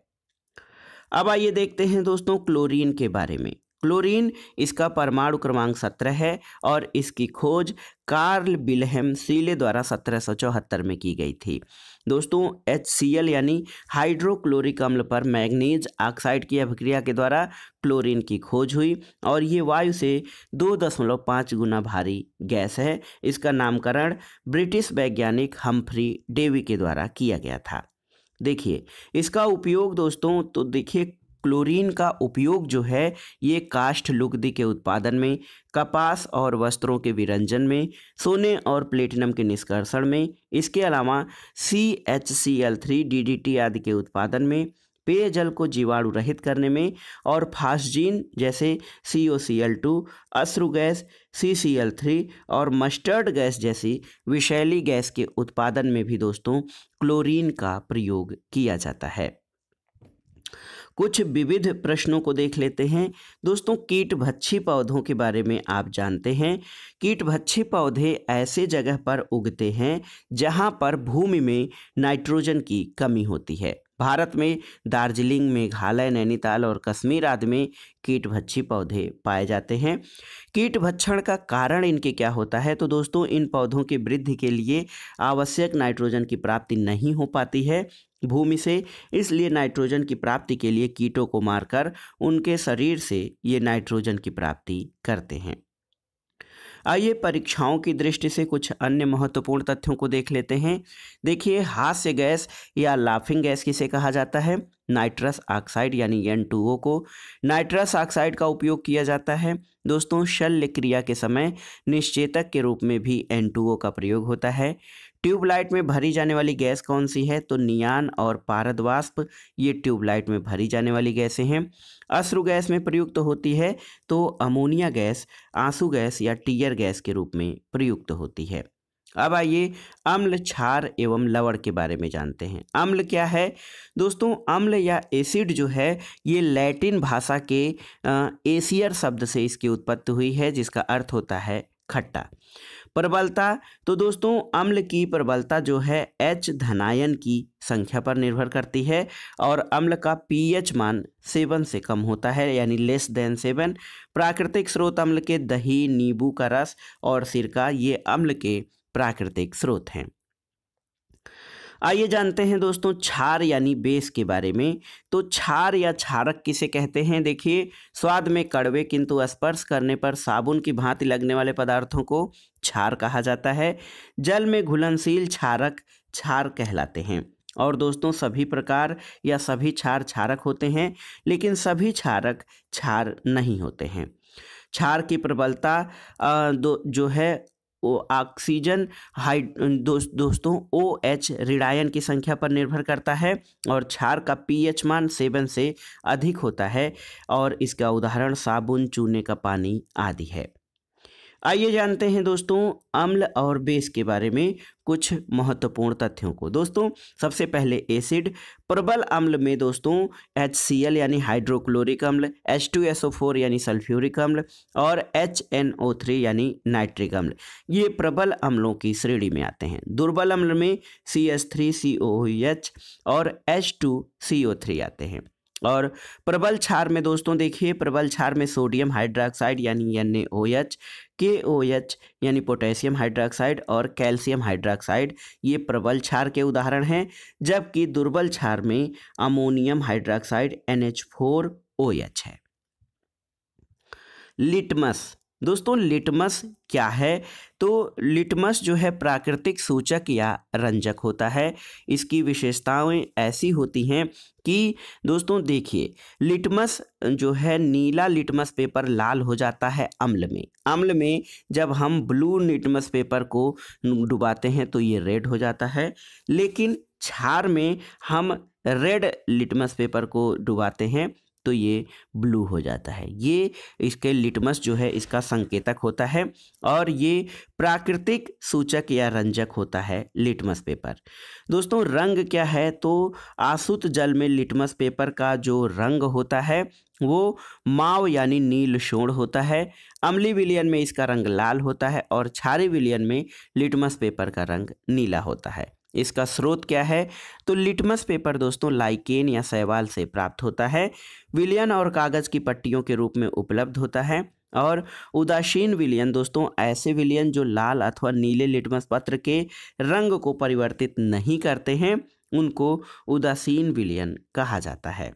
अब आइए देखते हैं दोस्तों क्लोरीन के बारे में क्लोरीन इसका परमाणु क्रमांक सत्रह है और इसकी खोज कार्ल बिलहम सीले द्वारा सत्रह सौ चौहत्तर में की गई थी दोस्तों एच सी एल यानी हाइड्रोक्लोरिक अम्ल पर मैग्नीज ऑक्साइड की अभिक्रिया के द्वारा क्लोरीन की खोज हुई और ये वायु से दो दशमलव पाँच गुना भारी गैस है इसका नामकरण ब्रिटिश वैज्ञानिक हम्फ्री डेवी के द्वारा किया गया था देखिए इसका उपयोग दोस्तों तो देखिए क्लोरीन का उपयोग जो है ये काष्ठ लुगदी के उत्पादन में कपास और वस्त्रों के विरंजन में सोने और प्लेटिनम के निष्कर्षण में इसके अलावा C H C L three D D T आदि के उत्पादन में पेयजल को जीवाणु रहित करने में और फास्जीन जैसे C O C L two अश्रु gas C C L three और मस्टर्ड गैस जैसी विषैली गैस के उत्पादन में भी दोस्तों क्लोरीन का प्रयोग किया जाता है कुछ विविध प्रश्नों को देख लेते हैं दोस्तों कीट भच्छी पौधों के बारे में आप जानते हैं कीट भच्छी पौधे ऐसे जगह पर उगते हैं जहाँ पर भूमि में नाइट्रोजन की कमी होती है भारत में दार्जिलिंग मेघालय नैनीताल और कश्मीर आदि में कीट भच्छी पौधे पाए जाते हैं कीट भक्षण का कारण इनके क्या होता है तो दोस्तों इन पौधों की वृद्धि के लिए आवश्यक नाइट्रोजन की प्राप्ति नहीं हो पाती है भूमि से इसलिए नाइट्रोजन की प्राप्ति के लिए कीटों को मारकर उनके शरीर से ये नाइट्रोजन की प्राप्ति करते हैं आइए परीक्षाओं की दृष्टि से कुछ अन्य महत्वपूर्ण तथ्यों को देख लेते हैं देखिए हास्य गैस या लाफिंग गैस किसे कहा जाता है नाइट्रस ऑक्साइड यानी एन को नाइट्रस ऑक्साइड का उपयोग किया जाता है दोस्तों शल्य क्रिया के समय निश्चेतक के रूप में भी एन का प्रयोग होता है ट्यूबलाइट में भरी जाने वाली गैस कौन सी है तो नियान और पारद वाष्प ये ट्यूबलाइट में भरी जाने वाली गैसें हैं अश्रु गैस में प्रयुक्त तो होती है तो अमोनिया गैस आंसू गैस या टीयर गैस के रूप में प्रयुक्त तो होती है अब आइए अम्ल क्षार एवं लवण के बारे में जानते हैं अम्ल क्या है दोस्तों अम्ल या एसिड जो है ये लैटिन भाषा के एसियर शब्द से इसकी उत्पत्ति हुई है जिसका अर्थ होता है खट्टा प्रबलता तो दोस्तों अम्ल की प्रबलता जो है एच धनायन की संख्या पर निर्भर करती है और अम्ल का पीएच मान सेवन से कम होता है यानी लेस देन सेवन प्राकृतिक स्रोत अम्ल के दही नींबू का रस और सिरका ये अम्ल के प्राकृतिक स्रोत हैं आइए जानते हैं दोस्तों छार यानी बेस के बारे में तो छार या छारक किसे कहते हैं देखिए स्वाद में कड़वे किंतु स्पर्श करने पर साबुन की भांति लगने वाले पदार्थों को छार कहा जाता है जल में घुलनशील छारक छार कहलाते हैं और दोस्तों सभी प्रकार या सभी छार छारक होते हैं लेकिन सभी छारक छार नहीं होते हैं छार की प्रबलता जो है ऑक्सीजन हाइड दोस्त दोस्तों ओ एच रिडायन की संख्या पर निर्भर करता है और क्षार का पीएच मान सेवन से अधिक होता है और इसका उदाहरण साबुन चूने का पानी आदि है आइए जानते हैं दोस्तों अम्ल और बेस के बारे में कुछ महत्वपूर्ण तथ्यों को दोस्तों सबसे पहले एसिड प्रबल अम्ल में दोस्तों एच यानी हाइड्रोक्लोरिक अम्ल एच यानी सल्फ्यूरिक अम्ल और एच यानी नाइट्रिक अम्ल ये प्रबल अम्लों की श्रेणी में आते हैं दुर्बल अम्ल में C S three C O H और H two C O three आते हैं और प्रबल क्षार में दोस्तों देखिए प्रबल क्षार में सोडियम हाइड्रोक्साइड यानी N O H K O H यानी पोटेशियम हाइड्रोक्साइड और कैल्शियम हाइड्रोक्साइड ये प्रबल क्षार के उदाहरण हैं जबकि दुर्बल क्षार में ammonium hydroxide N H four O H है लिटमस दोस्तों लिटमस क्या है तो लिटमस जो है प्राकृतिक सूचक या रंजक होता है इसकी विशेषताएं ऐसी होती हैं कि दोस्तों देखिए लिटमस जो है नीला लिटमस पेपर लाल हो जाता है अम्ल में अम्ल में जब हम ब्लू लिटमस पेपर को डुबाते हैं तो ये रेड हो जाता है लेकिन क्षार में हम रेड लिटमस पेपर को डुबाते हैं तो ये ब्लू हो जाता है ये इसके लिटमस जो है इसका संकेतक होता है और ये प्राकृतिक सूचक या रंजक होता है लिटमस पेपर दोस्तों रंग क्या है तो आसुत जल में लिटमस पेपर का जो रंग होता है वो माव यानी नील शोण होता है अम्ली विलियन में इसका रंग लाल होता है और छारी विलियन में लिटमस पेपर का रंग नीला होता है इसका स्रोत क्या है तो लिटमस पेपर दोस्तों लाइकेन या सहवाल से प्राप्त होता है विलियन और कागज़ की पट्टियों के रूप में उपलब्ध होता है और उदासीन विलियन दोस्तों ऐसे विलियन जो लाल अथवा नीले लिटमस पत्र के रंग को परिवर्तित नहीं करते हैं उनको उदासीन विलियन कहा जाता है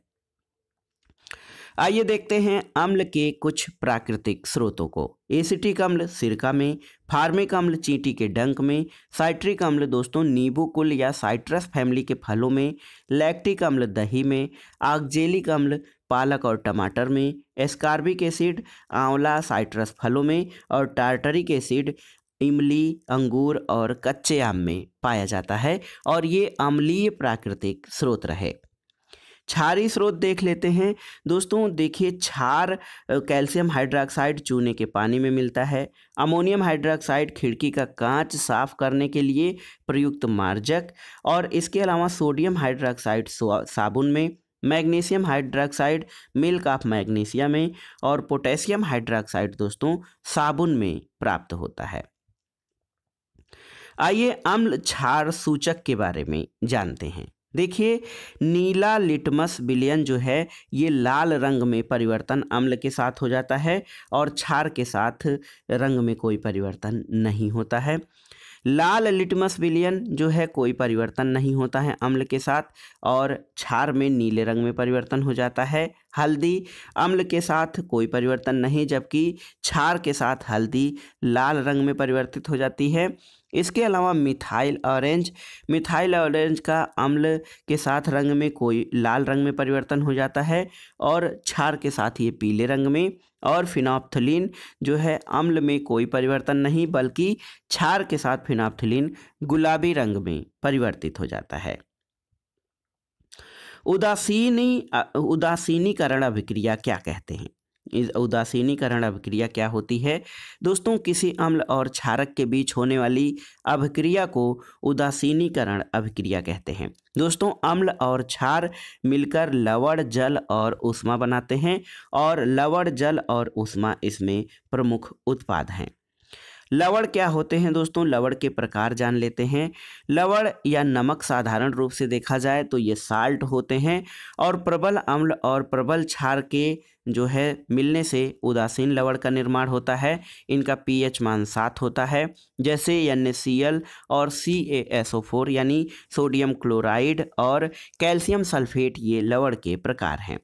आइए देखते हैं अम्ल के कुछ प्राकृतिक स्रोतों को एसिटिक अम्ल सिरका में फार्मिक अम्ल चींटी के डंक में साइट्रिक अम्ल दोस्तों नींबू कुल या साइट्रस फैमिली के फलों में लैक्टिक अम्ल दही में आगजेलिक अम्ल पालक और टमाटर में एस्कार्बिक एसिड आंवला साइट्रस फलों में और टार्टरिक एसिड इमली अंगूर और कच्चे आम में पाया जाता है और ये अम्लीय प्राकृतिक स्रोत रहे क्षारी स्रोत देख लेते हैं दोस्तों देखिए क्षार कैल्शियम हाइड्रोक्साइड चूने के पानी में मिलता है अमोनियम हाइड्रोक्साइड खिड़की का कांच साफ करने के लिए प्रयुक्त मार्जक और इसके अलावा सोडियम हाइड्रोक्साइड साबुन में magnesium hydroxide milk of magnesia में और पोटेशियम हाइड्रोक्साइड दोस्तों साबुन में प्राप्त होता है आइए अम्ल क्षार सूचक के बारे में जानते हैं देखिए नीला लिटमस बिलियन जो है ये लाल रंग में परिवर्तन अम्ल के साथ हो जाता है और क्षार के साथ रंग में कोई परिवर्तन नहीं होता है लाल लिटमस बिलियन जो है कोई परिवर्तन नहीं होता है अम्ल के साथ और क्षार में नीले रंग में परिवर्तन हो जाता है हल्दी अम्ल के साथ कोई परिवर्तन नहीं जबकि क्षार के साथ हल्दी लाल रंग में परिवर्तित हो जाती है इसके अलावा मिथाइल ऑरेंज मिथाइल ऑरेंज का अम्ल के साथ रंग में कोई लाल रंग में परिवर्तन हो जाता है और क्षार के साथ ये पीले रंग में और फिनाप्थलिन जो है अम्ल में कोई परिवर्तन नहीं बल्कि क्षार के साथ फिनाप्थलिन गुलाबी रंग में परिवर्तित हो जाता है उदासीनी उदासीनीकरण अभिक्रिया क्या कहते हैं इस उदासीनीकरण अभिक्रिया क्या होती है दोस्तों किसी अम्ल और क्षारक के बीच होने वाली अभिक्रिया को उदासीनीकरण अभिक्रिया कहते हैं दोस्तों अम्ल और क्षार मिलकर लवण जल और उष्मा बनाते हैं और लवण जल और उष्मा इसमें प्रमुख उत्पाद हैं लवण क्या होते हैं दोस्तों लवण के प्रकार जान लेते हैं लवण या नमक साधारण रूप से देखा जाए तो ये साल्ट होते हैं और प्रबल अम्ल और प्रबल क्षार के जो है मिलने से उदासीन लवण का निर्माण होता है इनका पीएच मान सात होता है जैसे एन और C A S O four यानी सोडियम क्लोराइड और कैल्शियम सल्फेट ये लवण के प्रकार हैं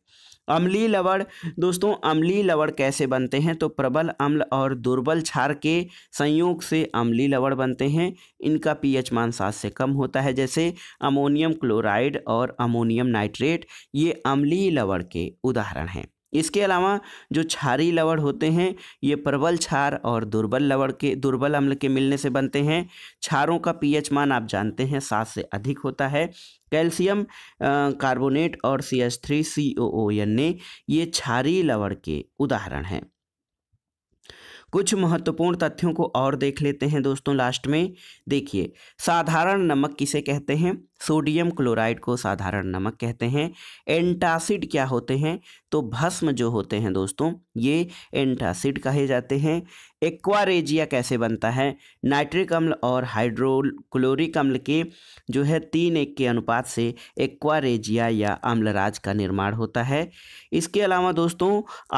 अम्ली लवण दोस्तों अम्ली लवण कैसे बनते हैं तो प्रबल अम्ल और दुर्बल क्षार के संयोग से अम्ली लवण बनते हैं इनका पीएच मान सात से कम होता है जैसे अमोनियम क्लोराइड और अमोनियम नाइट्रेट ये अम्ली लवण के उदाहरण हैं इसके अलावा जो छारी लवण होते हैं ये प्रबल छार और दुर्बल लवण के दुर्बल अम्ल के मिलने से बनते हैं छारों का पीएच मान आप जानते हैं सात से अधिक होता है कैल्शियम कार्बोनेट और C H three C O O N A ये क्षारी लवण के उदाहरण हैं कुछ महत्वपूर्ण तथ्यों को और देख लेते हैं दोस्तों लास्ट में देखिए साधारण नमक किसे कहते हैं सोडियम क्लोराइड को साधारण नमक कहते हैं एंटासिड क्या होते हैं तो भस्म जो होते हैं दोस्तों ये एंटासिड कहे जाते हैं एक्वारेजिया कैसे बनता है नाइट्रिक अम्ल और हाइड्रोक्लोरिक अम्ल के जो है तीन एक के अनुपात से एक्वारेजिया या अम्लराज का निर्माण होता है इसके अलावा दोस्तों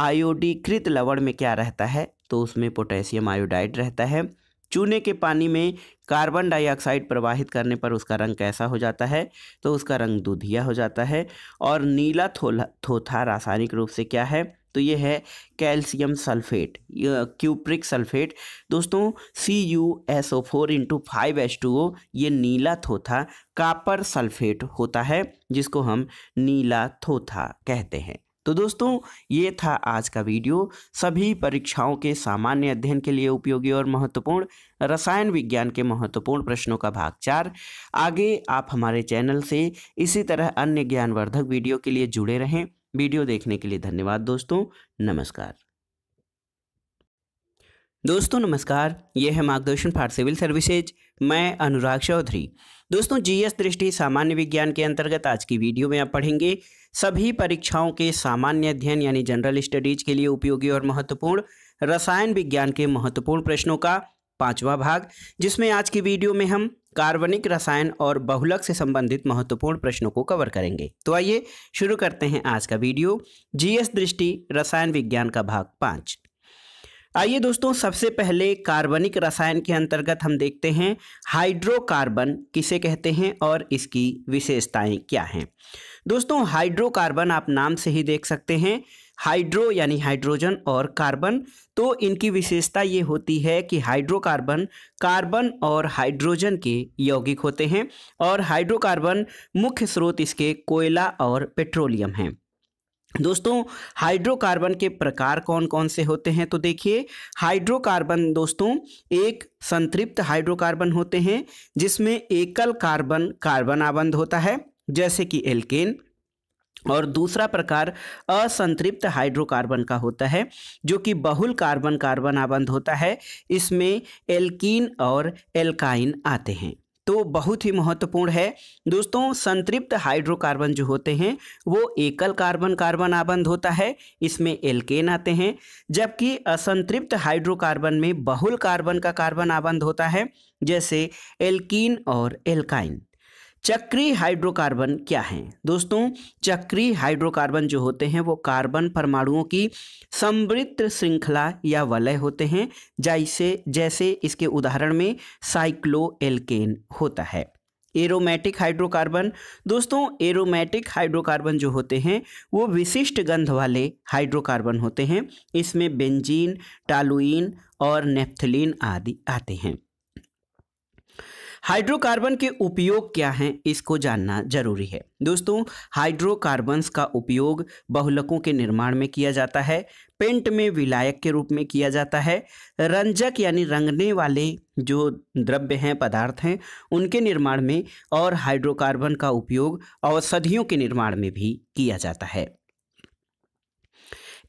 आयोडीकृत लवण में क्या रहता है तो उसमें पोटेशियम आयोडाइड रहता है चूने के पानी में कार्बन डाइऑक्साइड प्रवाहित करने पर उसका रंग कैसा हो जाता है तो उसका रंग दूधिया हो जाता है और नीला थोला थोथा रासायनिक रूप से क्या है तो ये है कैल्शियम सल्फेट क्यूप्रिक सल्फेट दोस्तों C U S O four into five H two O ये नीला थोथा कापर सल्फेट होता है जिसको हम नीला थोथा कहते हैं तो दोस्तों ये था आज का वीडियो सभी परीक्षाओं के सामान्य अध्ययन के लिए उपयोगी और महत्वपूर्ण रसायन विज्ञान के महत्वपूर्ण प्रश्नों का भाग चार आगे आप हमारे चैनल से इसी तरह अन्य ज्ञानवर्धक वीडियो के लिए जुड़े रहें वीडियो देखने के लिए धन्यवाद दोस्तों नमस्कार दोस्तों नमस्कार ये है मार्गदर्शन फॉर सिविल सर्विसेज मैं अनुराग चौधरी दोस्तों जीएस दृष्टि सामान्य विज्ञान के अंतर्गत आज की वीडियो में आप पढ़ेंगे सभी परीक्षाओं के सामान्य अध्ययन यानी जनरल स्टडीज के लिए उपयोगी और महत्वपूर्ण रसायन विज्ञान के महत्वपूर्ण प्रश्नों का पांचवा भाग जिसमें आज की वीडियो में हम कार्बनिक रसायन और बहुलक से संबंधित महत्वपूर्ण प्रश्नों को कवर करेंगे तो आइए शुरू करते हैं आज का वीडियो जीएस दृष्टि रसायन विज्ञान का भाग पाँच आइए दोस्तों सबसे पहले कार्बनिक रसायन के अंतर्गत हम देखते हैं हाइड्रोकार्बन किसे कहते हैं और इसकी विशेषताएं क्या हैं दोस्तों हाइड्रोकार्बन आप नाम से ही देख सकते हैं हाइड्रो यानी हाइड्रोजन और कार्बन तो इनकी विशेषता ये होती है कि हाइड्रोकार्बन कार्बन और हाइड्रोजन के यौगिक होते हैं और हाइड्रोकार्बन मुख्य स्रोत इसके कोयला और पेट्रोलियम हैं दोस्तों हाइड्रोकार्बन के प्रकार कौन कौन से होते हैं तो देखिए हाइड्रोकार्बन दोस्तों एक संतृप्त हाइड्रोकार्बन होते हैं जिसमें एकल कार्बन कार्बन आबंध होता है जैसे कि एल्केन और दूसरा प्रकार असंतृप्त हाइड्रोकार्बन का होता है जो कि बहुल कार्बन कार्बन आबंध होता है इसमें एल्कीन और एल्काइन आते हैं तो बहुत ही महत्वपूर्ण है दोस्तों संतृप्त हाइड्रोकार्बन जो होते हैं वो एकल कार्बन कार्बन आबंध होता है इसमें एल्केन आते हैं जबकि असंतृप्त हाइड्रोकार्बन में बहुल कार्बन का कार्बन आबंध होता है जैसे एल्कीन और एल्काइन चक्री हाइड्रोकार्बन क्या हैं दोस्तों चक्री हाइड्रोकार्बन जो होते हैं वो कार्बन परमाणुओं की समृद्ध श्रृंखला या वलय होते हैं जैसे जैसे इसके उदाहरण में साइक्लो एल्केन होता है एरोमेटिक हाइड्रोकार्बन दोस्तों एरोमेटिक हाइड्रोकार्बन जो होते हैं वो विशिष्ट गंध वाले हाइड्रोकार्बन होते हैं इसमें बेंजीन टालुइन और नेफ्थलीन आदि आते हैं हाइड्रोकार्बन के उपयोग क्या हैं इसको जानना जरूरी है दोस्तों हाइड्रोकार्बन्स का उपयोग बहुलकों के निर्माण में किया जाता है पेंट में विलायक के रूप में किया जाता है रंजक यानी रंगने वाले जो द्रव्य हैं पदार्थ हैं उनके निर्माण में और हाइड्रोकार्बन का उपयोग औषधियों के निर्माण में भी किया जाता है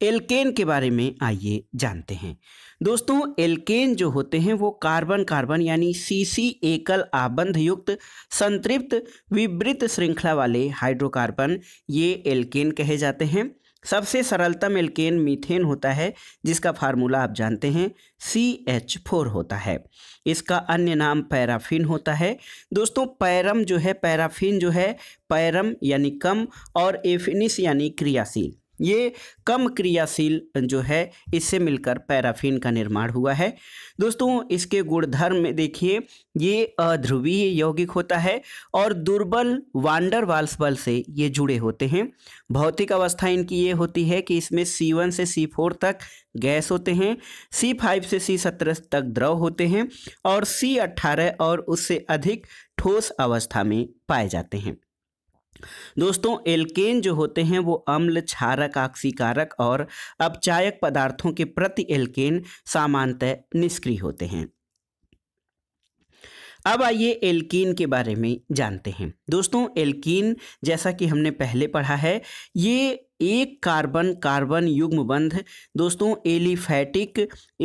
एल्केन के बारे में आइए जानते हैं दोस्तों एल्केन जो होते हैं वो कार्बन कार्बन यानी सीसी एकल आबंध युक्त संतृप्त विवृत श्रृंखला वाले हाइड्रोकार्बन ये एल्केन कहे जाते हैं सबसे सरलतम एल्केन मीथेन होता है जिसका फार्मूला आप जानते हैं सी एच फोर होता है इसका अन्य नाम पैराफिन होता है दोस्तों पैरम जो है पैराफिन जो है पैरम यानी कम और एफिनिस यानी क्रियाशील ये कम क्रियाशील जो है इससे मिलकर पैराफिन का निर्माण हुआ है दोस्तों इसके गुणधर्म में देखिए ये अध्रुवीय यौगिक होता है और दुर्बल वांडर वाल्स बल से ये जुड़े होते हैं भौतिक अवस्था इनकी ये होती है कि इसमें सी वन से सी फोर तक गैस होते हैं सी फाइव से सी सत्रह तक द्रव होते हैं और सी अट्ठारह और उससे अधिक ठोस अवस्था में पाए जाते हैं दोस्तों एल्केन जो होते हैं वो अम्ल क्षारक आक्सीकारक और अपचायक पदार्थों के प्रति एल्केन सामान्यतः निष्क्रिय होते हैं अब आइए एल्कीन के बारे में जानते हैं दोस्तों एल्कीन जैसा कि हमने पहले पढ़ा है ये एक कार्बन कार्बन युग्म बंध दोस्तों एलिफैटिक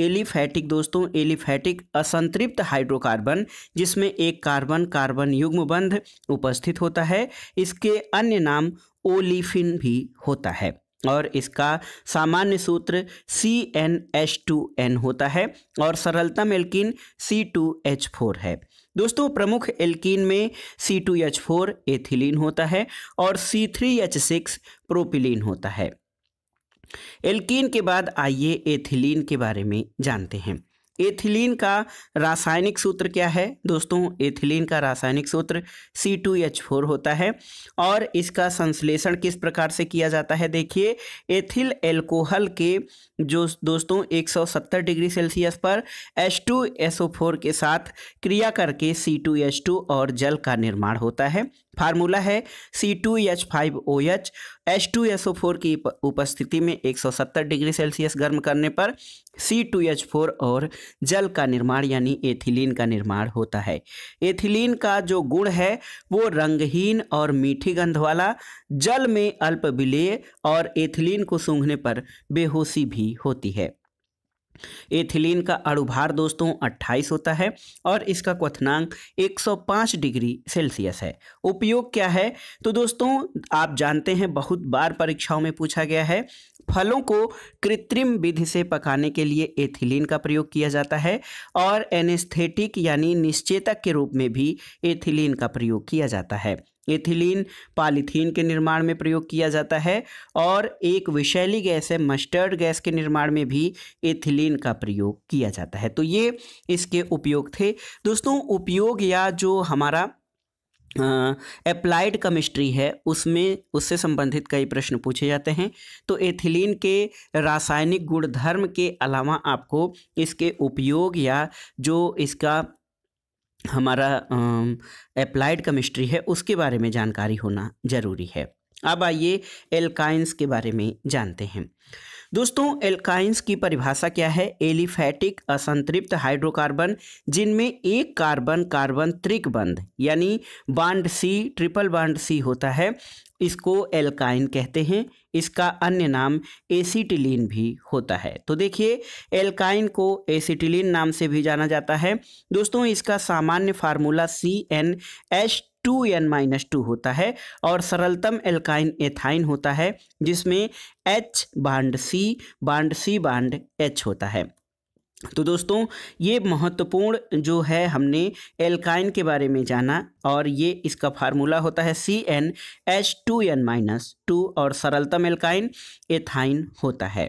एलिफैटिक दोस्तों एलिफैटिक असंतृप्त हाइड्रोकार्बन जिसमें एक कार्बन कार्बन युग्म बंध उपस्थित होता है इसके अन्य नाम ओलिफिन भी होता है और इसका सामान्य सूत्र C N H two N होता है और सरलतम alkene C two H four है दोस्तों प्रमुख एल्कीन में C two H four ethylene होता है और C three H six propylene होता है एल्कीन के बाद आइए एथिलीन के बारे में जानते हैं एथिलीन का रासायनिक सूत्र क्या है दोस्तों एथिलीन का रासायनिक सूत्र C2H4 होता है और इसका संश्लेषण किस प्रकार से किया जाता है देखिए एथिल एल्कोहल के जो दोस्तों 170 डिग्री सेल्सियस पर H2SO4 के साथ क्रिया करके C2H2 और जल का निर्माण होता है फार्मूला है C two H five O H H two S O four की उपस्थिति में 170 डिग्री सेल्सियस गर्म करने पर सी टू एच फोर और जल का निर्माण यानी एथिलीन का निर्माण होता है एथिलीन का जो गुण है वो रंगहीन और मीठी गंध वाला जल में अल्प विलेय और एथिलीन को सूंघने पर बेहोशी भी होती है एथिलीन का अड़ुभार दोस्तों 28 होता है और इसका क्वथनांक 105 डिग्री सेल्सियस है उपयोग क्या है तो दोस्तों आप जानते हैं बहुत बार परीक्षाओं में पूछा गया है फलों को कृत्रिम विधि से पकाने के लिए एथिलीन का प्रयोग किया जाता है और एनेस्थेटिक यानी निश्चेतक के रूप में भी एथिलीन का प्रयोग किया जाता है एथिलीन पॉलीथीन के निर्माण में प्रयोग किया जाता है और एक विषैली गैस है मस्टर्ड गैस के निर्माण में भी एथिलीन का प्रयोग किया जाता है तो ये इसके उपयोग थे दोस्तों उपयोग या जो हमारा अप्लाइड केमिस्ट्री है उसमें उससे संबंधित कई प्रश्न पूछे जाते हैं तो एथिलीन के रासायनिक गुणधर्म के अलावा आपको इसके उपयोग या जो इसका हमारा अप्लाइड केमिस्ट्री है उसके बारे में जानकारी होना ज़रूरी है अब आइए एल्काइंस के बारे में जानते हैं दोस्तों एल्काइंस की परिभाषा क्या है एलिफैटिक असंतृप्त हाइड्रोकार्बन जिनमें एक कार्बन कार्बन त्रिक बंद यानी bond C triple bond C होता है इसको एल्काइन कहते हैं इसका अन्य नाम एसीटिलीन भी होता है तो देखिए एल्काइन को एसीटिलीन नाम से भी जाना जाता है दोस्तों इसका सामान्य formula C N H two N minus two होता है और सरलतम एल्काइन एथाइन होता है जिसमें H bond C bond C bond H होता है तो दोस्तों ये महत्वपूर्ण जो है हमने एल्काइन के बारे में जाना और ये इसका फार्मूला होता है C N H two N minus two और सरलतम एल्काइन एथाइन होता है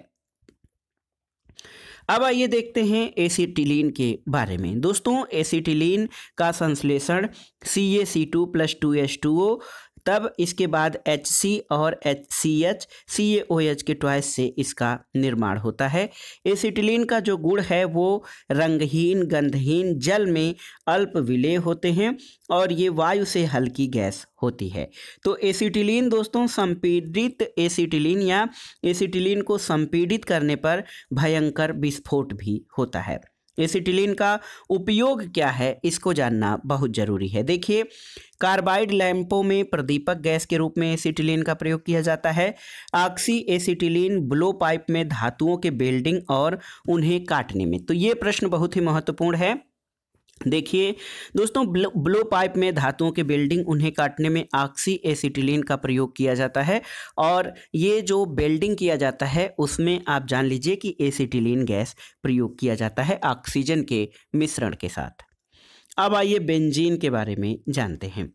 अब आइए देखते हैं एसीटिलीन के बारे में दोस्तों एसीटिलीन का संश्लेषण C A C two plus two H two O तब इसके बाद एच सी और H C H C A O H के ट्वाइस से इसका निर्माण होता है एसिटिलीन का जो गुण है वो रंगहीन गंधहीन जल में अल्प विलय होते हैं और ये वायु से हल्की गैस होती है तो एसिटिलीन दोस्तों संपीड़ित एसिटिलीन या एसिटिलीन को संपीड़ित करने पर भयंकर विस्फोट भी होता है एसिटिलीन का उपयोग क्या है इसको जानना बहुत ज़रूरी है देखिए कार्बाइड लैंपों में प्रदीपक गैस के रूप में एसिटिलीन का प्रयोग किया जाता है ऑक्सी एसिटिलीन ब्लो पाइप में धातुओं के बेल्डिंग और उन्हें काटने में तो ये प्रश्न बहुत ही महत्वपूर्ण है देखिए दोस्तों ब्लो, ब्लो पाइप में धातुओं के बेल्डिंग उन्हें काटने में ऑक्सी एसिटिलीन का प्रयोग किया जाता है और ये जो बेल्डिंग किया जाता है उसमें आप जान लीजिए कि एसिटिलीन गैस प्रयोग किया जाता है ऑक्सीजन के मिश्रण के साथ अब आइए बेंजीन के बारे में जानते हैं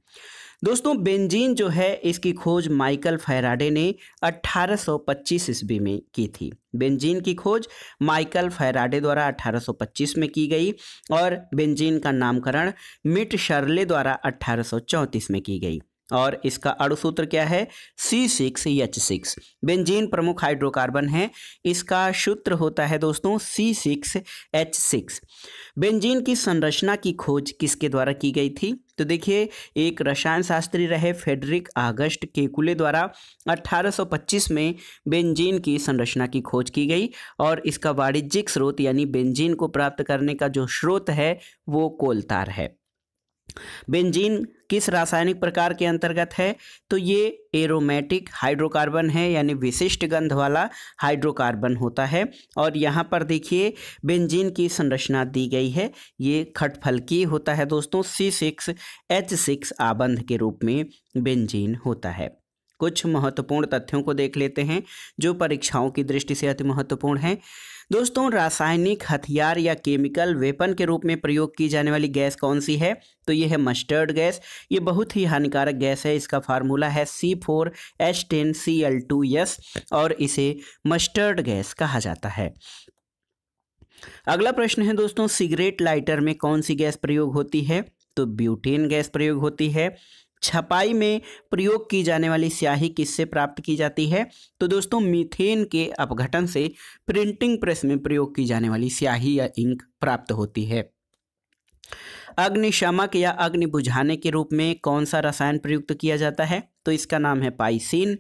दोस्तों बेंजीन जो है इसकी खोज माइकल फैराडे ने 1825 ईस्वी में की थी बेंजीन की खोज माइकल फैराडे द्वारा 1825 में की गई और बेंजीन का नामकरण मिट शर्ले द्वारा 1834 में की गई और इसका अड़ुसूत्र क्या है C six H six benzene प्रमुख हाइड्रोकार्बन है इसका सूत्र होता है दोस्तों C six H six benzene की संरचना की खोज किसके द्वारा की गई थी तो देखिए एक रसायन शास्त्री रहे फेडरिक आगस्ट केकुले द्वारा 1825 में बेंजीन की संरचना की खोज की गई और इसका वाणिज्यिक स्रोत यानी बेंजीन को प्राप्त करने का जो स्रोत है वो कोलतार है बेंजीन किस रासायनिक प्रकार के अंतर्गत है तो ये एरोमेटिक हाइड्रोकार्बन है यानी विशिष्ट गंध वाला हाइड्रोकार्बन होता है और यहाँ पर देखिए बेंजीन की संरचना दी गई है ये खटफल की होता है दोस्तों सी सिक्स एच सिक्स आबंध के रूप में बेंजीन होता है कुछ महत्वपूर्ण तथ्यों को देख लेते हैं जो परीक्षाओं की दृष्टि से अति महत्वपूर्ण हैं दोस्तों रासायनिक हथियार या केमिकल वेपन के रूप में प्रयोग की जाने वाली गैस कौन सी है तो ये है मस्टर्ड गैस ये बहुत ही हानिकारक गैस है इसका फार्मूला है C four H ten C L two S और इसे मस्टर्ड गैस कहा जाता है अगला प्रश्न है दोस्तों सिगरेट लाइटर में कौन सी गैस प्रयोग होती है तो ब्यूटेन गैस प्रयोग होती है छपाई में प्रयोग की जाने वाली स्याही किससे प्राप्त की जाती है तो दोस्तों मीथेन के अपघटन से प्रिंटिंग प्रेस में प्रयोग की जाने वाली स्याही या इंक प्राप्त होती है अग्निशमक या अग्नि बुझाने के रूप में कौन सा रसायन प्रयुक्त किया जाता है तो इसका नाम है पाइसिन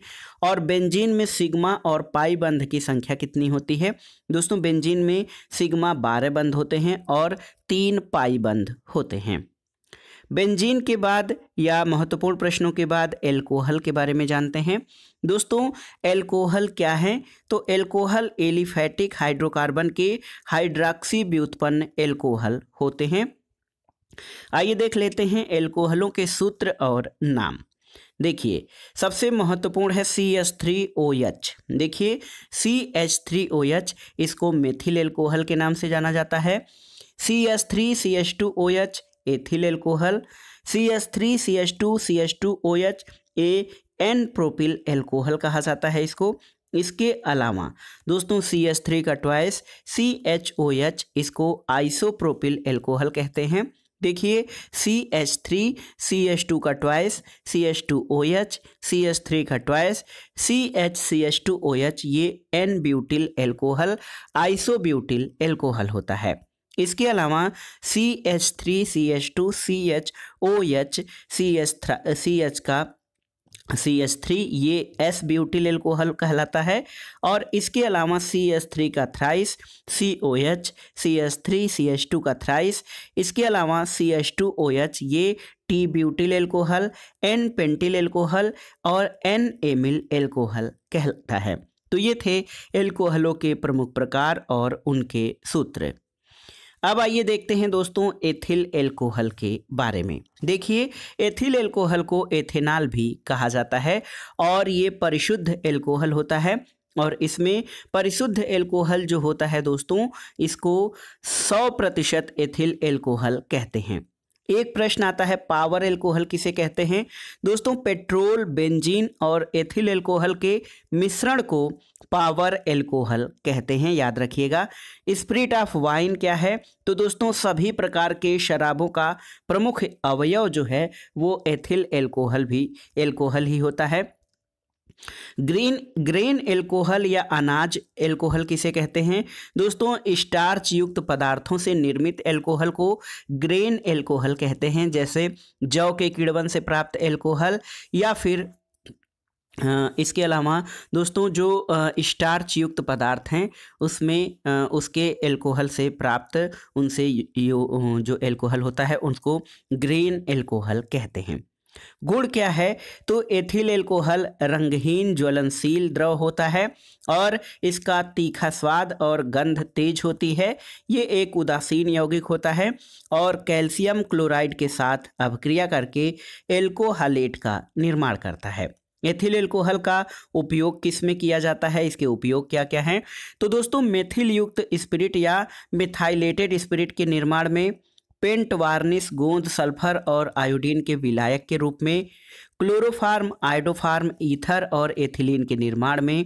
और बेंजीन में सिग्मा और पाई बंध की संख्या कितनी होती है दोस्तों बेंजीन में सिग्मा बारह बंध होते हैं और तीन पाई बंध होते हैं बेंजीन के बाद या महत्वपूर्ण प्रश्नों के बाद एल्कोहल के बारे में जानते हैं दोस्तों एल्कोहल क्या है तो एल्कोहल एलिफैटिक हाइड्रोकार्बन के हाइड्राक्सी व्युत्पन्न एल्कोहल होते हैं आइए देख लेते हैं एल्कोहलों के सूत्र और नाम देखिए सबसे महत्वपूर्ण है C H three O H देखिए C H three O H इसको मेथिल एल्कोहल के नाम से जाना जाता है C S three C H two O H ethyl alcohol C S three C S two C S two O H ए N propyl alcohol कहा जाता है इसको इसके अलावा दोस्तों सी एस थ्री का twice C H O H इसको आइसोप्रोपिल एल्कोहल कहते हैं देखिए C H three C H two का twice C H two O H C S three का twice C H C H two O H ये N butyl alcohol isobutyl alcohol होता है इसके अलावा C H three C H two C H O H C H C H का C H three ये S butyl alcohol कहलाता है और इसके अलावा सी एच थ्री का thrice C O H C H three C H two का thrice इसके अलावा C H two O H ये T butyl alcohol N pentyl alcohol और एन एमिल एल्कोहल कहलाता है तो ये थे एल्कोहलों के प्रमुख प्रकार और उनके सूत्र अब आइए देखते हैं दोस्तों एथिल एल्कोहल के बारे में देखिए एथिल एल्कोहल को एथेनॉल भी कहा जाता है और ये परिशुद्ध एल्कोहल होता है और इसमें परिशुद्ध एल्कोहल जो होता है दोस्तों इसको 100 प्रतिशत एथिल एल्कोहल कहते हैं एक प्रश्न आता है पावर एल्कोहल किसे कहते हैं दोस्तों पेट्रोल बेंजीन और एथिल एल्कोहल के मिश्रण को पावर एल्कोहल कहते हैं याद रखिएगा स्प्रिट ऑफ वाइन क्या है तो दोस्तों सभी प्रकार के शराबों का प्रमुख अवयव जो है वो एथिल एल्कोहल भी एल्कोहल ही होता है ग्रीन ग्रेन एल्कोहल या अनाज एल्कोहल किसे कहते हैं दोस्तों स्टार्च युक्त पदार्थों से निर्मित एल्कोहल को ग्रेन एल्कोहल कहते हैं जैसे जौ के कीड़वन से प्राप्त एल्कोहल या फिर इसके अलावा दोस्तों जो स्टार्च युक्त पदार्थ हैं उसमें उसके एल्कोहल से प्राप्त उनसे जो एल्कोहल होता है उसको ग्रेन एल्कोहल कहते हैं गुण क्या है तो एथिल एल्कोहल रंगहीन ज्वलनशील द्रव होता है और इसका तीखा स्वाद और गंध तेज होती है ये एक उदासीन यौगिक होता है और कैल्शियम क्लोराइड के साथ अभिक्रिया करके एल्कोहलेट का निर्माण करता है एथिल एल्कोहल का उपयोग किस में किया जाता है इसके उपयोग क्या क्या हैं तो दोस्तों मेथिल युक्त स्पिरिट या मिथाइलेटेड स्पिरिट के निर्माण में पेंट वार्निश गोंद सल्फर और आयोडीन के विलायक के रूप में क्लोरोफार्म आइडोफार्म ईथर और एथिलीन के निर्माण में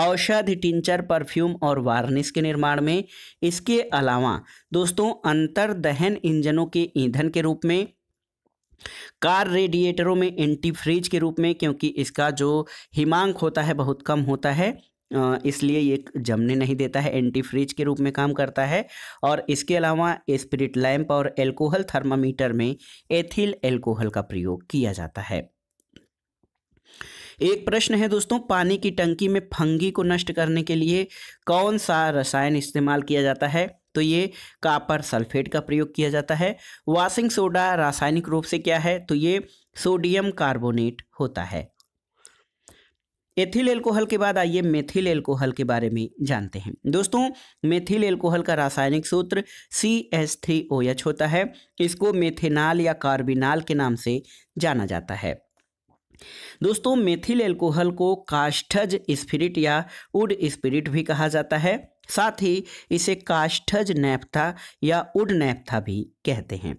औषधि टिंचर परफ्यूम और वार्निश के निर्माण में इसके अलावा दोस्तों अंतर दहन इंजनों के ईंधन के रूप में कार रेडिएटरों में एंटी फ्रिज के रूप में क्योंकि इसका जो हिमांक होता है बहुत कम होता है इसलिए ये जमने नहीं देता है एंटी फ्रिज के रूप में काम करता है और इसके अलावा स्पिरिट लैंप और एल्कोहल थर्मामीटर में एथिल एल्कोहल का प्रयोग किया जाता है एक प्रश्न है दोस्तों पानी की टंकी में फंगी को नष्ट करने के लिए कौन सा रसायन इस्तेमाल किया जाता है तो ये कापर सल्फेट का प्रयोग किया जाता है वॉशिंग सोडा रासायनिक रूप से क्या है तो ये सोडियम कार्बोनेट होता है एथिल एल्कोहल के बाद आइए मेथिल एल्कोहल के बारे में जानते हैं दोस्तों मेथिल एल्कोहल का रासायनिक सूत्र C S three O H होता है इसको मेथेनाल या कार्बिनाल के नाम से जाना जाता है दोस्तों मेथिल एल्कोहल को काष्ठज स्पिरिट या उड स्पिरिट भी कहा जाता है साथ ही इसे काष्ठज नैप्था या उड नैप्था भी कहते हैं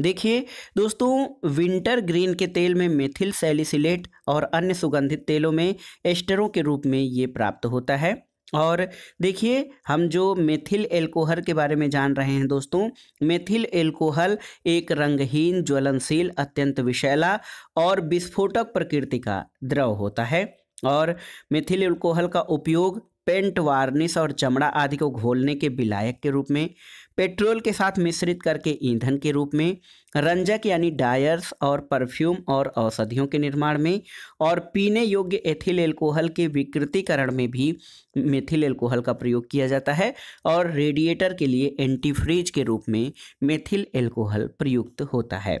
देखिए दोस्तों विंटर ग्रीन के तेल में मेथिल सेलिसिलेट और अन्य सुगंधित तेलों में एस्टरों के रूप में ये प्राप्त होता है और देखिए हम जो मेथिल एल्कोहल के बारे में जान रहे हैं दोस्तों मेथिल एल्कोहल एक रंगहीन ज्वलनशील अत्यंत विषैला और विस्फोटक प्रकृति का द्रव होता है और मेथिल एल्कोहल का उपयोग पेंट वार्निश और चमड़ा आदि को घोलने के विलायक के रूप में पेट्रोल के साथ मिश्रित करके ईंधन के रूप में रंजक यानी डायर्स और परफ्यूम और औषधियों के निर्माण में और पीने योग्य एथिल एल्कोहल के विकृतिकरण में भी मेथिल एल्कोहल का प्रयोग किया जाता है और रेडिएटर के लिए एंटीफ्रीज के रूप में मेथिल एल्कोहल प्रयुक्त होता है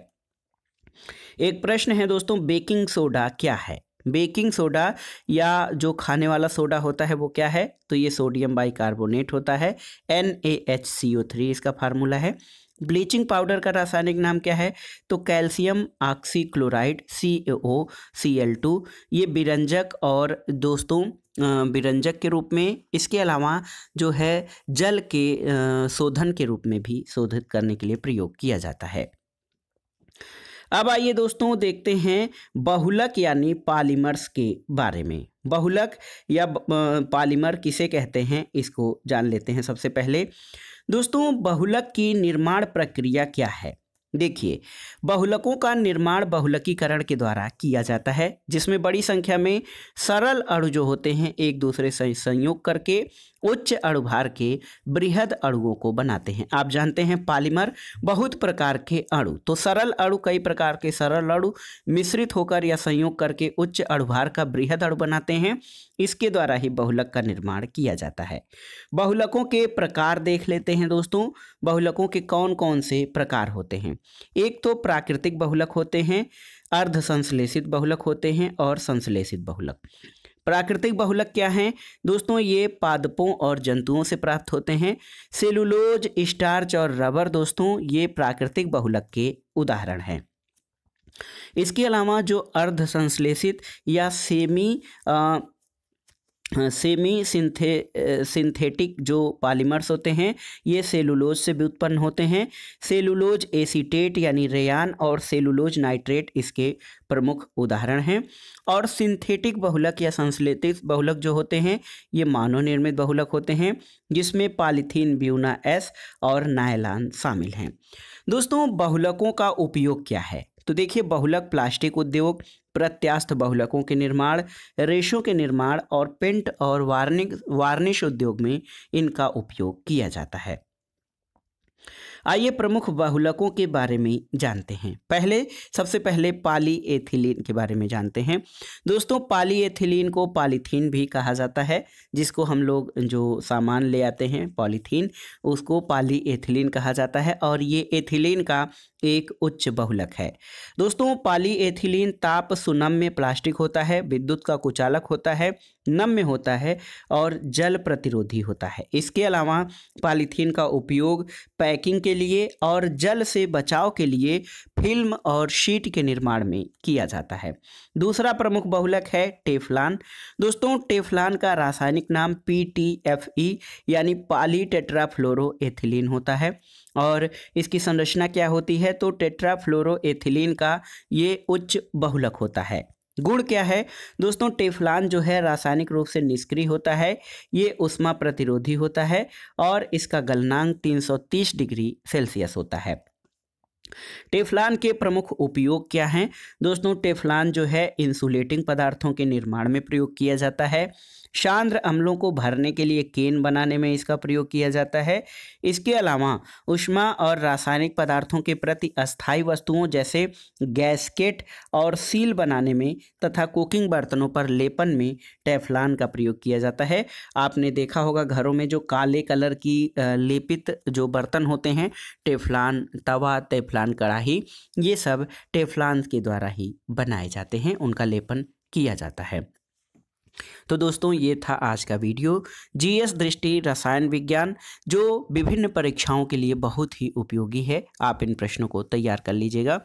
एक प्रश्न है दोस्तों बेकिंग सोडा क्या है बेकिंग सोडा या जो खाने वाला सोडा होता है वो क्या है तो ये सोडियम बाइकार्बोनेट होता है N A H C O three इसका फार्मूला है ब्लीचिंग पाउडर का रासायनिक नाम क्या है तो calcium oxychloride C O C L two ये बिरंजक और दोस्तों बिरंजक के रूप में इसके अलावा जो है जल के शोधन के रूप में भी शोधित करने के लिए प्रयोग किया जाता है अब आइए दोस्तों देखते हैं बहुलक यानी पॉलीमर्स के बारे में बहुलक या पॉलीमर किसे कहते हैं इसको जान लेते हैं सबसे पहले दोस्तों बहुलक की निर्माण प्रक्रिया क्या है देखिए बहुलकों का निर्माण बहुलकीकरण के द्वारा किया जाता है जिसमें बड़ी संख्या में सरल अणु जो होते हैं एक दूसरे से संयोग करके उच्च अणुभार के बृहद अणुओं को बनाते हैं आप जानते हैं पॉलीमर बहुत प्रकार के अणु तो सरल अणु कई प्रकार के सरल अणु मिश्रित होकर या संयोग करके उच्च अणुभार का बृहद अणु बनाते हैं इसके द्वारा ही बहुलक का निर्माण किया जाता है बहुलकों के प्रकार देख लेते हैं दोस्तों बहुलकों के कौन कौन से प्रकार होते हैं एक तो प्राकृतिक बहुलक होते हैं अर्ध संश्लेषित बहुलक होते हैं और संश्लेषित बहुलक प्राकृतिक बहुलक क्या हैं दोस्तों ये पादपों और जंतुओं से प्राप्त होते हैं सेलुलोज स्टार्च और रबर दोस्तों ये प्राकृतिक बहुलक के उदाहरण हैं इसके अलावा जो अर्ध संश्लेषित या सेमी सेमी सिंथे सिंथेटिक जो पॉलीमर्स होते हैं ये सेलुलोज से भी उत्पन्न होते हैं सेलुलोज एसीटेट यानी रेयान और सेलुलोज नाइट्रेट इसके प्रमुख उदाहरण हैं और सिंथेटिक बहुलक या संश्लेषित बहुलक जो होते हैं ये मानव निर्मित बहुलक होते हैं जिसमें पॉलीथीन ब्यूना एस और नायलान शामिल हैं दोस्तों बहुलकों का उपयोग क्या है तो देखिए बहुलक प्लास्टिक उद्योग प्रत्यास्थ बहुलकों के निर्माण रेशों के निर्माण और पेंट और वार्निंग वार्निश उद्योग में इनका उपयोग किया जाता है आइए प्रमुख बहुलकों के बारे में जानते हैं पहले सबसे पहले पाली एथिलीन के बारे में जानते हैं दोस्तों पाली एथिलीन को पॉलीथीन भी कहा जाता है जिसको हम लोग जो सामान ले आते हैं पॉलीथीन उसको पाली एथिलीन कहा जाता है और ये एथिलीन का एक उच्च बहुलक है दोस्तों पाली एथिलीन ताप सुनम में प्लास्टिक होता है विद्युत का कुचालक होता है नम्य होता है और जल प्रतिरोधी होता है इसके अलावा पॉलीथीन का उपयोग पैकिंग के लिए और जल से बचाव के लिए फिल्म और शीट के निर्माण में किया जाता है दूसरा प्रमुख बहुलक है टेफलान दोस्तों टेफलान का रासायनिक नाम पी टी एफ ई यानी पाली टेट्राफ्लोरोथिलीन होता है और इसकी संरचना क्या होती है तो टेट्राफ्लोरोथिलीन का ये उच्च बहुलक होता है गुण क्या है दोस्तों टेफलान जो है रासायनिक रूप से निष्क्रिय होता है ये उष्मा प्रतिरोधी होता है और इसका गलनांक 330 डिग्री सेल्सियस होता है टेफलान के प्रमुख उपयोग क्या हैं दोस्तों टेफलान जो है इंसुलेटिंग पदार्थों के निर्माण में प्रयोग किया जाता है शांद्र अम्लों को भरने के लिए केन बनाने में इसका प्रयोग किया जाता है इसके अलावा उष्मा और रासायनिक पदार्थों के प्रति अस्थायी वस्तुओं जैसे गैसकेट और सील बनाने में तथा कुकिंग बर्तनों पर लेपन में टेफलान का प्रयोग किया जाता है आपने देखा होगा घरों में जो काले कलर की लेपित जो बर्तन होते हैं टेफलान तवा टेफलान कढ़ाही ये सब टेफलान के द्वारा ही बनाए जाते हैं उनका लेपन किया जाता है तो दोस्तों ये था आज का वीडियो जीएस दृष्टि रसायन विज्ञान जो विभिन्न परीक्षाओं के लिए बहुत ही उपयोगी है आप इन प्रश्नों को तैयार कर लीजिएगा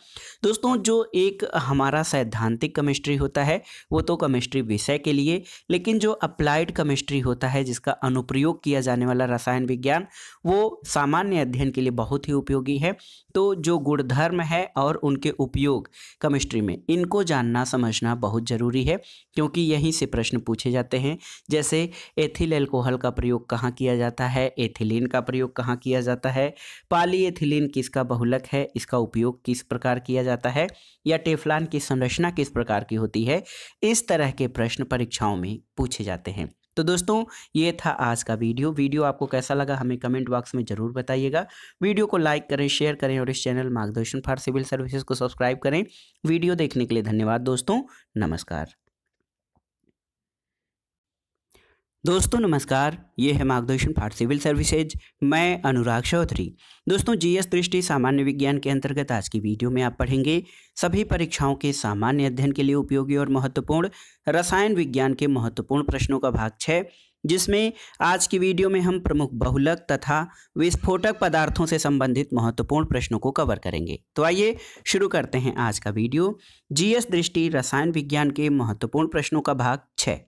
दोस्तों जो एक हमारा सैद्धांतिक केमिस्ट्री होता है वो तो केमिस्ट्री विषय के लिए लेकिन जो अप्लाइड केमिस्ट्री होता है जिसका अनुप्रयोग किया जाने वाला रसायन विज्ञान वो सामान्य अध्ययन के लिए बहुत ही उपयोगी है तो जो गुणधर्म है और उनके उपयोग केमिस्ट्री में इनको जानना समझना बहुत ज़रूरी है क्योंकि यहीं से प्रश्न प्रश्न पूछे जाते हैं जैसे एथिल एल्कोहल का प्रयोग कहाँ किया जाता है एथिलीन का प्रयोग कहाँ किया जाता है पाली एथिलीन किसका बहुलक है इसका उपयोग किस प्रकार किया जाता है या टेफलान की संरचना किस प्रकार की होती है इस तरह के प्रश्न परीक्षाओं में पूछे जाते हैं तो दोस्तों ये था आज का वीडियो वीडियो आपको कैसा लगा हमें कमेंट बॉक्स में ज़रूर बताइएगा वीडियो को लाइक करें शेयर करें और इस channel Margdarshan for civil services को सब्सक्राइब करें वीडियो देखने के लिए धन्यवाद दोस्तों नमस्कार दोस्तों नमस्कार ये है मार्गदर्शन फॉर सिविल सर्विसेज मैं अनुराग चौधरी दोस्तों जीएस दृष्टि सामान्य विज्ञान के अंतर्गत आज की वीडियो में आप पढ़ेंगे सभी परीक्षाओं के सामान्य अध्ययन के लिए उपयोगी और महत्वपूर्ण रसायन विज्ञान के महत्वपूर्ण प्रश्नों का भाग छः जिसमें आज की वीडियो में हम प्रमुख बहुलक तथा विस्फोटक पदार्थों से संबंधित महत्वपूर्ण प्रश्नों को कवर करेंगे तो आइए शुरू करते हैं आज का वीडियो जीएस दृष्टि रसायन विज्ञान के महत्वपूर्ण प्रश्नों का भाग छः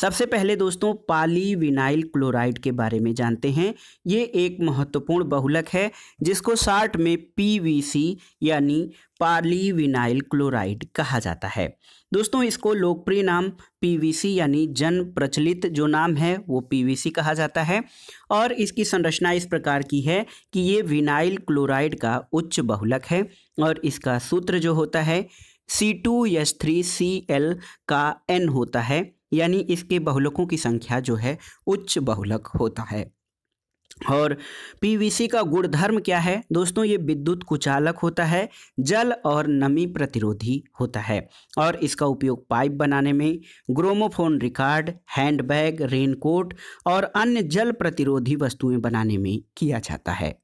सबसे पहले दोस्तों पाली विनाइल क्लोराइड के बारे में जानते हैं ये एक महत्वपूर्ण बहुलक है जिसको साठ में पीवीसी यानी पाली विनाइल क्लोराइड कहा जाता है दोस्तों इसको लोकप्रिय नाम पीवीसी यानी जन प्रचलित जो नाम है वो पीवीसी कहा जाता है और इसकी संरचना इस प्रकार की है कि ये विनाइल क्लोराइड का उच्च बहुलक है और इसका सूत्र जो होता है C two S three C L का एन होता है यानी इसके बहुलकों की संख्या जो है उच्च बहुलक होता है और पीवीसी का गुणधर्म क्या है दोस्तों ये विद्युत कुचालक होता है जल और नमी प्रतिरोधी होता है और इसका उपयोग पाइप बनाने में ग्रोमोफोन रिकॉर्ड हैंडबैग रेनकोट और अन्य जल प्रतिरोधी वस्तुएं बनाने में किया जाता है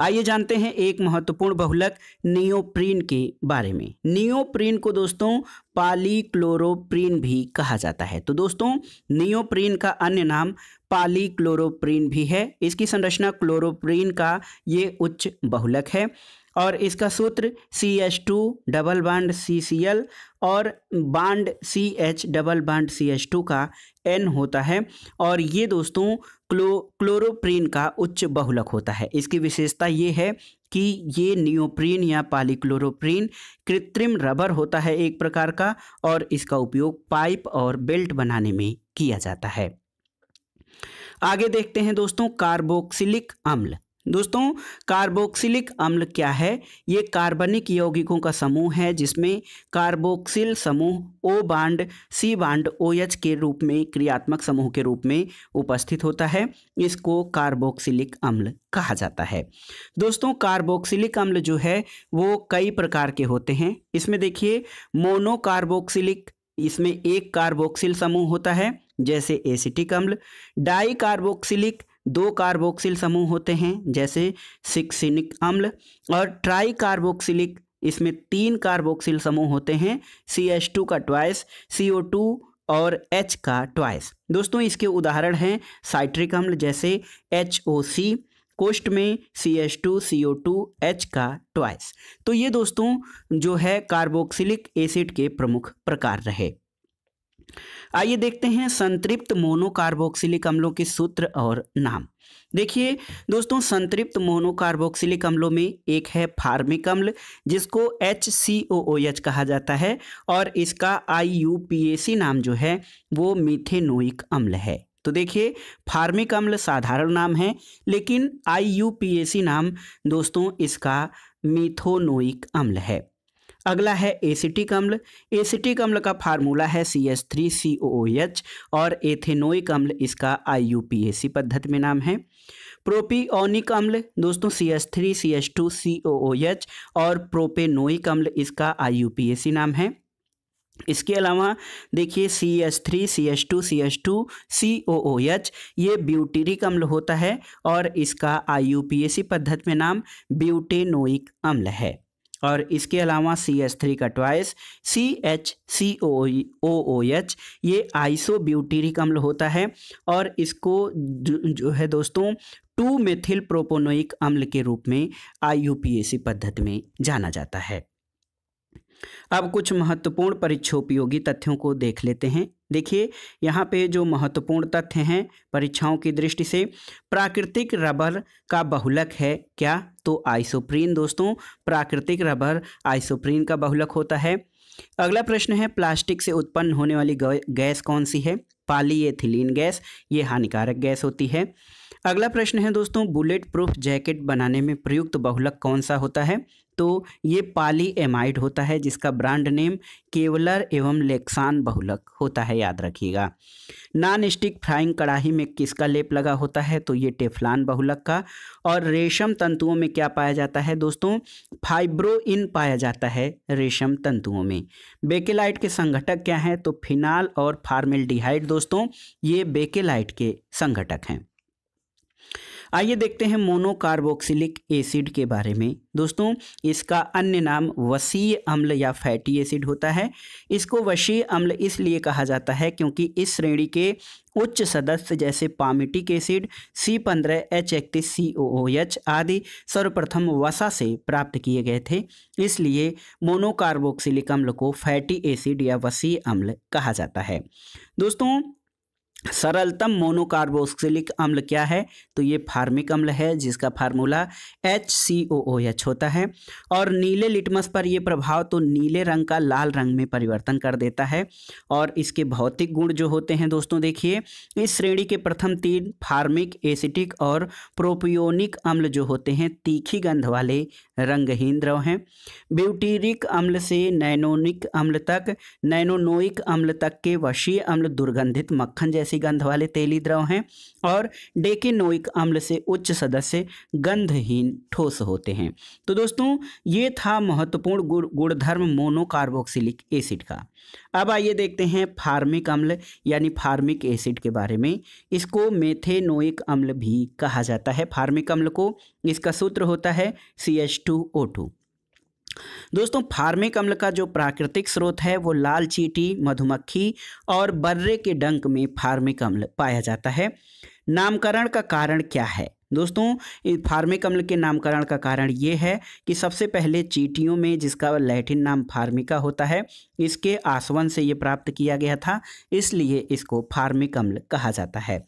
आइए जानते हैं एक महत्वपूर्ण बहुलक नियोप्रीन के बारे में नियोप्रीन को दोस्तों पालीक्लोरोप्रीन भी कहा जाता है तो दोस्तों नियोप्रीन का अन्य नाम पालीक्लोरोप्रीन भी है इसकी संरचना क्लोरोप्रीन का ये उच्च बहुलक है और इसका सूत्र सी H two double bond C C L और bond C H double bond C H two का एन होता है और ये दोस्तों क्लो क्लोरोप्रीन का उच्च बहुलक होता है इसकी विशेषता ये है कि ये नियोप्रीन या पालीक्लोरोप्रीन कृत्रिम रबर होता है एक प्रकार का और इसका उपयोग पाइप और बेल्ट बनाने में किया जाता है आगे देखते हैं दोस्तों कार्बोक्सिलिक अम्ल दोस्तों कार्बोक्सिलिक अम्ल क्या है ये कार्बनिक यौगिकों का समूह है जिसमें कार्बोक्सिल समूह O bond C bond O H के रूप में क्रियात्मक समूह के रूप में उपस्थित होता है इसको कार्बोक्सिलिक अम्ल कहा जाता है दोस्तों कार्बोक्सिलिक अम्ल जो है वो कई प्रकार के होते हैं इसमें देखिए मोनोकार्बोक्सिलिक इसमें एक कार्बोक्सिल समूह होता है जैसे एसिटिक अम्ल डाई कार्बोक्सिलिक दो कार्बोक्सिल समूह होते हैं जैसे सिक्सिनिक अम्ल और ट्राई कार्बोक्सिलिक इसमें तीन कार्बोक्सिल समूह होते हैं सी एच टू का ट्वाइस सी ओ टू और एच का ट्वाइस दोस्तों इसके उदाहरण हैं साइट्रिक अम्ल जैसे एच ओ सी कोष्ट में C H two C O two H का ट्वाइस तो ये दोस्तों जो है कार्बोक्सिलिक एसिड के प्रमुख प्रकार रहे आइए देखते हैं संतृप्त मोनोकार्बोक्सिलिक अम्लों के सूत्र और नाम देखिए दोस्तों संतृप्त मोनोकार्बोक्सिलिक अम्लों में एक है फार्मिक अम्ल जिसको H C O O H कहा जाता है और इसका आई यू पी ए सी नाम जो है वो मिथेनोइक अम्ल है तो देखिए फार्मिक अम्ल साधारण नाम है लेकिन आई यू पी ए सी नाम दोस्तों इसका मिथोनोइक अम्ल है अगला है एसिटिक अम्ल एसिटिक अम्ल का फार्मूला है C S three C O H और एथेनोइक अम्ल इसका आई यू पी ए सी पद्धति में नाम है प्रोपिओनिक अम्ल दोस्तों C S three C S two C O O H और प्रोपेनोइक अम्ल इसका आई यू पी ए सी नाम है इसके अलावा देखिए C S three C S two C S two C O O H ये ब्यूटेरिक अम्ल होता है और इसका आई यू पी ए सी पद्धति में नाम ब्यूटेनोइक अम्ल है और इसके अलावा सी एच थ्री का twice C H C O O O H ये आइसो ब्यूटीरिक अम्ल होता है और इसको जो, जो है दोस्तों टू मेथिल प्रोपोनोइक अम्ल के रूप में आई यू पी ए सी पद्धति में जाना जाता है अब कुछ महत्वपूर्ण परीक्षोपयोगी तथ्यों को देख लेते हैं देखिए यहाँ पे जो महत्वपूर्ण तथ्य हैं परीक्षाओं की दृष्टि से प्राकृतिक रबर का बहुलक है क्या तो आइसोप्रीन दोस्तों प्राकृतिक रबर आइसोप्रीन का बहुलक होता है अगला प्रश्न है प्लास्टिक से उत्पन्न होने वाली गैस कौन सी है पालीएथिलीन गैस ये हानिकारक गैस होती है अगला प्रश्न है दोस्तों बुलेट प्रूफ जैकेट बनाने में प्रयुक्त बहुलक कौन सा होता है तो ये पाली एमाइड होता है जिसका ब्रांड नेम केवलर एवं लेक्सान बहुलक होता है याद रखिएगा नॉन स्टिक फ्राइंग कढ़ाई में किसका लेप लगा होता है तो ये टेफलान बहुलक का और रेशम तंतुओं में क्या पाया जाता है दोस्तों फाइब्रोइन पाया जाता है रेशम तंतुओं में बेकेलाइट के संगठक क्या हैं तो फिनाल और फार्मेल दोस्तों ये बेकेलाइट के संगठक हैं आइए देखते हैं मोनोकार्बोक्सिलिक एसिड के बारे में दोस्तों इसका अन्य नाम वसीय अम्ल या फैटी एसिड होता है इसको वसीय अम्ल इसलिए कहा जाता है क्योंकि इस श्रेणी के उच्च सदस्य जैसे पामिटिक एसिड सी पंद्रह एच इकतीस सी ओ ओ एच आदि सर्वप्रथम वसा से प्राप्त किए गए थे इसलिए मोनोकार्बोक्सिलिक अम्ल को फैटी एसिड या वसीय अम्ल कहा जाता है दोस्तों सरलतम मोनोकार्बोक्सिलिक अम्ल क्या है तो ये फार्मिक अम्ल है जिसका formula H C O O H होता है और नीले लिटमस पर यह प्रभाव तो नीले रंग का लाल रंग में परिवर्तन कर देता है और इसके भौतिक गुण जो होते हैं दोस्तों देखिए इस श्रेणी के प्रथम तीन फार्मिक एसिटिक और प्रोपियोनिक अम्ल जो होते हैं तीखी गंध वाले रंगहीन द्रव हैं ब्यूटीरिक अम्ल से नैनोनिक अम्ल तक नैनोनोइक अम्ल तक के वशीय अम्ल दुर्गंधित मक्खन जैसे सी गंध वाले तेली द्रव हैं और डेकेनोइक अम्ल से उच्च सदस्य गंधहीन ठोस होते हैं तो दोस्तों ये था महत्वपूर्ण गुणधर्म मोनोकार्बोक्सिलिक एसिड का अब आइए देखते हैं फार्मिक अम्ल यानी फार्मिक एसिड के बारे में इसको मेथेनोइक अम्ल भी कहा जाता है फार्मिक अम्ल को इसका सूत्र होता है C H two O two दोस्तों फार्मिक अम्ल का जो प्राकृतिक स्रोत है वो लाल चीटी मधुमक्खी और बर्रे के डंक में फार्मिक अम्ल पाया जाता है नामकरण का कारण क्या है दोस्तों फार्मिक अम्ल के नामकरण का कारण ये है कि सबसे पहले चीटियों में जिसका लैटिन नाम फार्मिका होता है इसके आसवन से ये प्राप्त किया गया था इसलिए इसको फार्मिक अम्ल कहा जाता है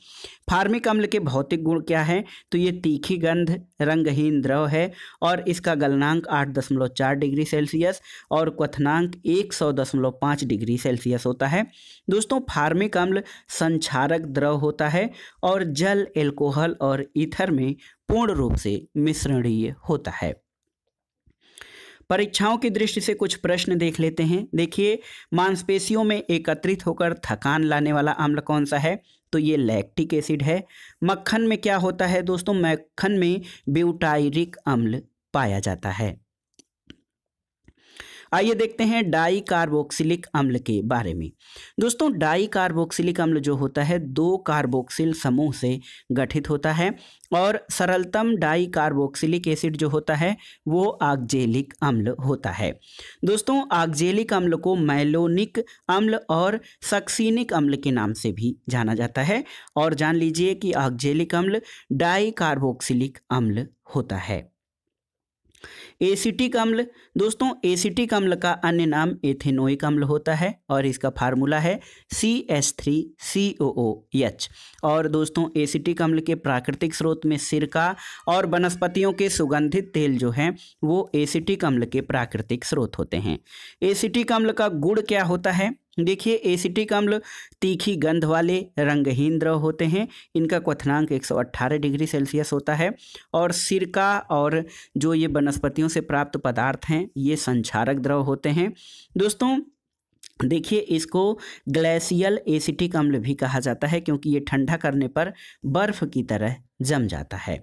फार्मिक अम्ल के भौतिक गुण क्या है तो ये तीखी गंध रंगहीन द्रव है और इसका गलनांक आठ दशमलव चार डिग्री सेल्सियस और क्वथनांक एक सौ दशमलव पाँच डिग्री सेल्सियस होता है दोस्तों फार्मिक अम्ल संचारक द्रव होता है और जल एल्कोहल और ईथर में पूर्ण रूप से मिश्रणीय होता है परीक्षाओं की दृष्टि से कुछ प्रश्न देख लेते हैं देखिए मांसपेशियों में एकत्रित होकर थकान लाने वाला आम्ल कौन सा है तो ये लैक्टिक एसिड है मक्खन में क्या होता है दोस्तों मक्खन में ब्यूटायरिक अम्ल पाया जाता है आइए देखते हैं डाई कार्बोक्सिलिक अम्ल के बारे में दोस्तों डाई कार्बोक्सिलिक अम्ल जो होता है दो कार्बोक्सिल समूह से गठित होता है और सरलतम डाई कार्बोक्सिलिक एसिड जो होता है वो आगजेलिक अम्ल होता है दोस्तों आगजेलिक अम्ल को मैलोनिक अम्ल और सक्सीनिक अम्ल के नाम से भी जाना जाता है और जान लीजिए कि आगजेलिक अम्ल डाई कार्बोक्सिलिक अम्ल होता है एसिटिक अम्ल दोस्तों एसिटिक अम्ल का अन्य नाम एथेनोइक अम्ल होता है और इसका फार्मूला है C S three C O O H और दोस्तों एसिटिक अम्ल के प्राकृतिक स्रोत में सिरका और वनस्पतियों के सुगंधित तेल जो हैं वो एसिटिक अम्ल के प्राकृतिक स्रोत होते हैं एसिटिक अम्ल का गुड़ क्या होता है देखिए एसिटिक अम्ल तीखी गंध वाले रंगहीन द्रव होते हैं इनका क्वथनांक 118 डिग्री सेल्सियस होता है और सिरका और जो ये वनस्पतियों से प्राप्त पदार्थ हैं ये संचारक द्रव होते हैं दोस्तों देखिए इसको ग्लेशियल एसिटिक अम्ल भी कहा जाता है क्योंकि ये ठंडा करने पर बर्फ़ की तरह जम जाता है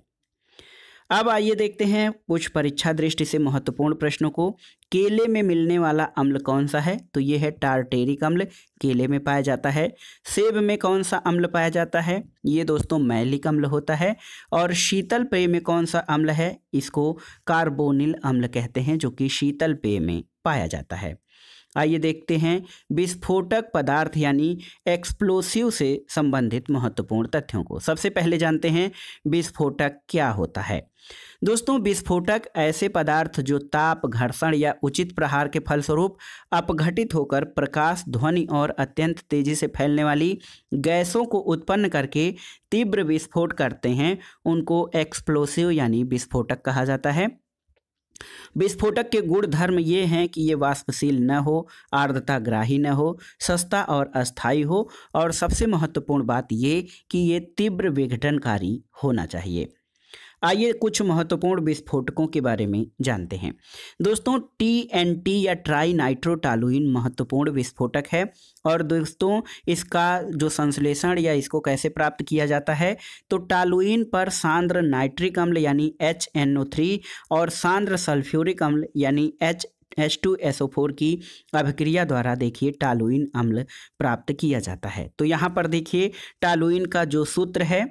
अब आइए देखते हैं कुछ परीक्षा दृष्टि से महत्वपूर्ण प्रश्नों को केले में मिलने वाला अम्ल कौन सा है तो ये है टार्टेरिक अम्ल केले में पाया जाता है सेब में कौन सा अम्ल पाया जाता है ये दोस्तों मैलिक अम्ल होता है और शीतल पेय में कौन सा अम्ल है इसको कार्बोनिल अम्ल कहते हैं जो कि शीतल पेय में पाया जाता है आइए देखते हैं विस्फोटक पदार्थ यानी एक्सप्लोसिव से संबंधित महत्वपूर्ण तथ्यों को सबसे पहले जानते हैं विस्फोटक क्या होता है दोस्तों विस्फोटक ऐसे पदार्थ जो ताप घर्षण या उचित प्रहार के फलस्वरूप अपघटित होकर प्रकाश ध्वनि और अत्यंत तेजी से फैलने वाली गैसों को उत्पन्न करके तीव्र विस्फोट करते हैं उनको एक्सप्लोसिव यानी विस्फोटक कहा जाता है विस्फोटक के गुण धर्म ये हैं कि ये वाष्पशील न हो आर्द्रता ग्राही न हो सस्ता और अस्थाई हो और सबसे महत्वपूर्ण बात ये कि ये तीव्र विघटनकारी होना चाहिए आइए कुछ महत्वपूर्ण विस्फोटकों के बारे में जानते हैं दोस्तों टी एन टी या ट्राई नाइट्रोटालुइन महत्वपूर्ण विस्फोटक है और दोस्तों इसका जो संश्लेषण या इसको कैसे प्राप्त किया जाता है तो टालुइन पर सांद्र नाइट्रिक अम्ल यानी एच और सांद्र सल्फ्यूरिक अम्ल यानी H H two S O four की अभिक्रिया द्वारा देखिए टालुइन अम्ल प्राप्त किया जाता है तो यहाँ पर देखिए टालुइन का जो सूत्र है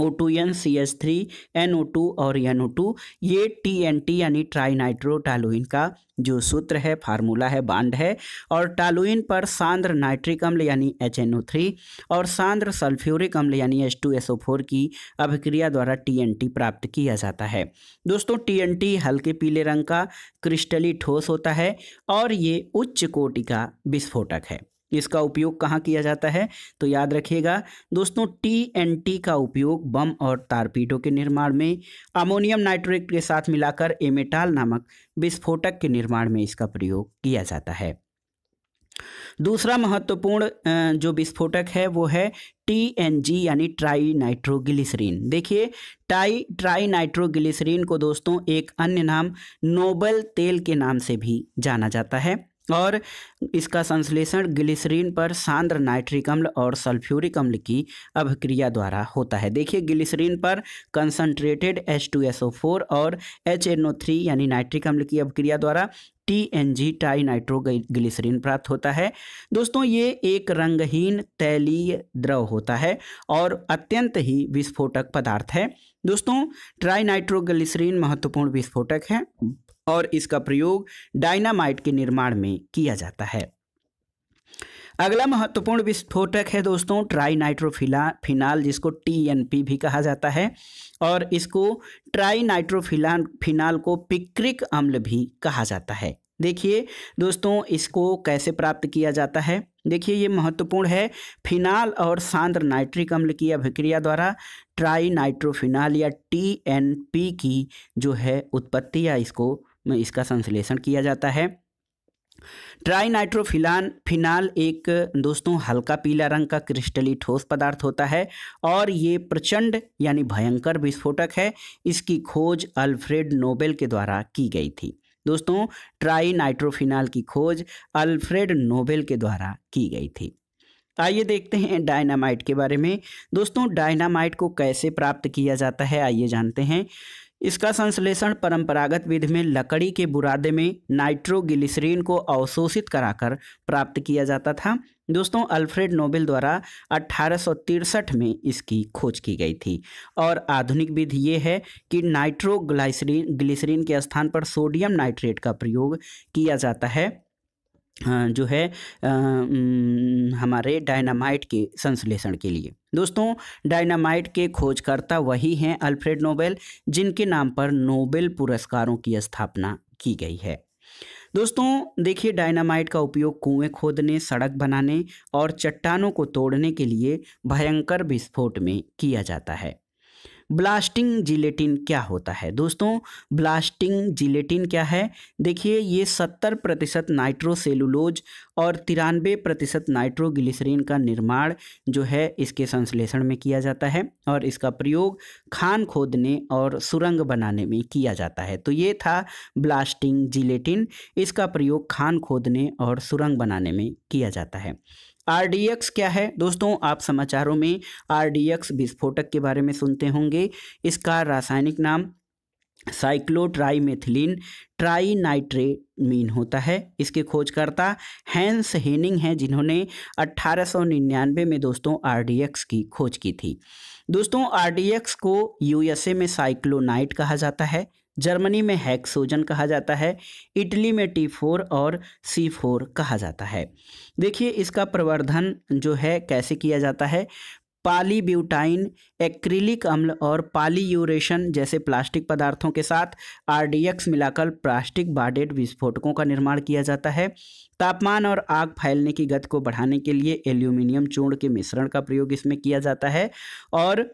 O two N C S three N O two और एन ओ टू ये टी एन टी यानी ट्राई टालुइन का जो सूत्र है फार्मूला है बांड है और टालुइन पर सांद्र नाइट्रिक अम्ल यानी एच एन ओ थ्री और सांद्र सल्फ्यूरिक अम्ल यानी H two S O four की अभिक्रिया द्वारा टी एन टी प्राप्त किया जाता है दोस्तों टी एन टी हल्के पीले रंग का क्रिस्टली ठोस होता है और ये उच्च कोटि का विस्फोटक है इसका उपयोग कहाँ किया जाता है तो याद रखिएगा दोस्तों टी एन टी का उपयोग बम और तारपीटों के निर्माण में अमोनियम नाइट्रेट के साथ मिलाकर एमेटाल नामक विस्फोटक के निर्माण में इसका प्रयोग किया जाता है दूसरा महत्वपूर्ण जो विस्फोटक है वो है टी एन जी यानी ट्राई नाइट्रोगिलिसरीन देखिए टाई ट्राई नाइट्रोगिलिसरीन को दोस्तों एक अन्य नाम नोबल तेल के नाम से भी जाना जाता है और इसका संश्लेषण ग्लिसरीन पर सांद्र नाइट्रिक अम्ल और सल्फ्यूरिक अम्ल की अभिक्रिया द्वारा होता है देखिए ग्लिसरीन पर कंसनट्रेटेड H2SO4 और HNO3 यानी नाइट्रिक अम्ल की अभिक्रिया द्वारा T N G tri nitroglycerine प्राप्त होता है दोस्तों ये एक रंगहीन तैलीय द्रव होता है और अत्यंत ही विस्फोटक पदार्थ है दोस्तों ट्राई नाइट्रोग्लिसरीन महत्वपूर्ण विस्फोटक है और इसका प्रयोग डायनामाइट के निर्माण में किया जाता है अगला महत्वपूर्ण विस्फोटक है दोस्तों ट्राई नाइट्रोफिला फिनाल जिसको टीएनपी भी कहा जाता है और इसको ट्राई नाइट्रोफिला फिनाल को पिक्रिक अम्ल भी कहा जाता है देखिए दोस्तों इसको कैसे प्राप्त किया जाता है देखिए ये महत्वपूर्ण है फिनाल और सांद्र नाइट्रिक अम्ल की अभिक्रिया द्वारा ट्राई नाइट्रोफिनाल या टी एन पी की जो है उत्पत्ति या इसको में इसका संश्लेषण किया जाता है ट्राई नाइट्रोफिलान फिनाल एक दोस्तों हल्का पीला रंग का क्रिस्टली ठोस पदार्थ होता है और ये प्रचंड यानी भयंकर विस्फोटक है इसकी खोज अल्फ्रेड नोबेल के द्वारा की गई थी दोस्तों ट्राई नाइट्रोफिनाल की खोज अल्फ्रेड नोबेल के द्वारा की गई थी आइए देखते हैं डायनामाइट के बारे में दोस्तों डायनामाइट को कैसे प्राप्त किया जाता है आइए जानते हैं इसका संश्लेषण परंपरागत विधि में लकड़ी के बुरादे में नाइट्रोगिलिसरीन को अवशोषित कराकर प्राप्त किया जाता था दोस्तों अल्फ्रेड नोबेल द्वारा अट्ठारह में इसकी खोज की गई थी और आधुनिक विधि ये है कि नाइट्रोग्लाइसरीन ग्लिसरीन के स्थान पर सोडियम नाइट्रेट का प्रयोग किया जाता है जो है हमारे डायनामाइट के संश्लेषण के लिए दोस्तों डायनामाइट के खोजकर्ता वही हैं अल्फ्रेड नोबेल जिनके नाम पर नोबेल पुरस्कारों की स्थापना की गई है दोस्तों देखिए डायनामाइट का उपयोग कुएं खोदने सड़क बनाने और चट्टानों को तोड़ने के लिए भयंकर विस्फोट में किया जाता है ब्लास्टिंग जिलेटिन क्या होता है दोस्तों ब्लास्टिंग जिलेटिन क्या है देखिए ये सत्तर प्रतिशत नाइट्रोसेलुलोज और तिरानवे प्रतिशत नाइट्रोग्लिसरीन का निर्माण जो है इसके संश्लेषण में किया जाता है और इसका प्रयोग खान खोदने और सुरंग बनाने में किया जाता है तो ये था ब्लास्टिंग जिलेटिन इसका प्रयोग खान खोदने और सुरंग बनाने में किया जाता है एक्स क्या है दोस्तों आप समाचारों में एक्स विस्फोटक के बारे में सुनते होंगे इसका रासायनिक नाम साइक्लोट्राईमेथिलीन नाइट्रेमीन होता है इसके खोजकर्ता हैंस हेनिंग हैं जिन्होंने 1899 में दोस्तों आरडीएक्स की खोज की थी दोस्तों आरडीएक्स को यूएसए में साइक्लोनाइट कहा जाता है जर्मनी में हैक्सोजन कहा जाता है इटली में टी फोर और सी फोर कहा जाता है देखिए इसका प्रवर्धन जो है कैसे किया जाता है पालीब्यूटाइन एक्रिलिक अम्ल और पालीयूरेशन जैसे प्लास्टिक पदार्थों के साथ आरडीएक्स मिलाकर प्लास्टिक बाडेड विस्फोटकों का निर्माण किया जाता है तापमान और आग फैलने की गति को बढ़ाने के लिए एल्यूमिनियम चूर्ण के मिश्रण का प्रयोग इसमें किया जाता है और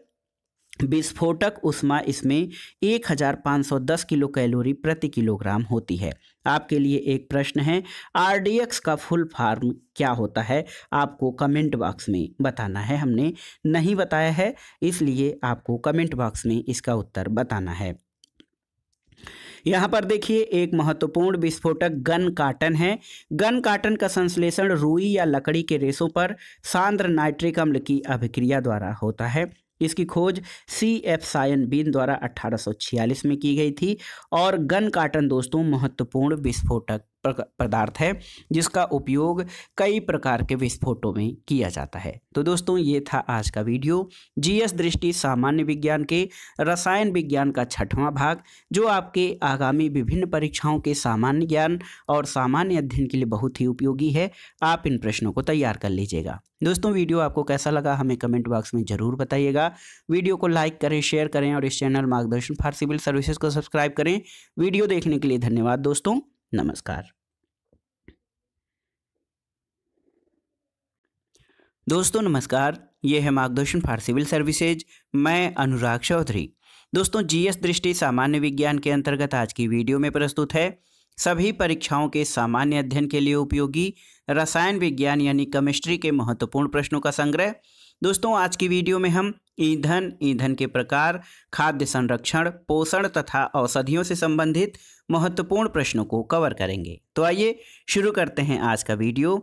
विस्फोटक उष्मा इसमें 1510 किलो कैलोरी प्रति किलोग्राम होती है आपके लिए एक प्रश्न है आरडीएक्स का फुल फॉर्म क्या होता है आपको कमेंट बॉक्स में बताना है हमने नहीं बताया है इसलिए आपको कमेंट बॉक्स में इसका उत्तर बताना है यहाँ पर देखिए एक महत्वपूर्ण विस्फोटक गन काटन है गन काटन का संश्लेषण रुई या लकड़ी के रेशों पर सांद्र नाइट्रिक अम्ल की अभिक्रिया द्वारा होता है इसकी खोज सी एफ सायन बीन द्वारा 1846 में की गई थी और गन काटन दोस्तों महत्वपूर्ण विस्फोटक पदार्थ है जिसका उपयोग कई प्रकार के विस्फोटों में किया जाता है तो दोस्तों ये था आज का वीडियो जीएस दृष्टि सामान्य विज्ञान के रसायन विज्ञान का छठवां भाग जो आपके आगामी विभिन्न परीक्षाओं के सामान्य ज्ञान और सामान्य अध्ययन के लिए बहुत ही उपयोगी है आप इन प्रश्नों को तैयार कर लीजिएगा दोस्तों वीडियो आपको कैसा लगा हमें कमेंट बॉक्स में ज़रूर बताइएगा वीडियो को लाइक करें शेयर करें और इस channel Margdarshan for civil services को सब्सक्राइब करें वीडियो देखने के लिए धन्यवाद दोस्तों नमस्कार दोस्तों नमस्कार ये है मार्गदर्शन फॉर सिविल सर्विसेज मैं अनुराग चौधरी दोस्तों जीएस दृष्टि सामान्य विज्ञान के अंतर्गत आज की वीडियो में प्रस्तुत है सभी परीक्षाओं के सामान्य अध्ययन के लिए उपयोगी रसायन विज्ञान यानी केमिस्ट्री के महत्वपूर्ण प्रश्नों का संग्रह दोस्तों आज की वीडियो में हम ईंधन ईंधन के प्रकार खाद्य संरक्षण पोषण तथा औषधियों से संबंधित महत्वपूर्ण प्रश्नों को कवर करेंगे तो आइए शुरू करते हैं आज का वीडियो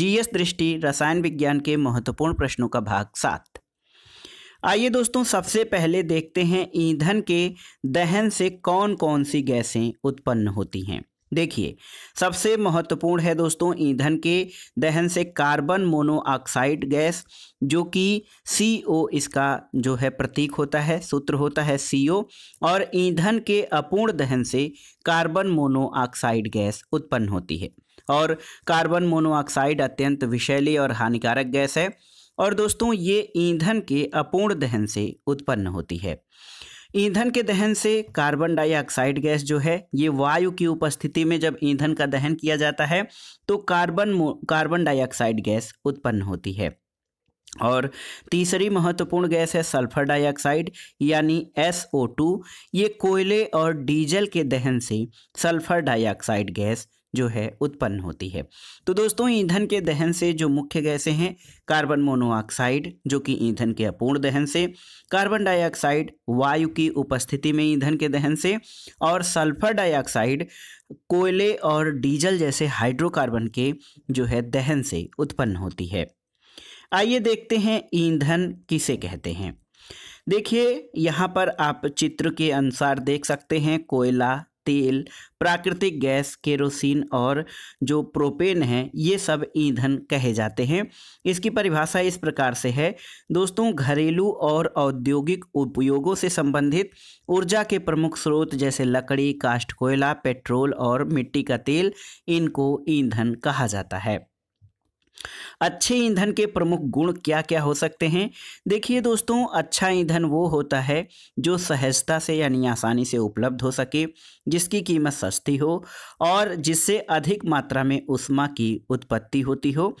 जीएस दृष्टि रसायन विज्ञान के महत्वपूर्ण प्रश्नों का भाग सात आइए दोस्तों सबसे पहले देखते हैं ईंधन के दहन से कौन कौन सी गैसें उत्पन्न होती हैं देखिए सबसे महत्वपूर्ण है दोस्तों ईंधन के दहन से कार्बन मोनोऑक्साइड गैस जो कि सी ओ इसका जो है प्रतीक होता है सूत्र होता है सी ओ और ईंधन के अपूर्ण दहन से कार्बन मोनोऑक्साइड गैस उत्पन्न होती है और कार्बन मोनोऑक्साइड अत्यंत विषैली और हानिकारक गैस है और दोस्तों ये ईंधन के अपूर्ण दहन से उत्पन्न होती है ईंधन के दहन से कार्बन डाइऑक्साइड गैस जो है ये वायु की उपस्थिति में जब ईंधन का दहन किया जाता है तो कार्बन कार्बन डाइऑक्साइड गैस उत्पन्न होती है और तीसरी महत्वपूर्ण गैस है सल्फर डाइऑक्साइड यानी टू ये कोयले और डीजल के दहन से सल्फर डाइऑक्साइड गैस जो है उत्पन्न होती है तो दोस्तों ईंधन के दहन से जो मुख्य गैसें हैं कार्बन मोनोऑक्साइड जो कि ईंधन के अपूर्ण दहन से कार्बन डाइऑक्साइड वायु की उपस्थिति में ईंधन के दहन से और सल्फर डाइऑक्साइड कोयले और डीजल जैसे हाइड्रोकार्बन के जो है दहन से उत्पन्न होती है आइए देखते हैं ईंधन किसे कहते हैं देखिए यहाँ पर आप चित्र के अनुसार देख सकते हैं कोयला तेल प्राकृतिक गैस केरोसिन और जो प्रोपेन है ये सब ईंधन कहे जाते हैं इसकी परिभाषा इस प्रकार से है दोस्तों घरेलू और औद्योगिक उपयोगों से संबंधित ऊर्जा के प्रमुख स्रोत जैसे लकड़ी काष्ट कोयला पेट्रोल और मिट्टी का तेल इनको ईंधन कहा जाता है अच्छे ईंधन के प्रमुख गुण क्या क्या हो सकते हैं देखिए दोस्तों अच्छा ईंधन वो होता है जो सहजता से यानी आसानी से उपलब्ध हो सके जिसकी कीमत सस्ती हो और जिससे अधिक मात्रा में उष्मा की उत्पत्ति होती हो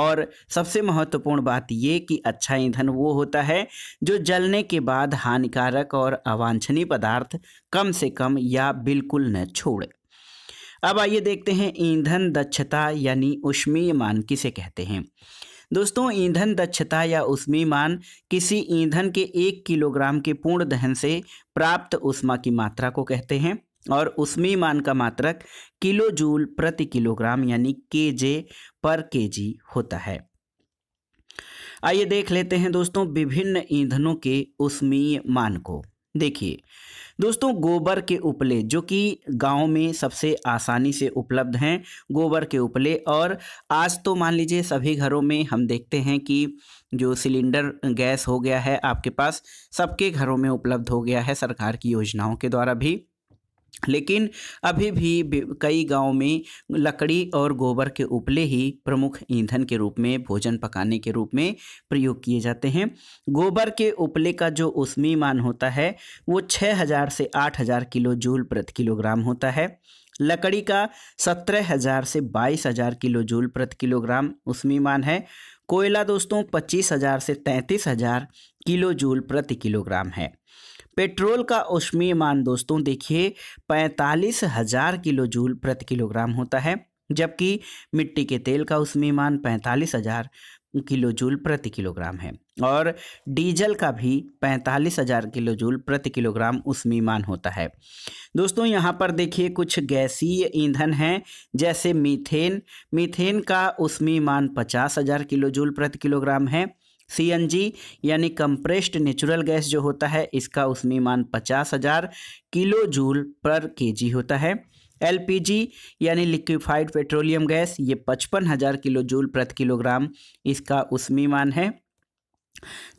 और सबसे महत्वपूर्ण बात ये कि अच्छा ईंधन वो होता है जो जलने के बाद हानिकारक और अवांछनीय पदार्थ कम से कम या बिल्कुल न छोड़े अब आइए देखते हैं ईंधन दक्षता यानी उष्मीय मान किसे कहते हैं दोस्तों ईंधन दक्षता या उष्मीय मान किसी ईंधन के एक किलोग्राम के पूर्ण दहन से प्राप्त उष्मा की मात्रा को कहते हैं और उष्मी मान का मात्रक किलो जूल प्रति किलोग्राम यानी के जे पर के जी होता है आइए देख लेते हैं दोस्तों विभिन्न ईंधनों के उष्मीय मान को देखिए दोस्तों गोबर के उपले जो कि गांव में सबसे आसानी से उपलब्ध हैं गोबर के उपले और आज तो मान लीजिए सभी घरों में हम देखते हैं कि जो सिलेंडर गैस हो गया है आपके पास सबके घरों में उपलब्ध हो गया है सरकार की योजनाओं के द्वारा भी लेकिन अभी भी कई गांव में लकड़ी और गोबर के उपले ही प्रमुख ईंधन के रूप में भोजन पकाने के रूप में प्रयोग किए जाते हैं गोबर के उपले का जो उसमी मान होता है वो 6000 से 8000 किलो जूल प्रति किलोग्राम होता है लकड़ी का 17000 से 22000 किलो जूल प्रति किलोग्राम उसमी मान है कोयला दोस्तों 25000 से 33000 किलो जूल प्रति किलोग्राम है पेट्रोल का औष्मीय मान दोस्तों देखिए पैंतालीस हजार किलो जूल प्रति किलोग्राम होता है जबकि मिट्टी के तेल का उसमें मान पैंतालीस हजार किलो जूल प्रति किलोग्राम है और डीजल का भी पैंतालीस हजार किलो जूल प्रति किलोग्राम उसमें मान होता है दोस्तों यहाँ पर देखिए कुछ गैसीय ईंधन हैं जैसे मीथेन मीथेन का उसमें मान पचास हजार किलो जूल प्रति किलोग्राम है सी यानी कंप्रेस्ड नेचुरल गैस जो होता है इसका उसमें मान पचास हज़ार किलो जूल पर केजी होता है एलपीजी यानी लिक्विफाइड पेट्रोलियम गैस ये पचपन हज़ार किलो जूल प्रति किलोग्राम इसका उसमें मान है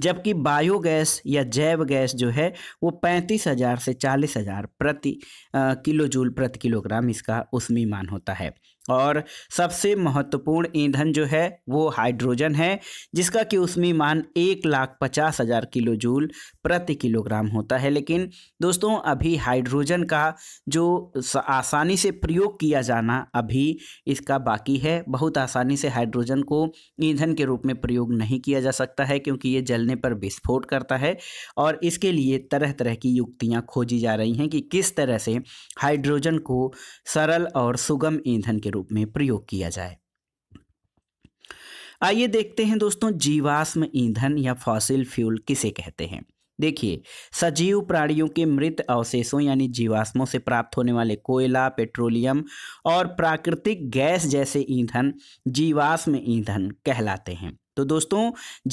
जबकि बायोगैस या जैव गैस जो है वो पैंतीस हज़ार से चालीस हज़ार प्रति किलो जूल प्रति किलोग्राम इसका उसमें मान होता है और सबसे महत्वपूर्ण ईंधन जो है वो हाइड्रोजन है जिसका कि उसमें मान एक लाख पचास हज़ार किलो जूल प्रति किलोग्राम होता है लेकिन दोस्तों अभी हाइड्रोजन का जो आसानी से प्रयोग किया जाना अभी इसका बाकी है बहुत आसानी से हाइड्रोजन को ईंधन के रूप में प्रयोग नहीं किया जा सकता है क्योंकि ये जलने पर विस्फोट करता है और इसके लिए तरह तरह की युक्तियाँ खोजी जा रही हैं कि किस तरह से हाइड्रोजन को सरल और सुगम ईंधन के रूप में प्रयोग किया जाए आइए देखते हैं दोस्तों जीवाश्म ईंधन या फॉसिल फ्यूल किसे कहते हैं देखिए सजीव प्राणियों के मृत अवशेषों यानी जीवाश्मों से प्राप्त होने वाले कोयला पेट्रोलियम और प्राकृतिक गैस जैसे ईंधन जीवाश्म ईंधन कहलाते हैं तो दोस्तों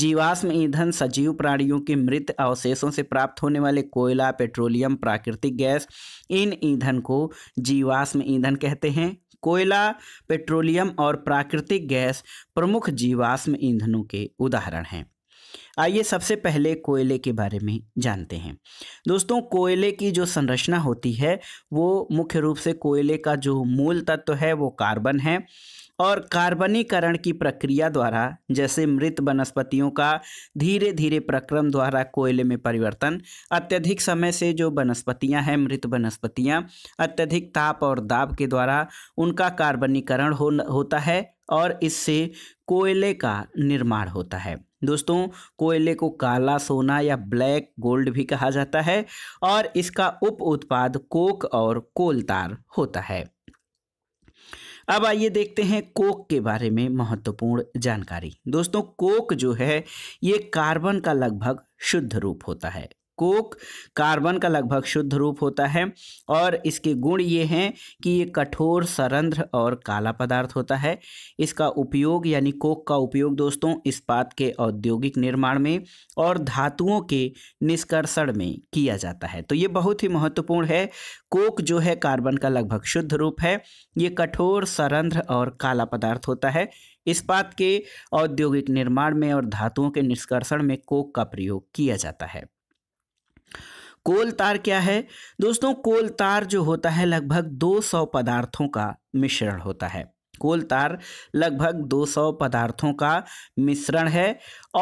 जीवाश्म ईंधन सजीव प्राणियों के मृत अवशेषों से प्राप्त होने वाले कोयला पेट्रोलियम प्राकृतिक गैस इन ईंधन को जीवाश्म ईंधन कहते हैं कोयला पेट्रोलियम और प्राकृतिक गैस प्रमुख जीवाश्म ईंधनों के उदाहरण हैं आइए सबसे पहले कोयले के बारे में जानते हैं दोस्तों कोयले की जो संरचना होती है वो मुख्य रूप से कोयले का जो मूल तत्व है वो कार्बन है और कार्बनीकरण की प्रक्रिया द्वारा जैसे मृत वनस्पतियों का धीरे धीरे प्रक्रम द्वारा कोयले में परिवर्तन अत्यधिक समय से जो वनस्पतियां हैं मृत वनस्पतियां अत्यधिक ताप और दाब के द्वारा उनका कार्बनीकरण हो, होता है और इससे कोयले का निर्माण होता है दोस्तों कोयले को काला सोना या ब्लैक गोल्ड भी कहा जाता है और इसका उप उत्पाद कोक और कोलतार होता है अब आइए देखते हैं कोक के बारे में महत्वपूर्ण जानकारी दोस्तों कोक जो है ये कार्बन का लगभग शुद्ध रूप होता है कोक कार्बन का लगभग शुद्ध रूप होता है और इसके गुण ये हैं कि ये कठोर सरंध्र और काला पदार्थ होता है इसका उपयोग यानी कोक का उपयोग दोस्तों इस्पात के औद्योगिक निर्माण में और धातुओं के निष्कर्षण में किया जाता है तो ये बहुत ही महत्वपूर्ण है कोक जो है कार्बन का लगभग शुद्ध रूप है ये कठोर सरंध्र और काला पदार्थ होता है इस्पात के औद्योगिक निर्माण में और धातुओं के निष्कर्षण में कोक का प्रयोग किया जाता है कोल तार क्या है दोस्तों कोल तार जो होता है लगभग 200 पदार्थों का मिश्रण होता है कोल तार लगभग 200 पदार्थों का मिश्रण है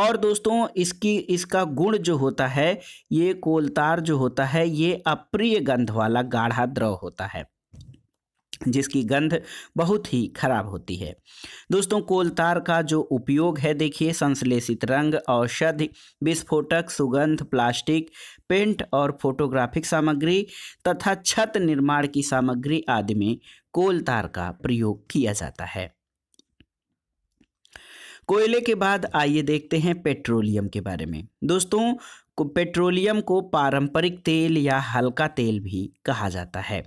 और दोस्तों इसकी इसका गुण जो होता है ये कोल तार जो होता है ये अप्रिय गंध वाला गाढ़ा द्रव होता है जिसकी गंध बहुत ही खराब होती है दोस्तों कोलतार का जो उपयोग है देखिए संश्लेषित रंग औषधि विस्फोटक सुगंध प्लास्टिक पेंट और फोटोग्राफिक सामग्री तथा छत निर्माण की सामग्री आदि में कोल तार का प्रयोग किया जाता है कोयले के बाद आइए देखते हैं पेट्रोलियम के बारे में दोस्तों को पेट्रोलियम को पारंपरिक तेल या हल्का तेल भी कहा जाता है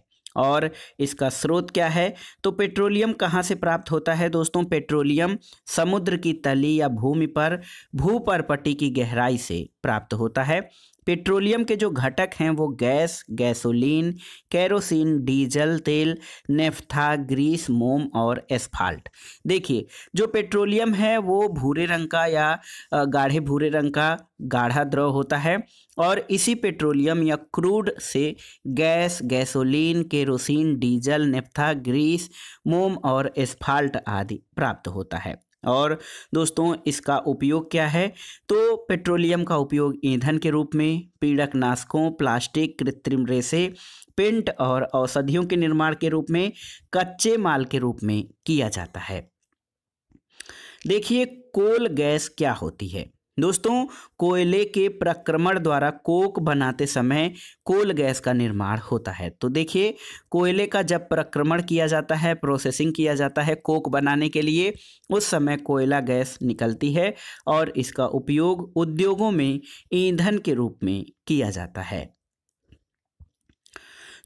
और इसका स्रोत क्या है तो पेट्रोलियम कहाँ से प्राप्त होता है दोस्तों पेट्रोलियम समुद्र की तली या भूमि पर भूपरपट्टी की गहराई से प्राप्त होता है पेट्रोलियम के जो घटक हैं वो गैस गैसोलीन कैरोसिन डीजल तेल नेफ्था ग्रीस मोम और एस्फाल्ट देखिए जो पेट्रोलियम है वो भूरे रंग का या गाढ़े भूरे रंग का गाढ़ा द्रव होता है और इसी पेट्रोलियम या क्रूड से gas gasoline kerosene diesel naphtha grease मोम और एस्फाल्ट आदि प्राप्त होता है और दोस्तों इसका उपयोग क्या है तो पेट्रोलियम का उपयोग ईंधन के रूप में पीड़क नाशकों प्लास्टिक कृत्रिम रेसे पेंट और औषधियों के निर्माण के रूप में कच्चे माल के रूप में किया जाता है देखिए कोल गैस क्या होती है दोस्तों कोयले के प्रक्रमण द्वारा कोक बनाते समय कोल गैस का निर्माण होता है तो देखिए कोयले का जब प्रक्रमण किया जाता है प्रोसेसिंग किया जाता है कोक बनाने के लिए उस समय कोयला गैस निकलती है और इसका उपयोग उद्योगों में ईंधन के रूप में किया जाता है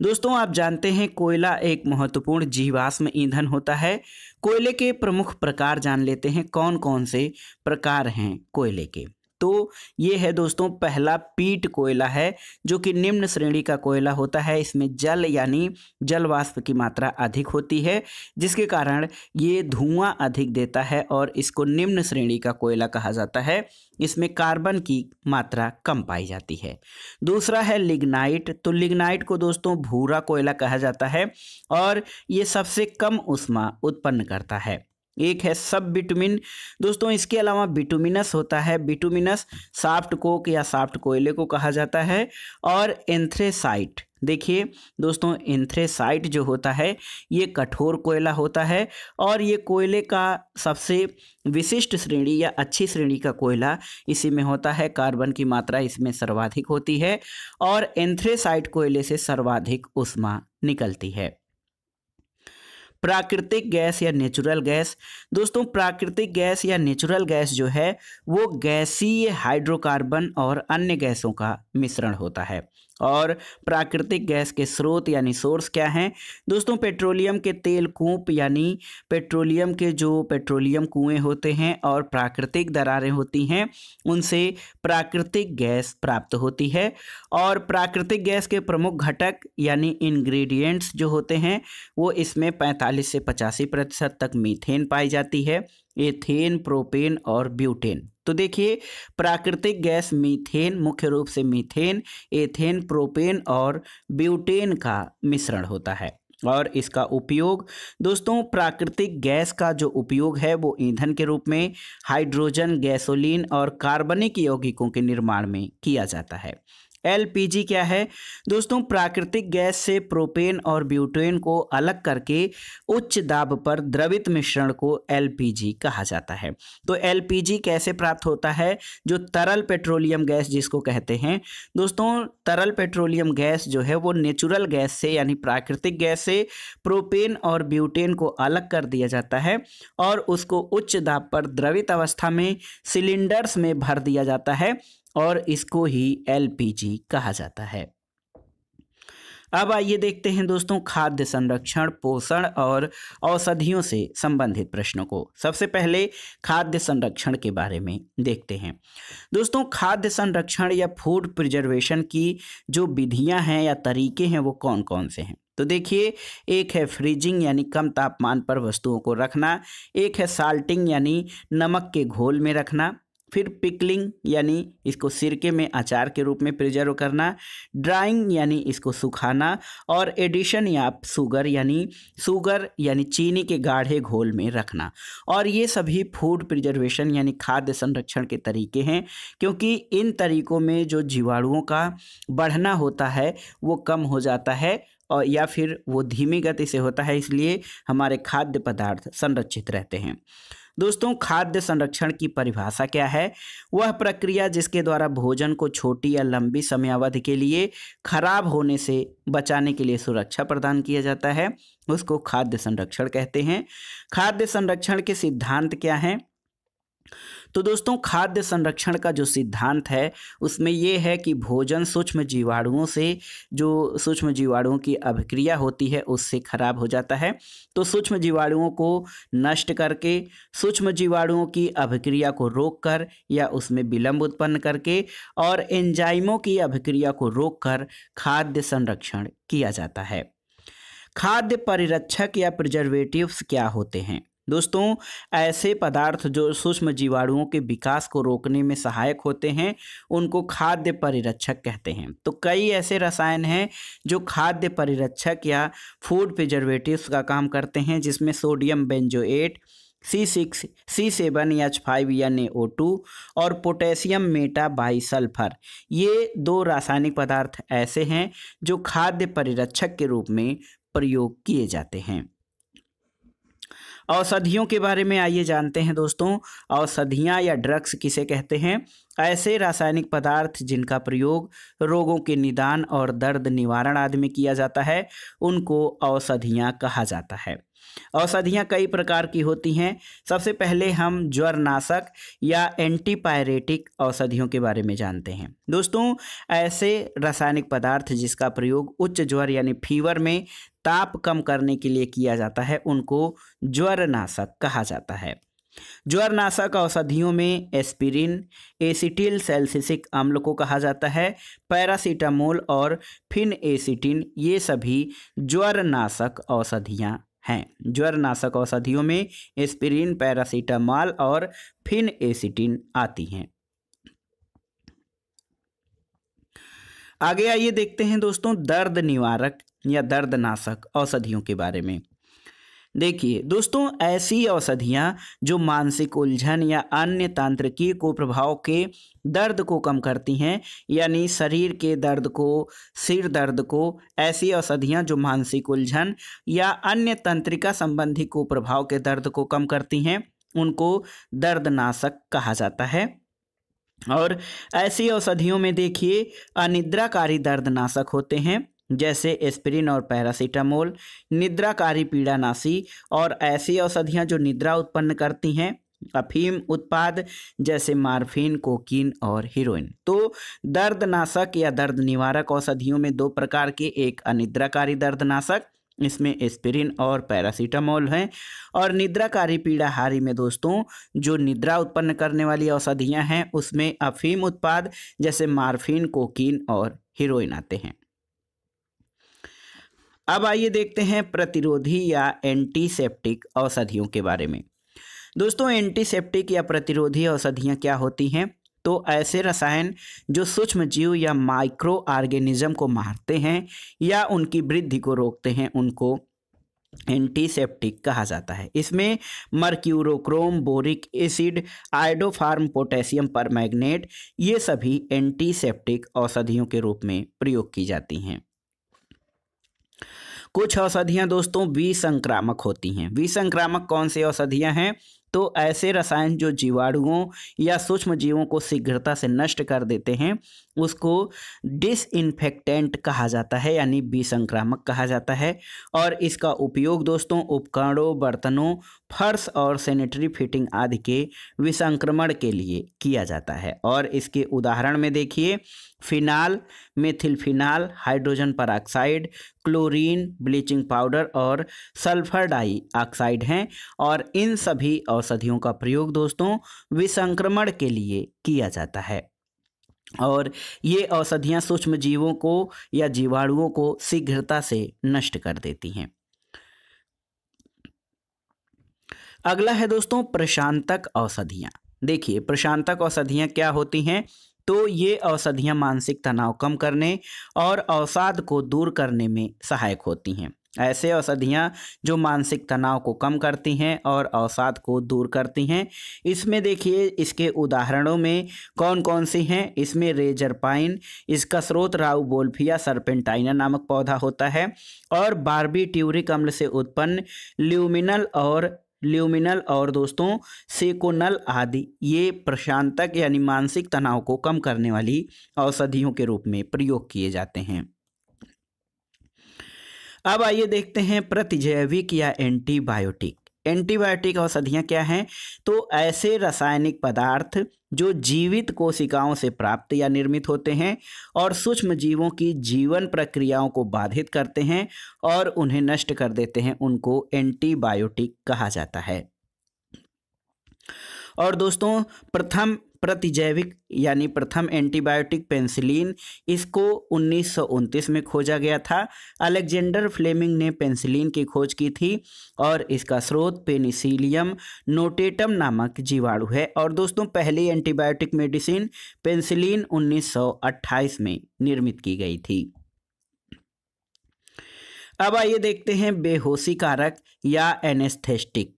दोस्तों आप जानते हैं कोयला एक महत्वपूर्ण जीवाश्म ईंधन होता है कोयले के प्रमुख प्रकार जान लेते हैं कौन कौन से प्रकार हैं कोयले के तो ये है दोस्तों पहला पीट कोयला है जो कि निम्न श्रेणी का कोयला होता है इसमें जल यानी जलवाष्प की मात्रा अधिक होती है जिसके कारण ये धुआं अधिक देता है और इसको निम्न श्रेणी का कोयला कहा जाता है इसमें कार्बन की मात्रा कम पाई जाती है दूसरा है लिग्नाइट तो लिग्नाइट को दोस्तों भूरा कोयला कहा जाता है और ये सबसे कम उष्मा उत्पन्न करता है एक है सब विटामिन दोस्तों इसके अलावा विटामिनस होता है विटामिनस साफ्ट कोक या साफ्ट कोयले को कहा जाता है और एंथ्रेसाइट देखिए दोस्तों एंथ्रेसाइट जो होता है ये कठोर कोयला होता है और ये कोयले का सबसे विशिष्ट श्रेणी या अच्छी श्रेणी का कोयला इसी में होता है कार्बन की मात्रा इसमें सर्वाधिक होती है और एंथ्रेसाइट कोयले से सर्वाधिक उष्मा निकलती है प्राकृतिक गैस या नेचुरल गैस दोस्तों प्राकृतिक गैस या नेचुरल गैस जो है वो गैसीय हाइड्रोकार्बन और अन्य गैसों का मिश्रण होता है और प्राकृतिक गैस के स्रोत यानी सोर्स क्या हैं दोस्तों पेट्रोलियम के तेल कूप यानी पेट्रोलियम के जो पेट्रोलियम कुएं होते हैं और प्राकृतिक दरारें होती हैं उनसे प्राकृतिक गैस प्राप्त होती है और प्राकृतिक गैस के प्रमुख घटक यानी इंग्रेडिएंट्स जो होते हैं वो इसमें पैंतालीस से पचासी प्रतिशत तक मीथेन पाई जाती है एथेन प्रोपेन और ब्यूटेन तो देखिए प्राकृतिक गैस मीथेन मुख्य रूप से मीथेन एथेन प्रोपेन और ब्यूटेन का मिश्रण होता है और इसका उपयोग दोस्तों प्राकृतिक गैस का जो उपयोग है वो ईंधन के रूप में हाइड्रोजन गैसोलीन और कार्बनिक यौगिकों के निर्माण में किया जाता है एलपीजी क्या है दोस्तों प्राकृतिक गैस से प्रोपेन और ब्यूटेन को अलग करके उच्च दाब पर द्रवित मिश्रण को एलपीजी कहा जाता है तो एलपीजी कैसे प्राप्त होता है जो तरल पेट्रोलियम गैस जिसको कहते हैं दोस्तों तरल पेट्रोलियम गैस जो है वो नेचुरल गैस से यानी प्राकृतिक गैस से प्रोपेन और ब्यूटेन को अलग कर दिया जाता है और उसको उच्च दाब पर द्रवित अवस्था में सिलेंडर्स में भर दिया जाता है और इसको ही एल कहा जाता है अब आइए देखते हैं दोस्तों खाद्य संरक्षण पोषण और औषधियों से संबंधित प्रश्नों को सबसे पहले खाद्य संरक्षण के बारे में देखते हैं दोस्तों खाद्य संरक्षण या फूड प्रिजर्वेशन की जो विधियां हैं या तरीके हैं वो कौन कौन से हैं तो देखिए एक है फ्रीजिंग यानी कम तापमान पर वस्तुओं को रखना एक है साल्टिंग यानी नमक के घोल में रखना फिर पिकलिंग यानी इसको सिरके में अचार के रूप में प्रिजर्व करना ड्राइंग यानी इसको सुखाना और एडिशन या सुगर यानी सुगर यानी चीनी के गाढ़े घोल में रखना और ये सभी फूड प्रिजर्वेशन यानी खाद्य संरक्षण के तरीके हैं क्योंकि इन तरीकों में जो जीवाणुओं का बढ़ना होता है वो कम हो जाता है और या फिर वो धीमी गति से होता है इसलिए हमारे खाद्य पदार्थ संरक्षित रहते हैं दोस्तों खाद्य संरक्षण की परिभाषा क्या है वह प्रक्रिया जिसके द्वारा भोजन को छोटी या लंबी समयावधि के लिए खराब होने से बचाने के लिए सुरक्षा प्रदान किया जाता है उसको खाद्य संरक्षण कहते हैं खाद्य संरक्षण के सिद्धांत क्या हैं तो दोस्तों खाद्य संरक्षण का जो सिद्धांत है उसमें ये है कि भोजन सूक्ष्म जीवाणुओं से जो सूक्ष्म जीवाणुओं की अभिक्रिया होती है उससे खराब हो जाता है तो सूक्ष्म जीवाणुओं को नष्ट करके सूक्ष्म जीवाणुओं की अभिक्रिया को रोक कर या उसमें विलंब उत्पन्न करके और एंजाइमों की अभिक्रिया को रोक कर खाद्य संरक्षण किया जाता है खाद्य परिरक्षक या प्रिजर्वेटिव्स क्या होते हैं दोस्तों ऐसे पदार्थ जो सूक्ष्म जीवाणुओं के विकास को रोकने में सहायक होते हैं उनको खाद्य परिरक्षक कहते हैं तो कई ऐसे रसायन हैं जो खाद्य परिरक्षक या फूड प्रिजर्वेटिव का काम करते हैं जिसमें sodium benzoate C six C seven H five N A O two और पोटेशियम मेटा बाईसल्फर ये दो रासायनिक पदार्थ ऐसे हैं जो खाद्य परिरक्षक के रूप में प्रयोग किए जाते हैं औषधियों के बारे में आइए जानते हैं दोस्तों औषधियाँ या ड्रग्स किसे कहते हैं ऐसे रासायनिक पदार्थ जिनका प्रयोग रोगों के निदान और दर्द निवारण आदि में किया जाता है उनको औषधियाँ कहा जाता है औषधियाँ कई प्रकार की होती हैं सबसे पहले हम ज्वरनाशक या एंटीपायरेटिक औषधियों के बारे में जानते हैं दोस्तों ऐसे रासायनिक पदार्थ जिसका प्रयोग उच्च ज्वर यानी फीवर में ताप कम करने के लिए किया जाता है उनको ज्वरनाशक कहा जाता है ज्वरनाशक औषधियों में एस्पिरिन एसिटिल सेल्सिसिक अम्ल को कहा जाता है पैरासीटामोल और फिन एसिटिन ये सभी ज्वरनाशक औषधियाँ हैं ज्वरनाशक औषधियों में एस्पिरिन पैरासीटामॉल और फिन एसिटिन आती हैं आगे आइए देखते हैं दोस्तों दर्द निवारक या दर्दनाशक औषधियों के बारे में देखिए दोस्तों ऐसी औषधियाँ जो मानसिक उलझन या अन्य तांत्रिकी को प्रभाव के दर्द को कम करती हैं यानी शरीर के दर्द को सिर दर्द को ऐसी औषधियाँ जो मानसिक उलझन या अन्य तंत्रिका संबंधी को प्रभाव के दर्द को कम करती हैं उनको दर्दनाशक कहा जाता है और ऐसी औषधियों में देखिए अनिद्राकारी दर्दनाशक होते हैं जैसे एस्पिरिन और पैरासीटामोल निद्राकारी पीड़ानाशी और ऐसी औषधियाँ जो निद्रा उत्पन्न करती हैं अफीम उत्पाद जैसे मार्फिन कोकीन और हीरोइन तो दर्दनाशक या दर्द निवारक औषधियों में दो प्रकार के एक अनिद्राकारी दर्दनाशक इसमें एस्पिरिन और पैरासीटामोल हैं और निद्राकारी पीड़ाहारी में दोस्तों जो निद्रा उत्पन्न करने वाली औषधियाँ हैं उसमें अफीम उत्पाद जैसे मार्फिन कोकीन और हीरोइन आते हैं अब आइए देखते हैं प्रतिरोधी या एंटीसेप्टिक औषधियों के बारे में दोस्तों एंटीसेप्टिक या प्रतिरोधी औषधियाँ क्या होती हैं तो ऐसे रसायन जो सूक्ष्म जीव या माइक्रो ऑर्गेनिज्म को मारते हैं या उनकी वृद्धि को रोकते हैं उनको एंटीसेप्टिक कहा जाता है इसमें mercurochrome boric acid iodoform potassium permanganate ये सभी एंटीसेप्टिक औषधियों के रूप में प्रयोग की जाती हैं कुछ औषधियाँ दोस्तों विसंक्रामक होती हैं विसंक्रामक कौन सी औषधियाँ हैं तो ऐसे रसायन जो जीवाणुओं या सूक्ष्म जीवों को शीघ्रता से नष्ट कर देते हैं उसको डिसइनफेक्टेंट कहा जाता है यानी विसंक्रामक कहा जाता है और इसका उपयोग दोस्तों उपकरणों बर्तनों फर्श और सैनिटरी फिटिंग आदि के विसंक्रमण के लिए किया जाता है और इसके उदाहरण में देखिए phenol methylphenol hydrogen peroxide chlorine bleaching powder और सल्फर डाई ऑक्साइड हैं और इन सभी औषधियों का प्रयोग दोस्तों विसंक्रमण के लिए किया जाता है और ये औषधियाँ सूक्ष्म जीवों को या जीवाणुओं को शीघ्रता से नष्ट कर देती हैं अगला है दोस्तों प्रशांतक औषधियाँ देखिए प्रशांतक औषधियाँ क्या होती हैं तो ये औषधियाँ मानसिक तनाव कम करने और अवसाद को दूर करने में सहायक होती हैं ऐसे औषधियाँ जो मानसिक तनाव को कम करती हैं और अवसाद को दूर करती हैं इसमें देखिए इसके उदाहरणों में कौन कौन सी हैं इसमें रेजर पाइन इसका स्रोत राउ बोल्फिया सरपेंटाइना नामक पौधा होता है और बारबी ट्यूरिक अम्ल से उत्पन्न ल्यूमिनल और ल्यूमिनल और दोस्तों सेकोनल आदि ये प्रशांतक यानी मानसिक तनाव को कम करने वाली औषधियों के रूप में प्रयोग किए जाते हैं अब आइए देखते हैं प्रतिजैविक या एंटीबायोटिक एंटीबायोटिक औषधियाँ क्या हैं तो ऐसे रासायनिक पदार्थ जो जीवित कोशिकाओं से प्राप्त या निर्मित होते हैं और सूक्ष्म जीवों की जीवन प्रक्रियाओं को बाधित करते हैं और उन्हें नष्ट कर देते हैं उनको एंटीबायोटिक कहा जाता है और दोस्तों प्रथम प्रतिजैविक यानी प्रथम एंटीबायोटिक पेंसिलिन इसको उन्नीस में खोजा गया था अलेक्जेंडर फ्लेमिंग ने पेंसिलिन की खोज की थी और इसका स्रोत पेनिसिलियम नोटेटम नामक जीवाणु है और दोस्तों पहली एंटीबायोटिक मेडिसिन पेंसिलिन 1928 में निर्मित की गई थी अब आइए देखते हैं बेहोशी कारक या एनेस्थेस्टिक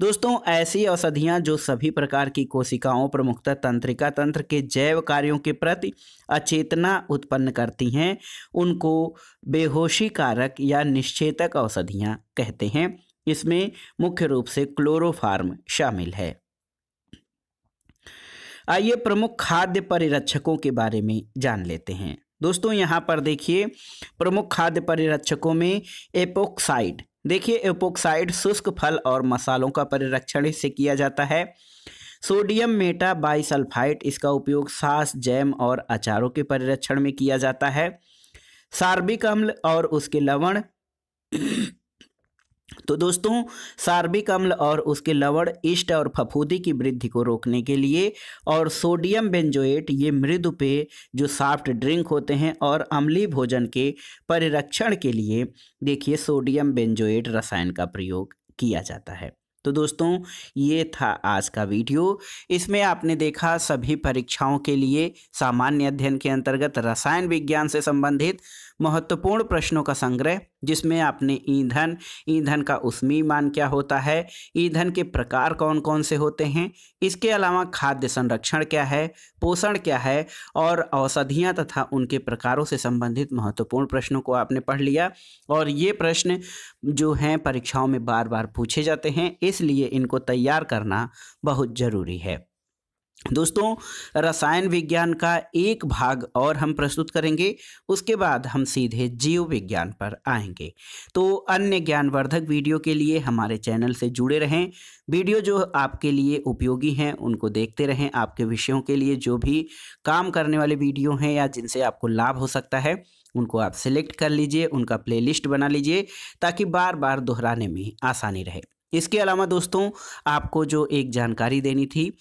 दोस्तों ऐसी औषधियाँ जो सभी प्रकार की कोशिकाओं प्रमुखता तंत्रिका तंत्र के जैव कार्यों के प्रति अचेतना उत्पन्न करती हैं उनको बेहोशी कारक या निश्चेतक औषधियाँ कहते हैं इसमें मुख्य रूप से क्लोरोफार्म शामिल है आइए प्रमुख खाद्य परिरक्षकों के बारे में जान लेते हैं दोस्तों यहाँ पर देखिए प्रमुख खाद्य परिरक्षकों में एपोक्साइड देखिए एपोक्साइड शुष्क फल और मसालों का परिरक्षण इससे किया जाता है सोडियम मेटा बाइसल्फाइट इसका उपयोग सास जैम और अचारों के परिरक्षण में किया जाता है सार्बिक अम्ल और उसके लवण तो दोस्तों सार्बिक अम्ल और उसके लवण इष्ट और फफूदी की वृद्धि को रोकने के लिए और सोडियम बेंजोएट ये मृदु पे जो सॉफ्ट ड्रिंक होते हैं और अम्ली भोजन के परिरक्षण के लिए देखिए सोडियम बेंजोएट रसायन का प्रयोग किया जाता है तो दोस्तों ये था आज का वीडियो इसमें आपने देखा सभी परीक्षाओं के लिए सामान्य अध्ययन के अंतर्गत रसायन विज्ञान से संबंधित महत्वपूर्ण प्रश्नों का संग्रह जिसमें आपने ईंधन ईंधन का उसमी मान क्या होता है ईंधन के प्रकार कौन कौन से होते हैं इसके अलावा खाद्य संरक्षण क्या है पोषण क्या है और औषधियाँ तथा उनके प्रकारों से संबंधित महत्वपूर्ण प्रश्नों को आपने पढ़ लिया और ये प्रश्न जो हैं परीक्षाओं में बार बार पूछे जाते हैं इसलिए इनको तैयार करना बहुत ज़रूरी है दोस्तों रसायन विज्ञान का एक भाग और हम प्रस्तुत करेंगे उसके बाद हम सीधे जीव विज्ञान पर आएंगे तो अन्य ज्ञानवर्धक वीडियो के लिए हमारे चैनल से जुड़े रहें वीडियो जो आपके लिए उपयोगी हैं उनको देखते रहें आपके विषयों के लिए जो भी काम करने वाले वीडियो हैं या जिनसे आपको लाभ हो सकता है उनको आप सिलेक्ट कर लीजिए उनका प्लेलिस्ट बना लीजिए ताकि बार बार दोहराने में आसानी रहे इसके अलावा दोस्तों आपको जो एक जानकारी देनी थी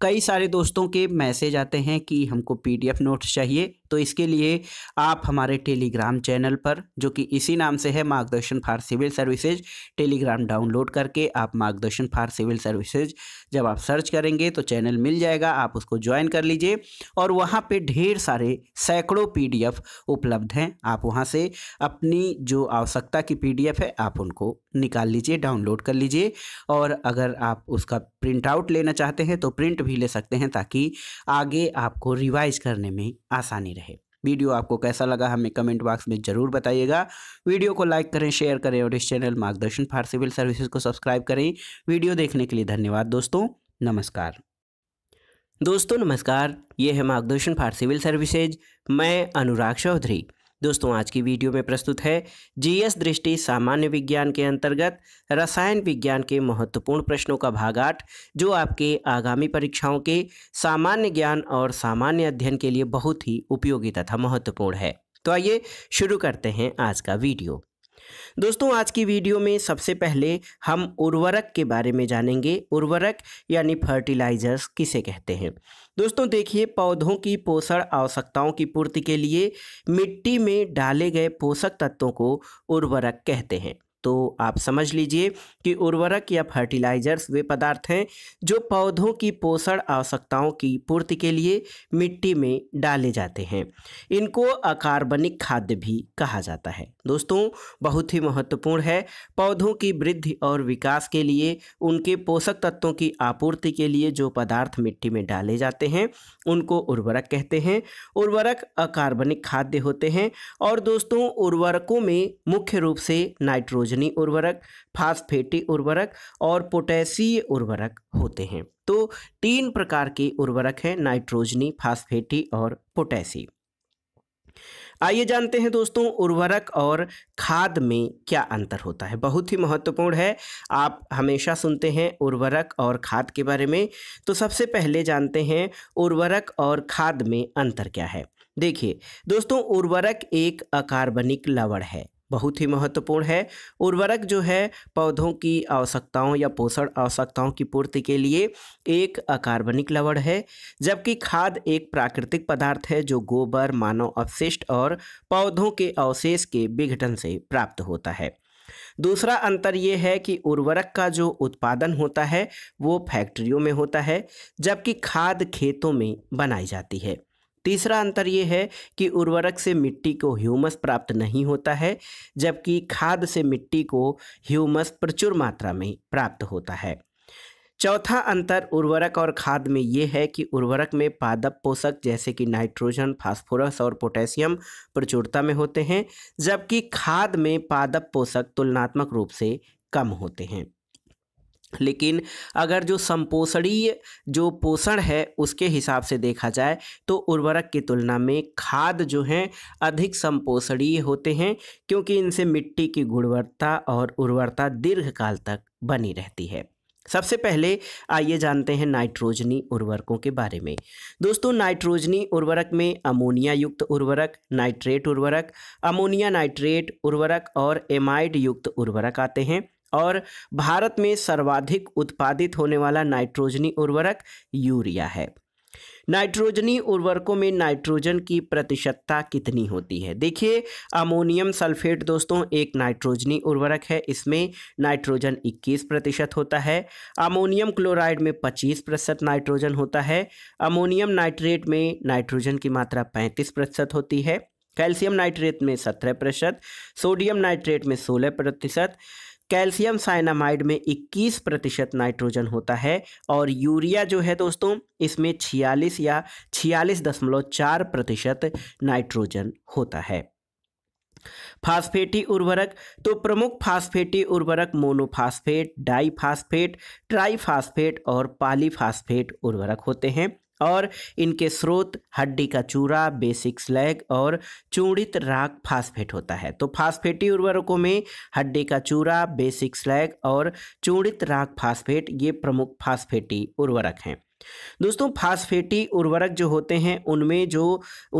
कई सारे दोस्तों के मैसेज आते हैं कि हमको पीडीएफ नोट्स चाहिए तो इसके लिए आप हमारे टेलीग्राम चैनल पर जो कि इसी नाम से है Margdarshan for civil services telegram download करके आप मार्गदर्शन फॉर सिविल सर्विसेज जब आप सर्च करेंगे तो चैनल मिल जाएगा आप उसको ज्वाइन कर लीजिए और वहाँ पर ढेर सारे सैकड़ों एफ़ उपलब्ध हैं आप वहाँ से अपनी जो आवश्यकता की एफ़ है आप उनको निकाल लीजिए डाउनलोड कर लीजिए और अगर आप उसका प्रिंट आउट लेना चाहते हैं तो प्रिंट भी ले सकते हैं ताकि आगे आपको रिवाइज करने में आसानी रहे रहे वीडियो आपको कैसा लगा हमें कमेंट बॉक्स में ज़रूर बताइएगा वीडियो को लाइक करें शेयर करें और इस channel Margdarshan for civil services को सब्सक्राइब करें वीडियो देखने के लिए धन्यवाद दोस्तों नमस्कार दोस्तों नमस्कार ये है मार्गदर्शन फार सिविल सर्विसेज मैं अनुराग चौधरी दोस्तों आज की वीडियो में प्रस्तुत है जीएस दृष्टि सामान्य विज्ञान के अंतर्गत रसायन विज्ञान के महत्वपूर्ण प्रश्नों का भाग आठ जो आपके आगामी परीक्षाओं के सामान्य ज्ञान और सामान्य अध्ययन के लिए बहुत ही उपयोगी तथा महत्वपूर्ण है तो आइए शुरू करते हैं आज का वीडियो दोस्तों आज की वीडियो में सबसे पहले हम उर्वरक के बारे में जानेंगे उर्वरक यानी फर्टिलाइजर्स किसे कहते हैं दोस्तों देखिए पौधों की पोषण आवश्यकताओं की पूर्ति के लिए मिट्टी में डाले गए पोषक तत्वों को उर्वरक कहते हैं तो आप समझ लीजिए कि उर्वरक या फर्टिलाइजर्स वे पदार्थ हैं जो पौधों की पोषण आवश्यकताओं की पूर्ति के लिए मिट्टी में डाले जाते हैं इनको अकार्बनिक खाद्य भी कहा जाता है दोस्तों बहुत ही महत्वपूर्ण है पौधों की वृद्धि और विकास के लिए उनके पोषक तत्वों की आपूर्ति के लिए जो पदार्थ मिट्टी में डाले जाते हैं उनको उर्वरक कहते हैं उर्वरक अकार्बनिक खाद्य होते हैं और दोस्तों उर्वरकों में मुख्य रूप से नाइट्रोजन नाइट्रोजनी उर्वरक फास्फेटी उर्वरक और पोटेशिय उर्वरक होते हैं तो तीन प्रकार के उर्वरक हैं नाइट्रोजनी फास्फेटी और पोटेसी आइए जानते हैं दोस्तों उर्वरक और खाद में क्या अंतर होता है बहुत ही महत्वपूर्ण है आप हमेशा सुनते हैं उर्वरक और खाद के बारे में तो सबसे पहले जानते हैं उर्वरक और खाद में अंतर क्या है देखिए दोस्तों उर्वरक एक अकार्बनिक लवण है बहुत ही महत्वपूर्ण है उर्वरक जो है पौधों की आवश्यकताओं या पोषण आवश्यकताओं की पूर्ति के लिए एक अकार्बनिक लवण है जबकि खाद एक प्राकृतिक पदार्थ है जो गोबर मानव अवशिष्ट और पौधों के अवशेष के विघटन से प्राप्त होता है दूसरा अंतर ये है कि उर्वरक का जो उत्पादन होता है वो फैक्ट्रियों में होता है जबकि खाद खेतों में बनाई जाती है तीसरा अंतर ये है कि उर्वरक से मिट्टी को ह्यूमस प्राप्त नहीं होता है जबकि खाद से मिट्टी को ह्यूमस प्रचुर मात्रा में प्राप्त होता है चौथा अंतर उर्वरक और खाद में ये है कि उर्वरक में पादप पोषक जैसे कि नाइट्रोजन फास्फोरस और पोटेशियम प्रचुरता में होते हैं जबकि खाद में पादप पोषक तुलनात्मक रूप से कम होते हैं लेकिन अगर जो संपोषणीय जो पोषण है उसके हिसाब से देखा जाए तो उर्वरक की तुलना में खाद जो हैं अधिक संपोषणीय होते हैं क्योंकि इनसे मिट्टी की गुणवत्ता और उर्वरता दीर्घकाल तक बनी रहती है सबसे पहले आइए जानते हैं नाइट्रोजनी उर्वरकों के बारे में दोस्तों नाइट्रोजनी उर्वरक में अमोनिया युक्त उर्वरक नाइट्रेट उर्वरक अमोनिया नाइट्रेट उर्वरक और एमाइड युक्त उर्वरक आते हैं और भारत में सर्वाधिक उत्पादित होने वाला नाइट्रोजनी उर्वरक यूरिया है नाइट्रोजनी उर्वरकों में नाइट्रोजन की प्रतिशतता कितनी होती है देखिए अमोनियम सल्फेट दोस्तों एक नाइट्रोजनी उर्वरक है इसमें नाइट्रोजन 21 प्रतिशत होता है अमोनियम क्लोराइड में 25 प्रतिशत नाइट्रोजन होता है अमोनियम नाइट्रेट में नाइट्रोजन की मात्रा 35 प्रतिशत होती है कैल्शियम नाइट्रेट में सत्रह प्रतिशत सोडियम नाइट्रेट में सोलह प्रतिशत कैल्शियम साइनामाइड में 21 प्रतिशत नाइट्रोजन होता है और यूरिया जो है दोस्तों इसमें 46 या छियालीस दशमलव चार प्रतिशत नाइट्रोजन होता है फास्फेटी उर्वरक तो प्रमुख फास्फेटी उर्वरक मोनोफास्फेट डाईफास्फेट ट्राईफास्फेट और पालीफास्फेट उर्वरक होते हैं और इनके स्रोत हड्डी का चूरा बेसिक स्लैग और चूड़ित राग फास्फेट होता है तो फास्फेटी उर्वरकों में हड्डी का चूरा बेसिक स्लैग और चूड़ित राग फास्फेट ये प्रमुख फास्फेटी उर्वरक हैं दोस्तों फास्फेटी उर्वरक जो होते हैं उनमें जो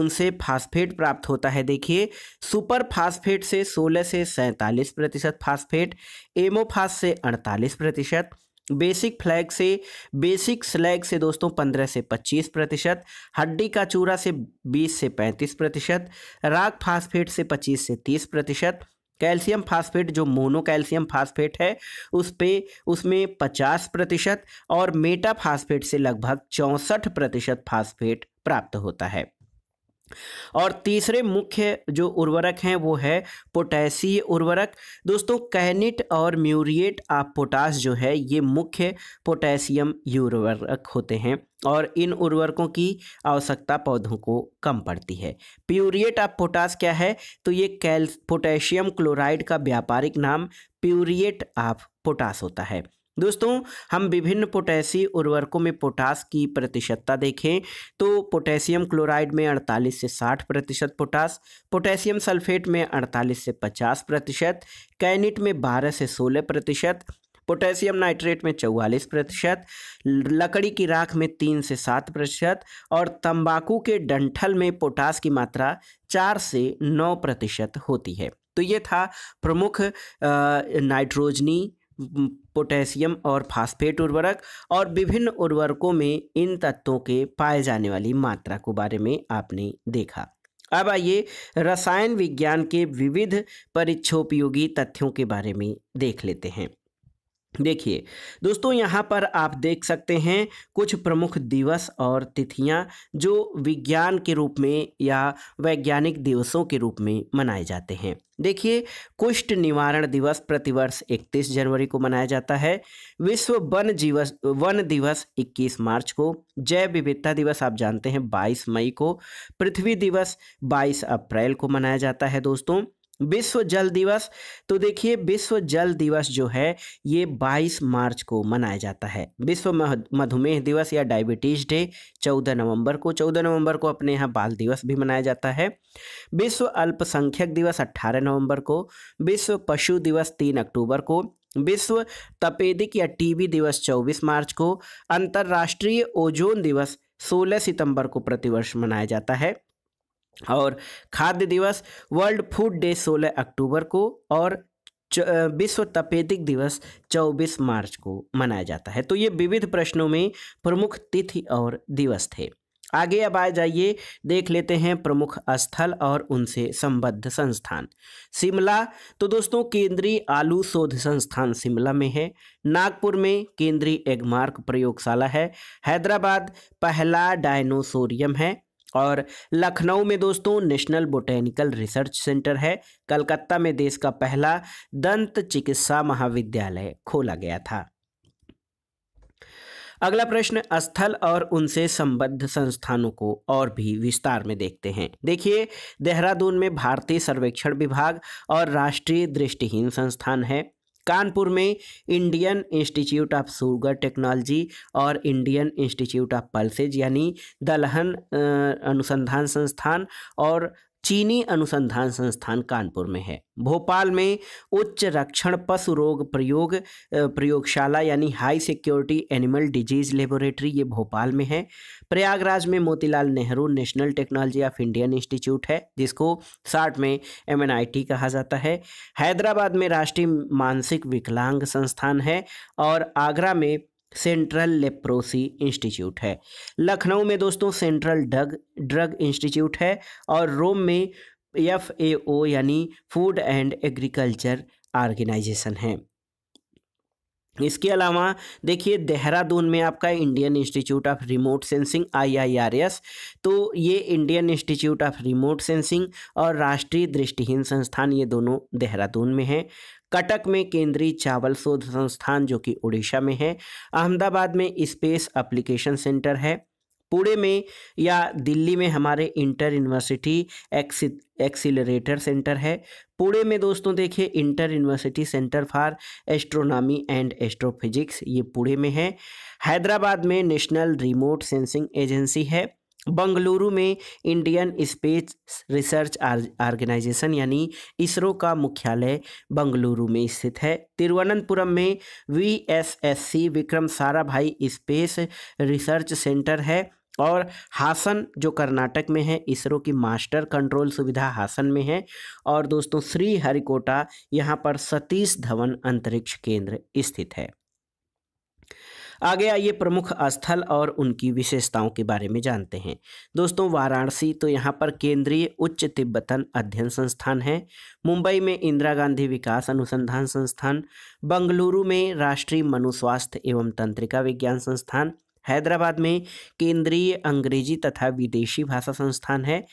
उनसे फास्फेट प्राप्त होता है देखिए सुपर फास्फेट से 16 से सैंतालीस प्रतिशत फास्फेट एमोफास से 48 प्रतिशत बेसिक फ्लैग से बेसिक स्लैग से दोस्तों 15 से 25 प्रतिशत हड्डी का चूरा से 20 से 35 प्रतिशत राग फास्फेट से 25 से 30 प्रतिशत कैल्शियम फास्फेट जो मोनो कैल्शियम फास्फेट है उस पर उसमें 50 प्रतिशत और मेटा फास्फेट से लगभग चौंसठ प्रतिशत फास्फेट प्राप्त होता है और तीसरे मुख्य जो उर्वरक हैं वो है पोटैसी उर्वरक दोस्तों कैनिट और म्यूरिएट ऑफ पोटास जो है ये मुख्य पोटेशियम उर्वरक होते हैं और इन उर्वरकों की आवश्यकता पौधों को कम पड़ती है प्यूरिएट ऑफ पोटास क्या है तो ये कैल पोटेशियम क्लोराइड का व्यापारिक नाम प्यूरिएट ऑफ पोटास होता है दोस्तों हम विभिन्न पोटेसी उर्वरकों में पोटास की प्रतिशतता देखें तो पोटेशियम क्लोराइड में 48 से 60 प्रतिशत पोटास पोटेशियम सल्फेट में 48 से 50 प्रतिशत कैनिट में 12 से 16 प्रतिशत पोटेशियम नाइट्रेट में चौवालीस प्रतिशत लकड़ी की राख में तीन से सात प्रतिशत और तंबाकू के डंठल में पोटास की मात्रा चार से नौ प्रतिशत होती है तो ये था प्रमुख नाइट्रोजनी पोटेशियम और फास्फेट उर्वरक और विभिन्न उर्वरकों में इन तत्वों के पाए जाने वाली मात्रा के बारे में आपने देखा अब आइए रसायन विज्ञान के विविध परीक्षोपयोगी तथ्यों के बारे में देख लेते हैं देखिए दोस्तों यहाँ पर आप देख सकते हैं कुछ प्रमुख दिवस और तिथियाँ जो विज्ञान के रूप में या वैज्ञानिक दिवसों के रूप में मनाए जाते हैं देखिए कुष्ठ निवारण दिवस प्रतिवर्ष 31 जनवरी को मनाया जाता है विश्व वन जीवस वन दिवस 21 मार्च को जैव विविधता दिवस आप जानते हैं 22 मई को पृथ्वी दिवस 22 अप्रैल को मनाया जाता है दोस्तों विश्व जल दिवस तो देखिए विश्व जल दिवस जो है ये 22 मार्च को मनाया जाता है विश्व मधुमेह दिवस या डायबिटीज डे 14 नवंबर को 14 नवंबर को अपने यहाँ बाल दिवस भी मनाया जाता है विश्व अल्पसंख्यक दिवस 18 नवंबर को विश्व पशु दिवस 3 अक्टूबर को विश्व तपेदिक या टीबी दिवस 24 मार्च को अंतर्राष्ट्रीय ओजोन दिवस 16 सितंबर को प्रतिवर्ष मनाया जाता है और खाद्य दिवस वर्ल्ड फूड डे 16 अक्टूबर को और विश्व तपेदिक दिवस 24 मार्च को मनाया जाता है तो ये विविध प्रश्नों में प्रमुख तिथि और दिवस थे आगे अब आ जाइए देख लेते हैं प्रमुख स्थल और उनसे संबद्ध संस्थान शिमला तो दोस्तों केंद्रीय आलू शोध संस्थान शिमला में है नागपुर में केंद्रीय एगमार्क प्रयोगशाला है हैदराबाद पहला डायनोसोरियम है और लखनऊ में दोस्तों नेशनल बोटेनिकल रिसर्च सेंटर है कलकत्ता में देश का पहला दंत चिकित्सा महाविद्यालय खोला गया था अगला प्रश्न स्थल और उनसे संबद्ध संस्थानों को और भी विस्तार में देखते हैं देखिए देहरादून में भारतीय सर्वेक्षण विभाग और राष्ट्रीय दृष्टिहीन संस्थान है कानपुर में Indian Institute of Sugar Technology और इंडियन इंस्टीट्यूट ऑफ पल्सेज यानी दलहन अनुसंधान संस्थान और चीनी अनुसंधान संस्थान कानपुर में है भोपाल में उच्च रक्षण पशु रोग प्रयोग प्रयोगशाला यानी high security animal disease laboratory ये भोपाल में है प्रयागराज में Motilal Nehru National Technology of Indian Institute है जिसको साठ में एम कहा जाता है हैदराबाद में राष्ट्रीय मानसिक विकलांग संस्थान है और आगरा में सेंट्रल लेप्रोसी इंस्टीट्यूट है लखनऊ में दोस्तों सेंट्रल ड्रग ड्रग इंस्टीट्यूट है और रोम में एफ ए ओ यानी फूड एंड एग्रीकल्चर ऑर्गेनाइजेशन है इसके अलावा देखिए देहरादून में आपका Indian Institute of Remote Sensing IIRS तो ये Indian Institute of Remote Sensing और राष्ट्रीय दृष्टिहीन संस्थान ये दोनों देहरादून में हैं कटक में केंद्रीय चावल शोध संस्थान जो कि उड़ीसा में है अहमदाबाद में स्पेस एप्लीकेशन सेंटर है पुणे में या दिल्ली में हमारे इंटर यूनिवर्सिटी एक्सिलरेटर सेंटर है पुणे में दोस्तों देखिए Inter University Centre for Astronomy and Astrophysics ये पुणे में है हैदराबाद में नेशनल रिमोट सेंसिंग एजेंसी है बंगलुरु में इंडियन स्पेस रिसर्च ऑर्गेनाइजेशन यानी इसरो का मुख्यालय बंगलुरु में स्थित है तिरुवनंतपुरम में VSSC Vikram Sarabhai Space Research Centre है और हासन जो कर्नाटक में है इसरो की मास्टर कंट्रोल सुविधा हासन में है और दोस्तों श्री हरिकोटा यहाँ पर सतीश धवन अंतरिक्ष केंद्र स्थित है आगे आइए प्रमुख स्थल और उनकी विशेषताओं के बारे में जानते हैं दोस्तों वाराणसी तो यहाँ पर केंद्रीय उच्च तिब्बतन अध्ययन संस्थान है मुंबई में इंदिरा गांधी विकास अनुसंधान संस्थान बंगलुरु में राष्ट्रीय मनुस्वास्थ्य एवं तंत्रिका विज्ञान संस्थान हैदराबाद में केंद्रीय अंग्रेजी तथा विदेशी भाषा संस्थान है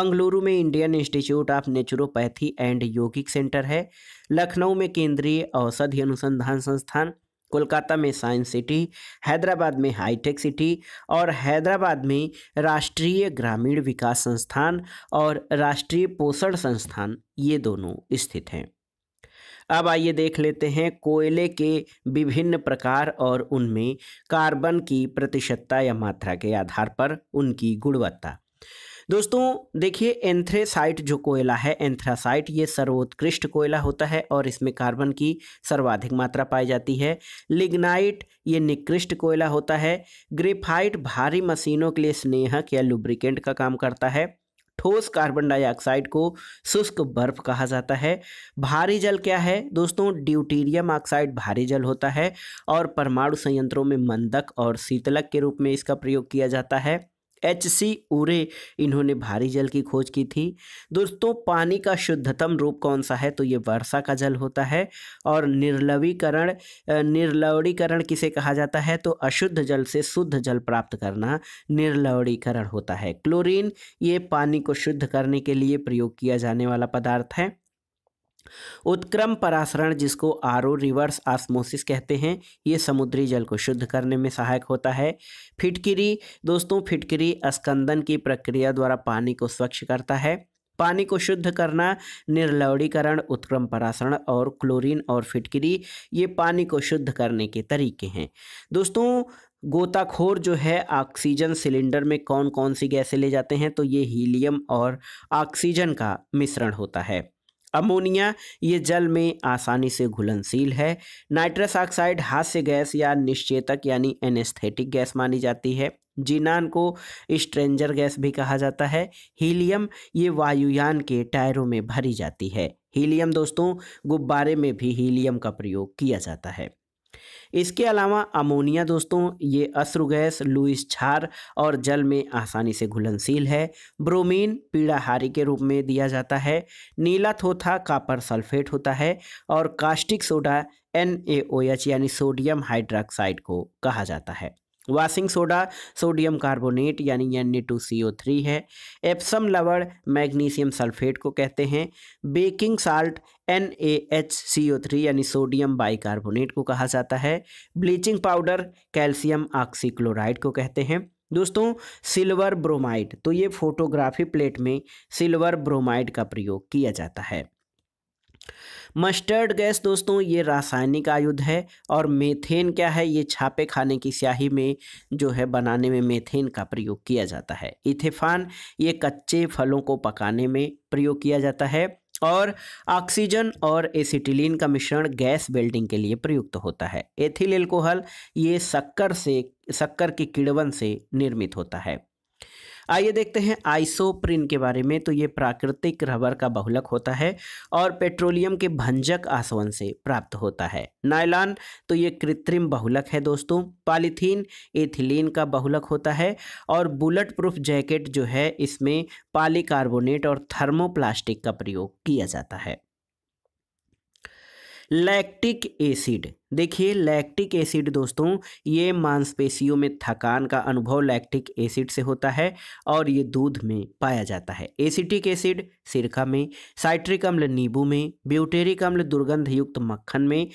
बंगलुरु में Indian Institute of Naturopathy and Yogic Centre है लखनऊ में केंद्रीय औषधि अनुसंधान संस्थान कोलकाता में साइंस सिटी हैदराबाद में हाईटेक सिटी और हैदराबाद में राष्ट्रीय ग्रामीण विकास संस्थान और राष्ट्रीय पोषण संस्थान ये दोनों स्थित हैं अब आइए देख लेते हैं कोयले के विभिन्न प्रकार और उनमें कार्बन की प्रतिशतता या मात्रा के आधार पर उनकी गुणवत्ता दोस्तों देखिए एंथ्रेसाइट जो कोयला है एंथ्रासाइट ये सर्वोत्कृष्ट कोयला होता है और इसमें कार्बन की सर्वाधिक मात्रा पाई जाती है लिग्नाइट ये निकृष्ट कोयला होता है ग्रेफाइट भारी मशीनों के लिए स्नेहक या लुब्रिकेंट का काम करता है ठोस कार्बन डाइऑक्साइड को शुष्क बर्फ कहा जाता है भारी जल क्या है दोस्तों ड्यूटीरियम ऑक्साइड भारी जल होता है और परमाणु संयंत्रों में मंदक और शीतलक के रूप में इसका प्रयोग किया जाता है एच सी उरे इन्होंने भारी जल की खोज की थी दोस्तों पानी का शुद्धतम रूप कौन सा है तो ये वर्षा का जल होता है और निर्लवीकरण निर्लवणीकरण किसे कहा जाता है तो अशुद्ध जल से शुद्ध जल प्राप्त करना निर्लवणीकरण होता है क्लोरीन ये पानी को शुद्ध करने के लिए प्रयोग किया जाने वाला पदार्थ है उत्क्रम परासरण जिसको आर रिवर्स आसमोसिस कहते हैं ये समुद्री जल को शुद्ध करने में सहायक होता है फिटकिरी दोस्तों फिटकिरी स्कंदन की प्रक्रिया द्वारा पानी को स्वच्छ करता है पानी को शुद्ध करना निर्लवणीकरण उत्क्रम परासरण और क्लोरीन और फिटकिरी ये पानी को शुद्ध करने के तरीके हैं दोस्तों गोताखोर जो है ऑक्सीजन सिलेंडर में कौन कौन सी गैसें ले जाते हैं तो ये हीलियम और ऑक्सीजन का मिश्रण होता है अमोनिया ये जल में आसानी से घुलनशील है नाइट्रस ऑक्साइड हास्य गैस या निश्चेतक यानी एनेस्थेटिक गैस मानी जाती है जीनान को स्ट्रेंजर गैस भी कहा जाता है हीलियम ये वायुयान के टायरों में भरी जाती है हीलियम दोस्तों गुब्बारे में भी हीलियम का प्रयोग किया जाता है इसके अलावा अमोनिया दोस्तों ये अश्रु गैस लुइस छार और जल में आसानी से घुलनशील है ब्रोमीन पीड़ाहारी के रूप में दिया जाता है नीला थोथा कापर सल्फेट होता है और कास्टिक सोडा एन यानी सोडियम हाइड्रोक्साइड को कहा जाता है वाशिंग सोडा सोडियम कार्बोनेट यानी N two C O three है एप्सम लवण मैग्नीशियम सल्फेट को कहते हैं baking salt N A H C O three यानी सोडियम बाइकार्बोनेट को कहा जाता है ब्लीचिंग पाउडर कैल्शियम ऑक्सीक्लोराइड को कहते हैं दोस्तों सिल्वर ब्रोमाइड तो ये फोटोग्राफी प्लेट में सिल्वर ब्रोमाइड का प्रयोग किया जाता है मस्टर्ड गैस दोस्तों ये रासायनिक आयुध है और मेथेन क्या है ये छापे खाने की स्याही में जो है बनाने में मेथेन का प्रयोग किया जाता है इथेफान ये कच्चे फलों को पकाने में प्रयोग किया जाता है और ऑक्सीजन और एसिटिलीन का मिश्रण गैस बेल्डिंग के लिए प्रयुक्त तो होता है एथिल एल्कोहल ये शक्कर से शक्कर के किड़वन से निर्मित होता है आइए देखते हैं आइसोप्रिन के बारे में तो ये प्राकृतिक रबर का बहुलक होता है और पेट्रोलियम के भंजक आसवन से प्राप्त होता है नायलॉन तो ये कृत्रिम बहुलक है दोस्तों पॉलीथीन एथिलीन का बहुलक होता है और बुलेट प्रूफ जैकेट जो है इसमें पॉलीकार्बोनेट और थर्मोप्लास्टिक का प्रयोग किया जाता है लैक्टिक एसिड देखिए लैक्टिक एसिड दोस्तों ये मांसपेशियों में थकान का अनुभव लैक्टिक एसिड से होता है और ये दूध में पाया जाता है एसिटिक एसिड सिरका में साइट्रिक अम्ल नींबू में ब्यूटेरिक अम्ल दुर्गंधयुक्त मक्खन में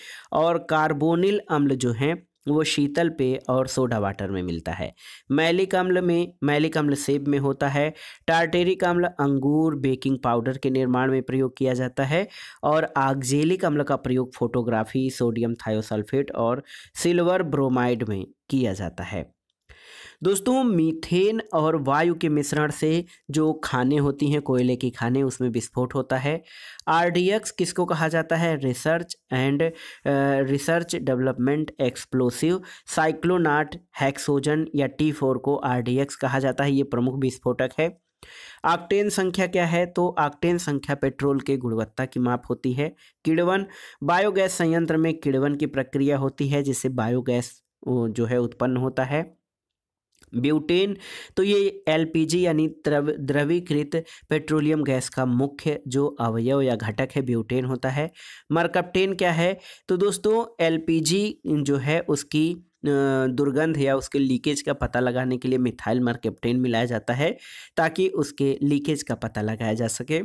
और कार्बोनिल अम्ल जो हैं वो शीतल पेय और सोडा वाटर में मिलता है मैलिक अम्ल में मैलिक अम्ल सेब में होता है टार्टेरिक अम्ल अंगूर बेकिंग पाउडर के निर्माण में प्रयोग किया जाता है और आगजेलिक अम्ल का प्रयोग फोटोग्राफी सोडियम थायोसल्फेट और सिल्वर ब्रोमाइड में किया जाता है दोस्तों मीथेन और वायु के मिश्रण से जो खाने होती हैं कोयले की खाने उसमें विस्फोट होता है आरडीएक्स किसको कहा जाता है research and research development explosive cyclonite hexogen या टी फोर को आरडीएक्स कहा जाता है ये प्रमुख विस्फोटक है आक्टेन संख्या क्या है तो आक्टेन संख्या पेट्रोल के गुणवत्ता की माप होती है किड़वन बायोगैस संयंत्र में किड़वन की प्रक्रिया होती है जिससे बायोगैस जो है उत्पन्न होता है ब्यूटेन तो ये एलपीजी यानी द्रव द्रवीकृत पेट्रोलियम गैस का मुख्य जो अवयव या घटक है ब्यूटेन होता है मार्कअपटेन क्या है तो दोस्तों एलपीजी जो है उसकी दुर्गंध या उसके लीकेज का पता लगाने के लिए मिथाइल मार्केप्टेन मिलाया जाता है ताकि उसके लीकेज का पता लगाया जा सके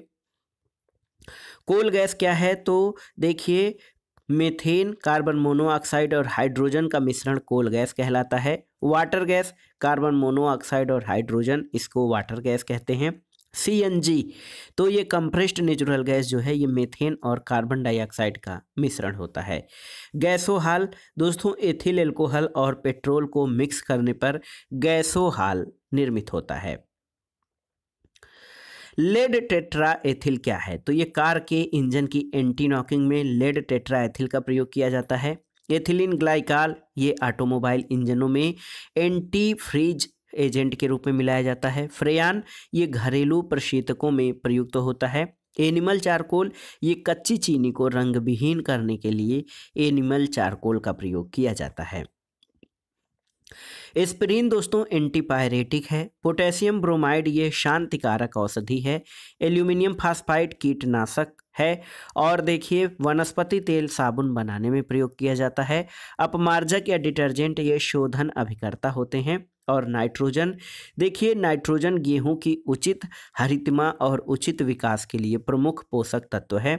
कोल गैस क्या है तो देखिए मेथेन कार्बन मोनोऑक्साइड और हाइड्रोजन का मिश्रण कोल गैस कहलाता है वाटर गैस कार्बन मोनोऑक्साइड और हाइड्रोजन इसको वाटर गैस कहते हैं सी एन जी तो ये कंप्रेस्ड नेचुरल गैस जो है ये मेथेन और कार्बन डाइऑक्साइड का मिश्रण होता है गैसोहाल दोस्तों एथिल एल्कोहल और पेट्रोल को मिक्स करने पर गैसोहाल निर्मित होता है लेड टेट्रा एथिल क्या है तो ये कार के इंजन की एंटी नॉकिंग में लेड टेट्रा एथिल का प्रयोग किया जाता है एथिलीन ग्लाइकाल ये ऑटोमोबाइल इंजनों में एंटी फ्रीज एजेंट के रूप में मिलाया जाता है फ्रेयान ये घरेलू प्रशीतकों में प्रयुक्त तो होता है एनिमल चारकोल ये कच्ची चीनी को रंगविहीन करने के लिए एनिमल चारकोल का प्रयोग किया जाता है एस्पिरिन दोस्तों एंटीपायरेटिक है पोटेशियम ब्रोमाइड ये शांतिकारक औषधि है एल्यूमिनियम फास्फाइड कीटनाशक है और देखिए वनस्पति तेल साबुन बनाने में प्रयोग किया जाता है अपमार्जक या डिटर्जेंट ये शोधन अभिकर्ता होते हैं और नाइट्रोजन देखिए नाइट्रोजन गेहूं की उचित हरितमा और उचित विकास के लिए प्रमुख पोषक तत्व है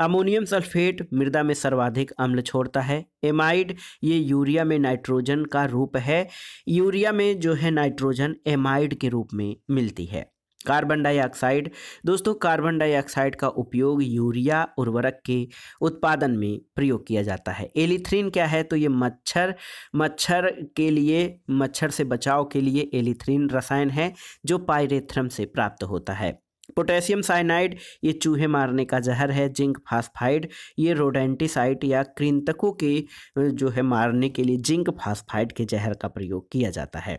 अमोनियम सल्फेट मृदा में सर्वाधिक अम्ल छोड़ता है एमाइड ये यूरिया में नाइट्रोजन का रूप है यूरिया में जो है नाइट्रोजन एमाइड के रूप में मिलती है कार्बन डाइऑक्साइड दोस्तों कार्बन डाइऑक्साइड का उपयोग यूरिया उर्वरक के उत्पादन में प्रयोग किया जाता है एलिथ्रीन क्या है तो ये मच्छर मच्छर के लिए मच्छर से बचाव के लिए एलिथ्रीन रसायन है जो पायरेथ्रम से प्राप्त होता है पोटेशियम साइनाइड ये चूहे मारने का जहर है जिंक फास्फाइड ये रोडेंटिसाइड या कृंतकों के जो है मारने के लिए जिंक फास्फाइड के जहर का प्रयोग किया जाता है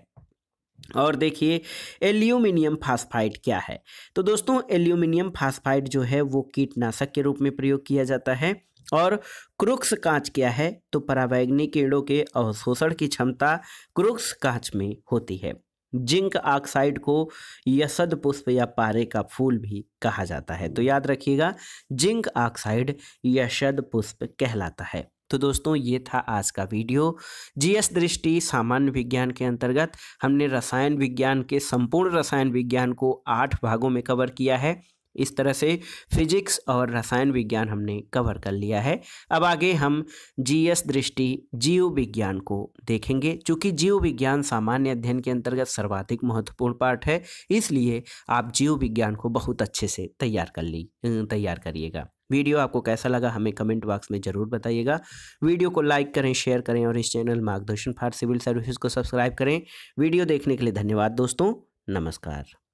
और देखिए एल्यूमिनियम फास्फाइड क्या है तो दोस्तों एल्यूमिनियम फास्फाइड जो है वो कीटनाशक के रूप में प्रयोग किया जाता है और क्रुक्स कांच क्या है तो परावैग्निक कीड़ों के अवशोषण की क्षमता क्रुक्स कांच में होती है जिंक ऑक्साइड को यसद पुष्प या पारे का फूल भी कहा जाता है तो याद रखिएगा जिंक ऑक्साइड यशद पुष्प कहलाता है तो दोस्तों ये था आज का वीडियो जीएस दृष्टि सामान्य विज्ञान के अंतर्गत हमने रसायन विज्ञान के संपूर्ण रसायन विज्ञान को आठ भागों में कवर किया है इस तरह से फिजिक्स और रसायन विज्ञान हमने कवर कर लिया है अब आगे हम जीएस दृष्टि जीव विज्ञान को देखेंगे चूँकि जीव विज्ञान सामान्य अध्ययन के अंतर्गत सर्वाधिक महत्वपूर्ण पाठ है इसलिए आप जीव विज्ञान को बहुत अच्छे से तैयार कर ली तैयार करिएगा वीडियो आपको कैसा लगा हमें कमेंट बॉक्स में ज़रूर बताइएगा वीडियो को लाइक करें शेयर करें और इस channel Margdarshan for civil services को सब्सक्राइब करें वीडियो देखने के लिए धन्यवाद दोस्तों नमस्कार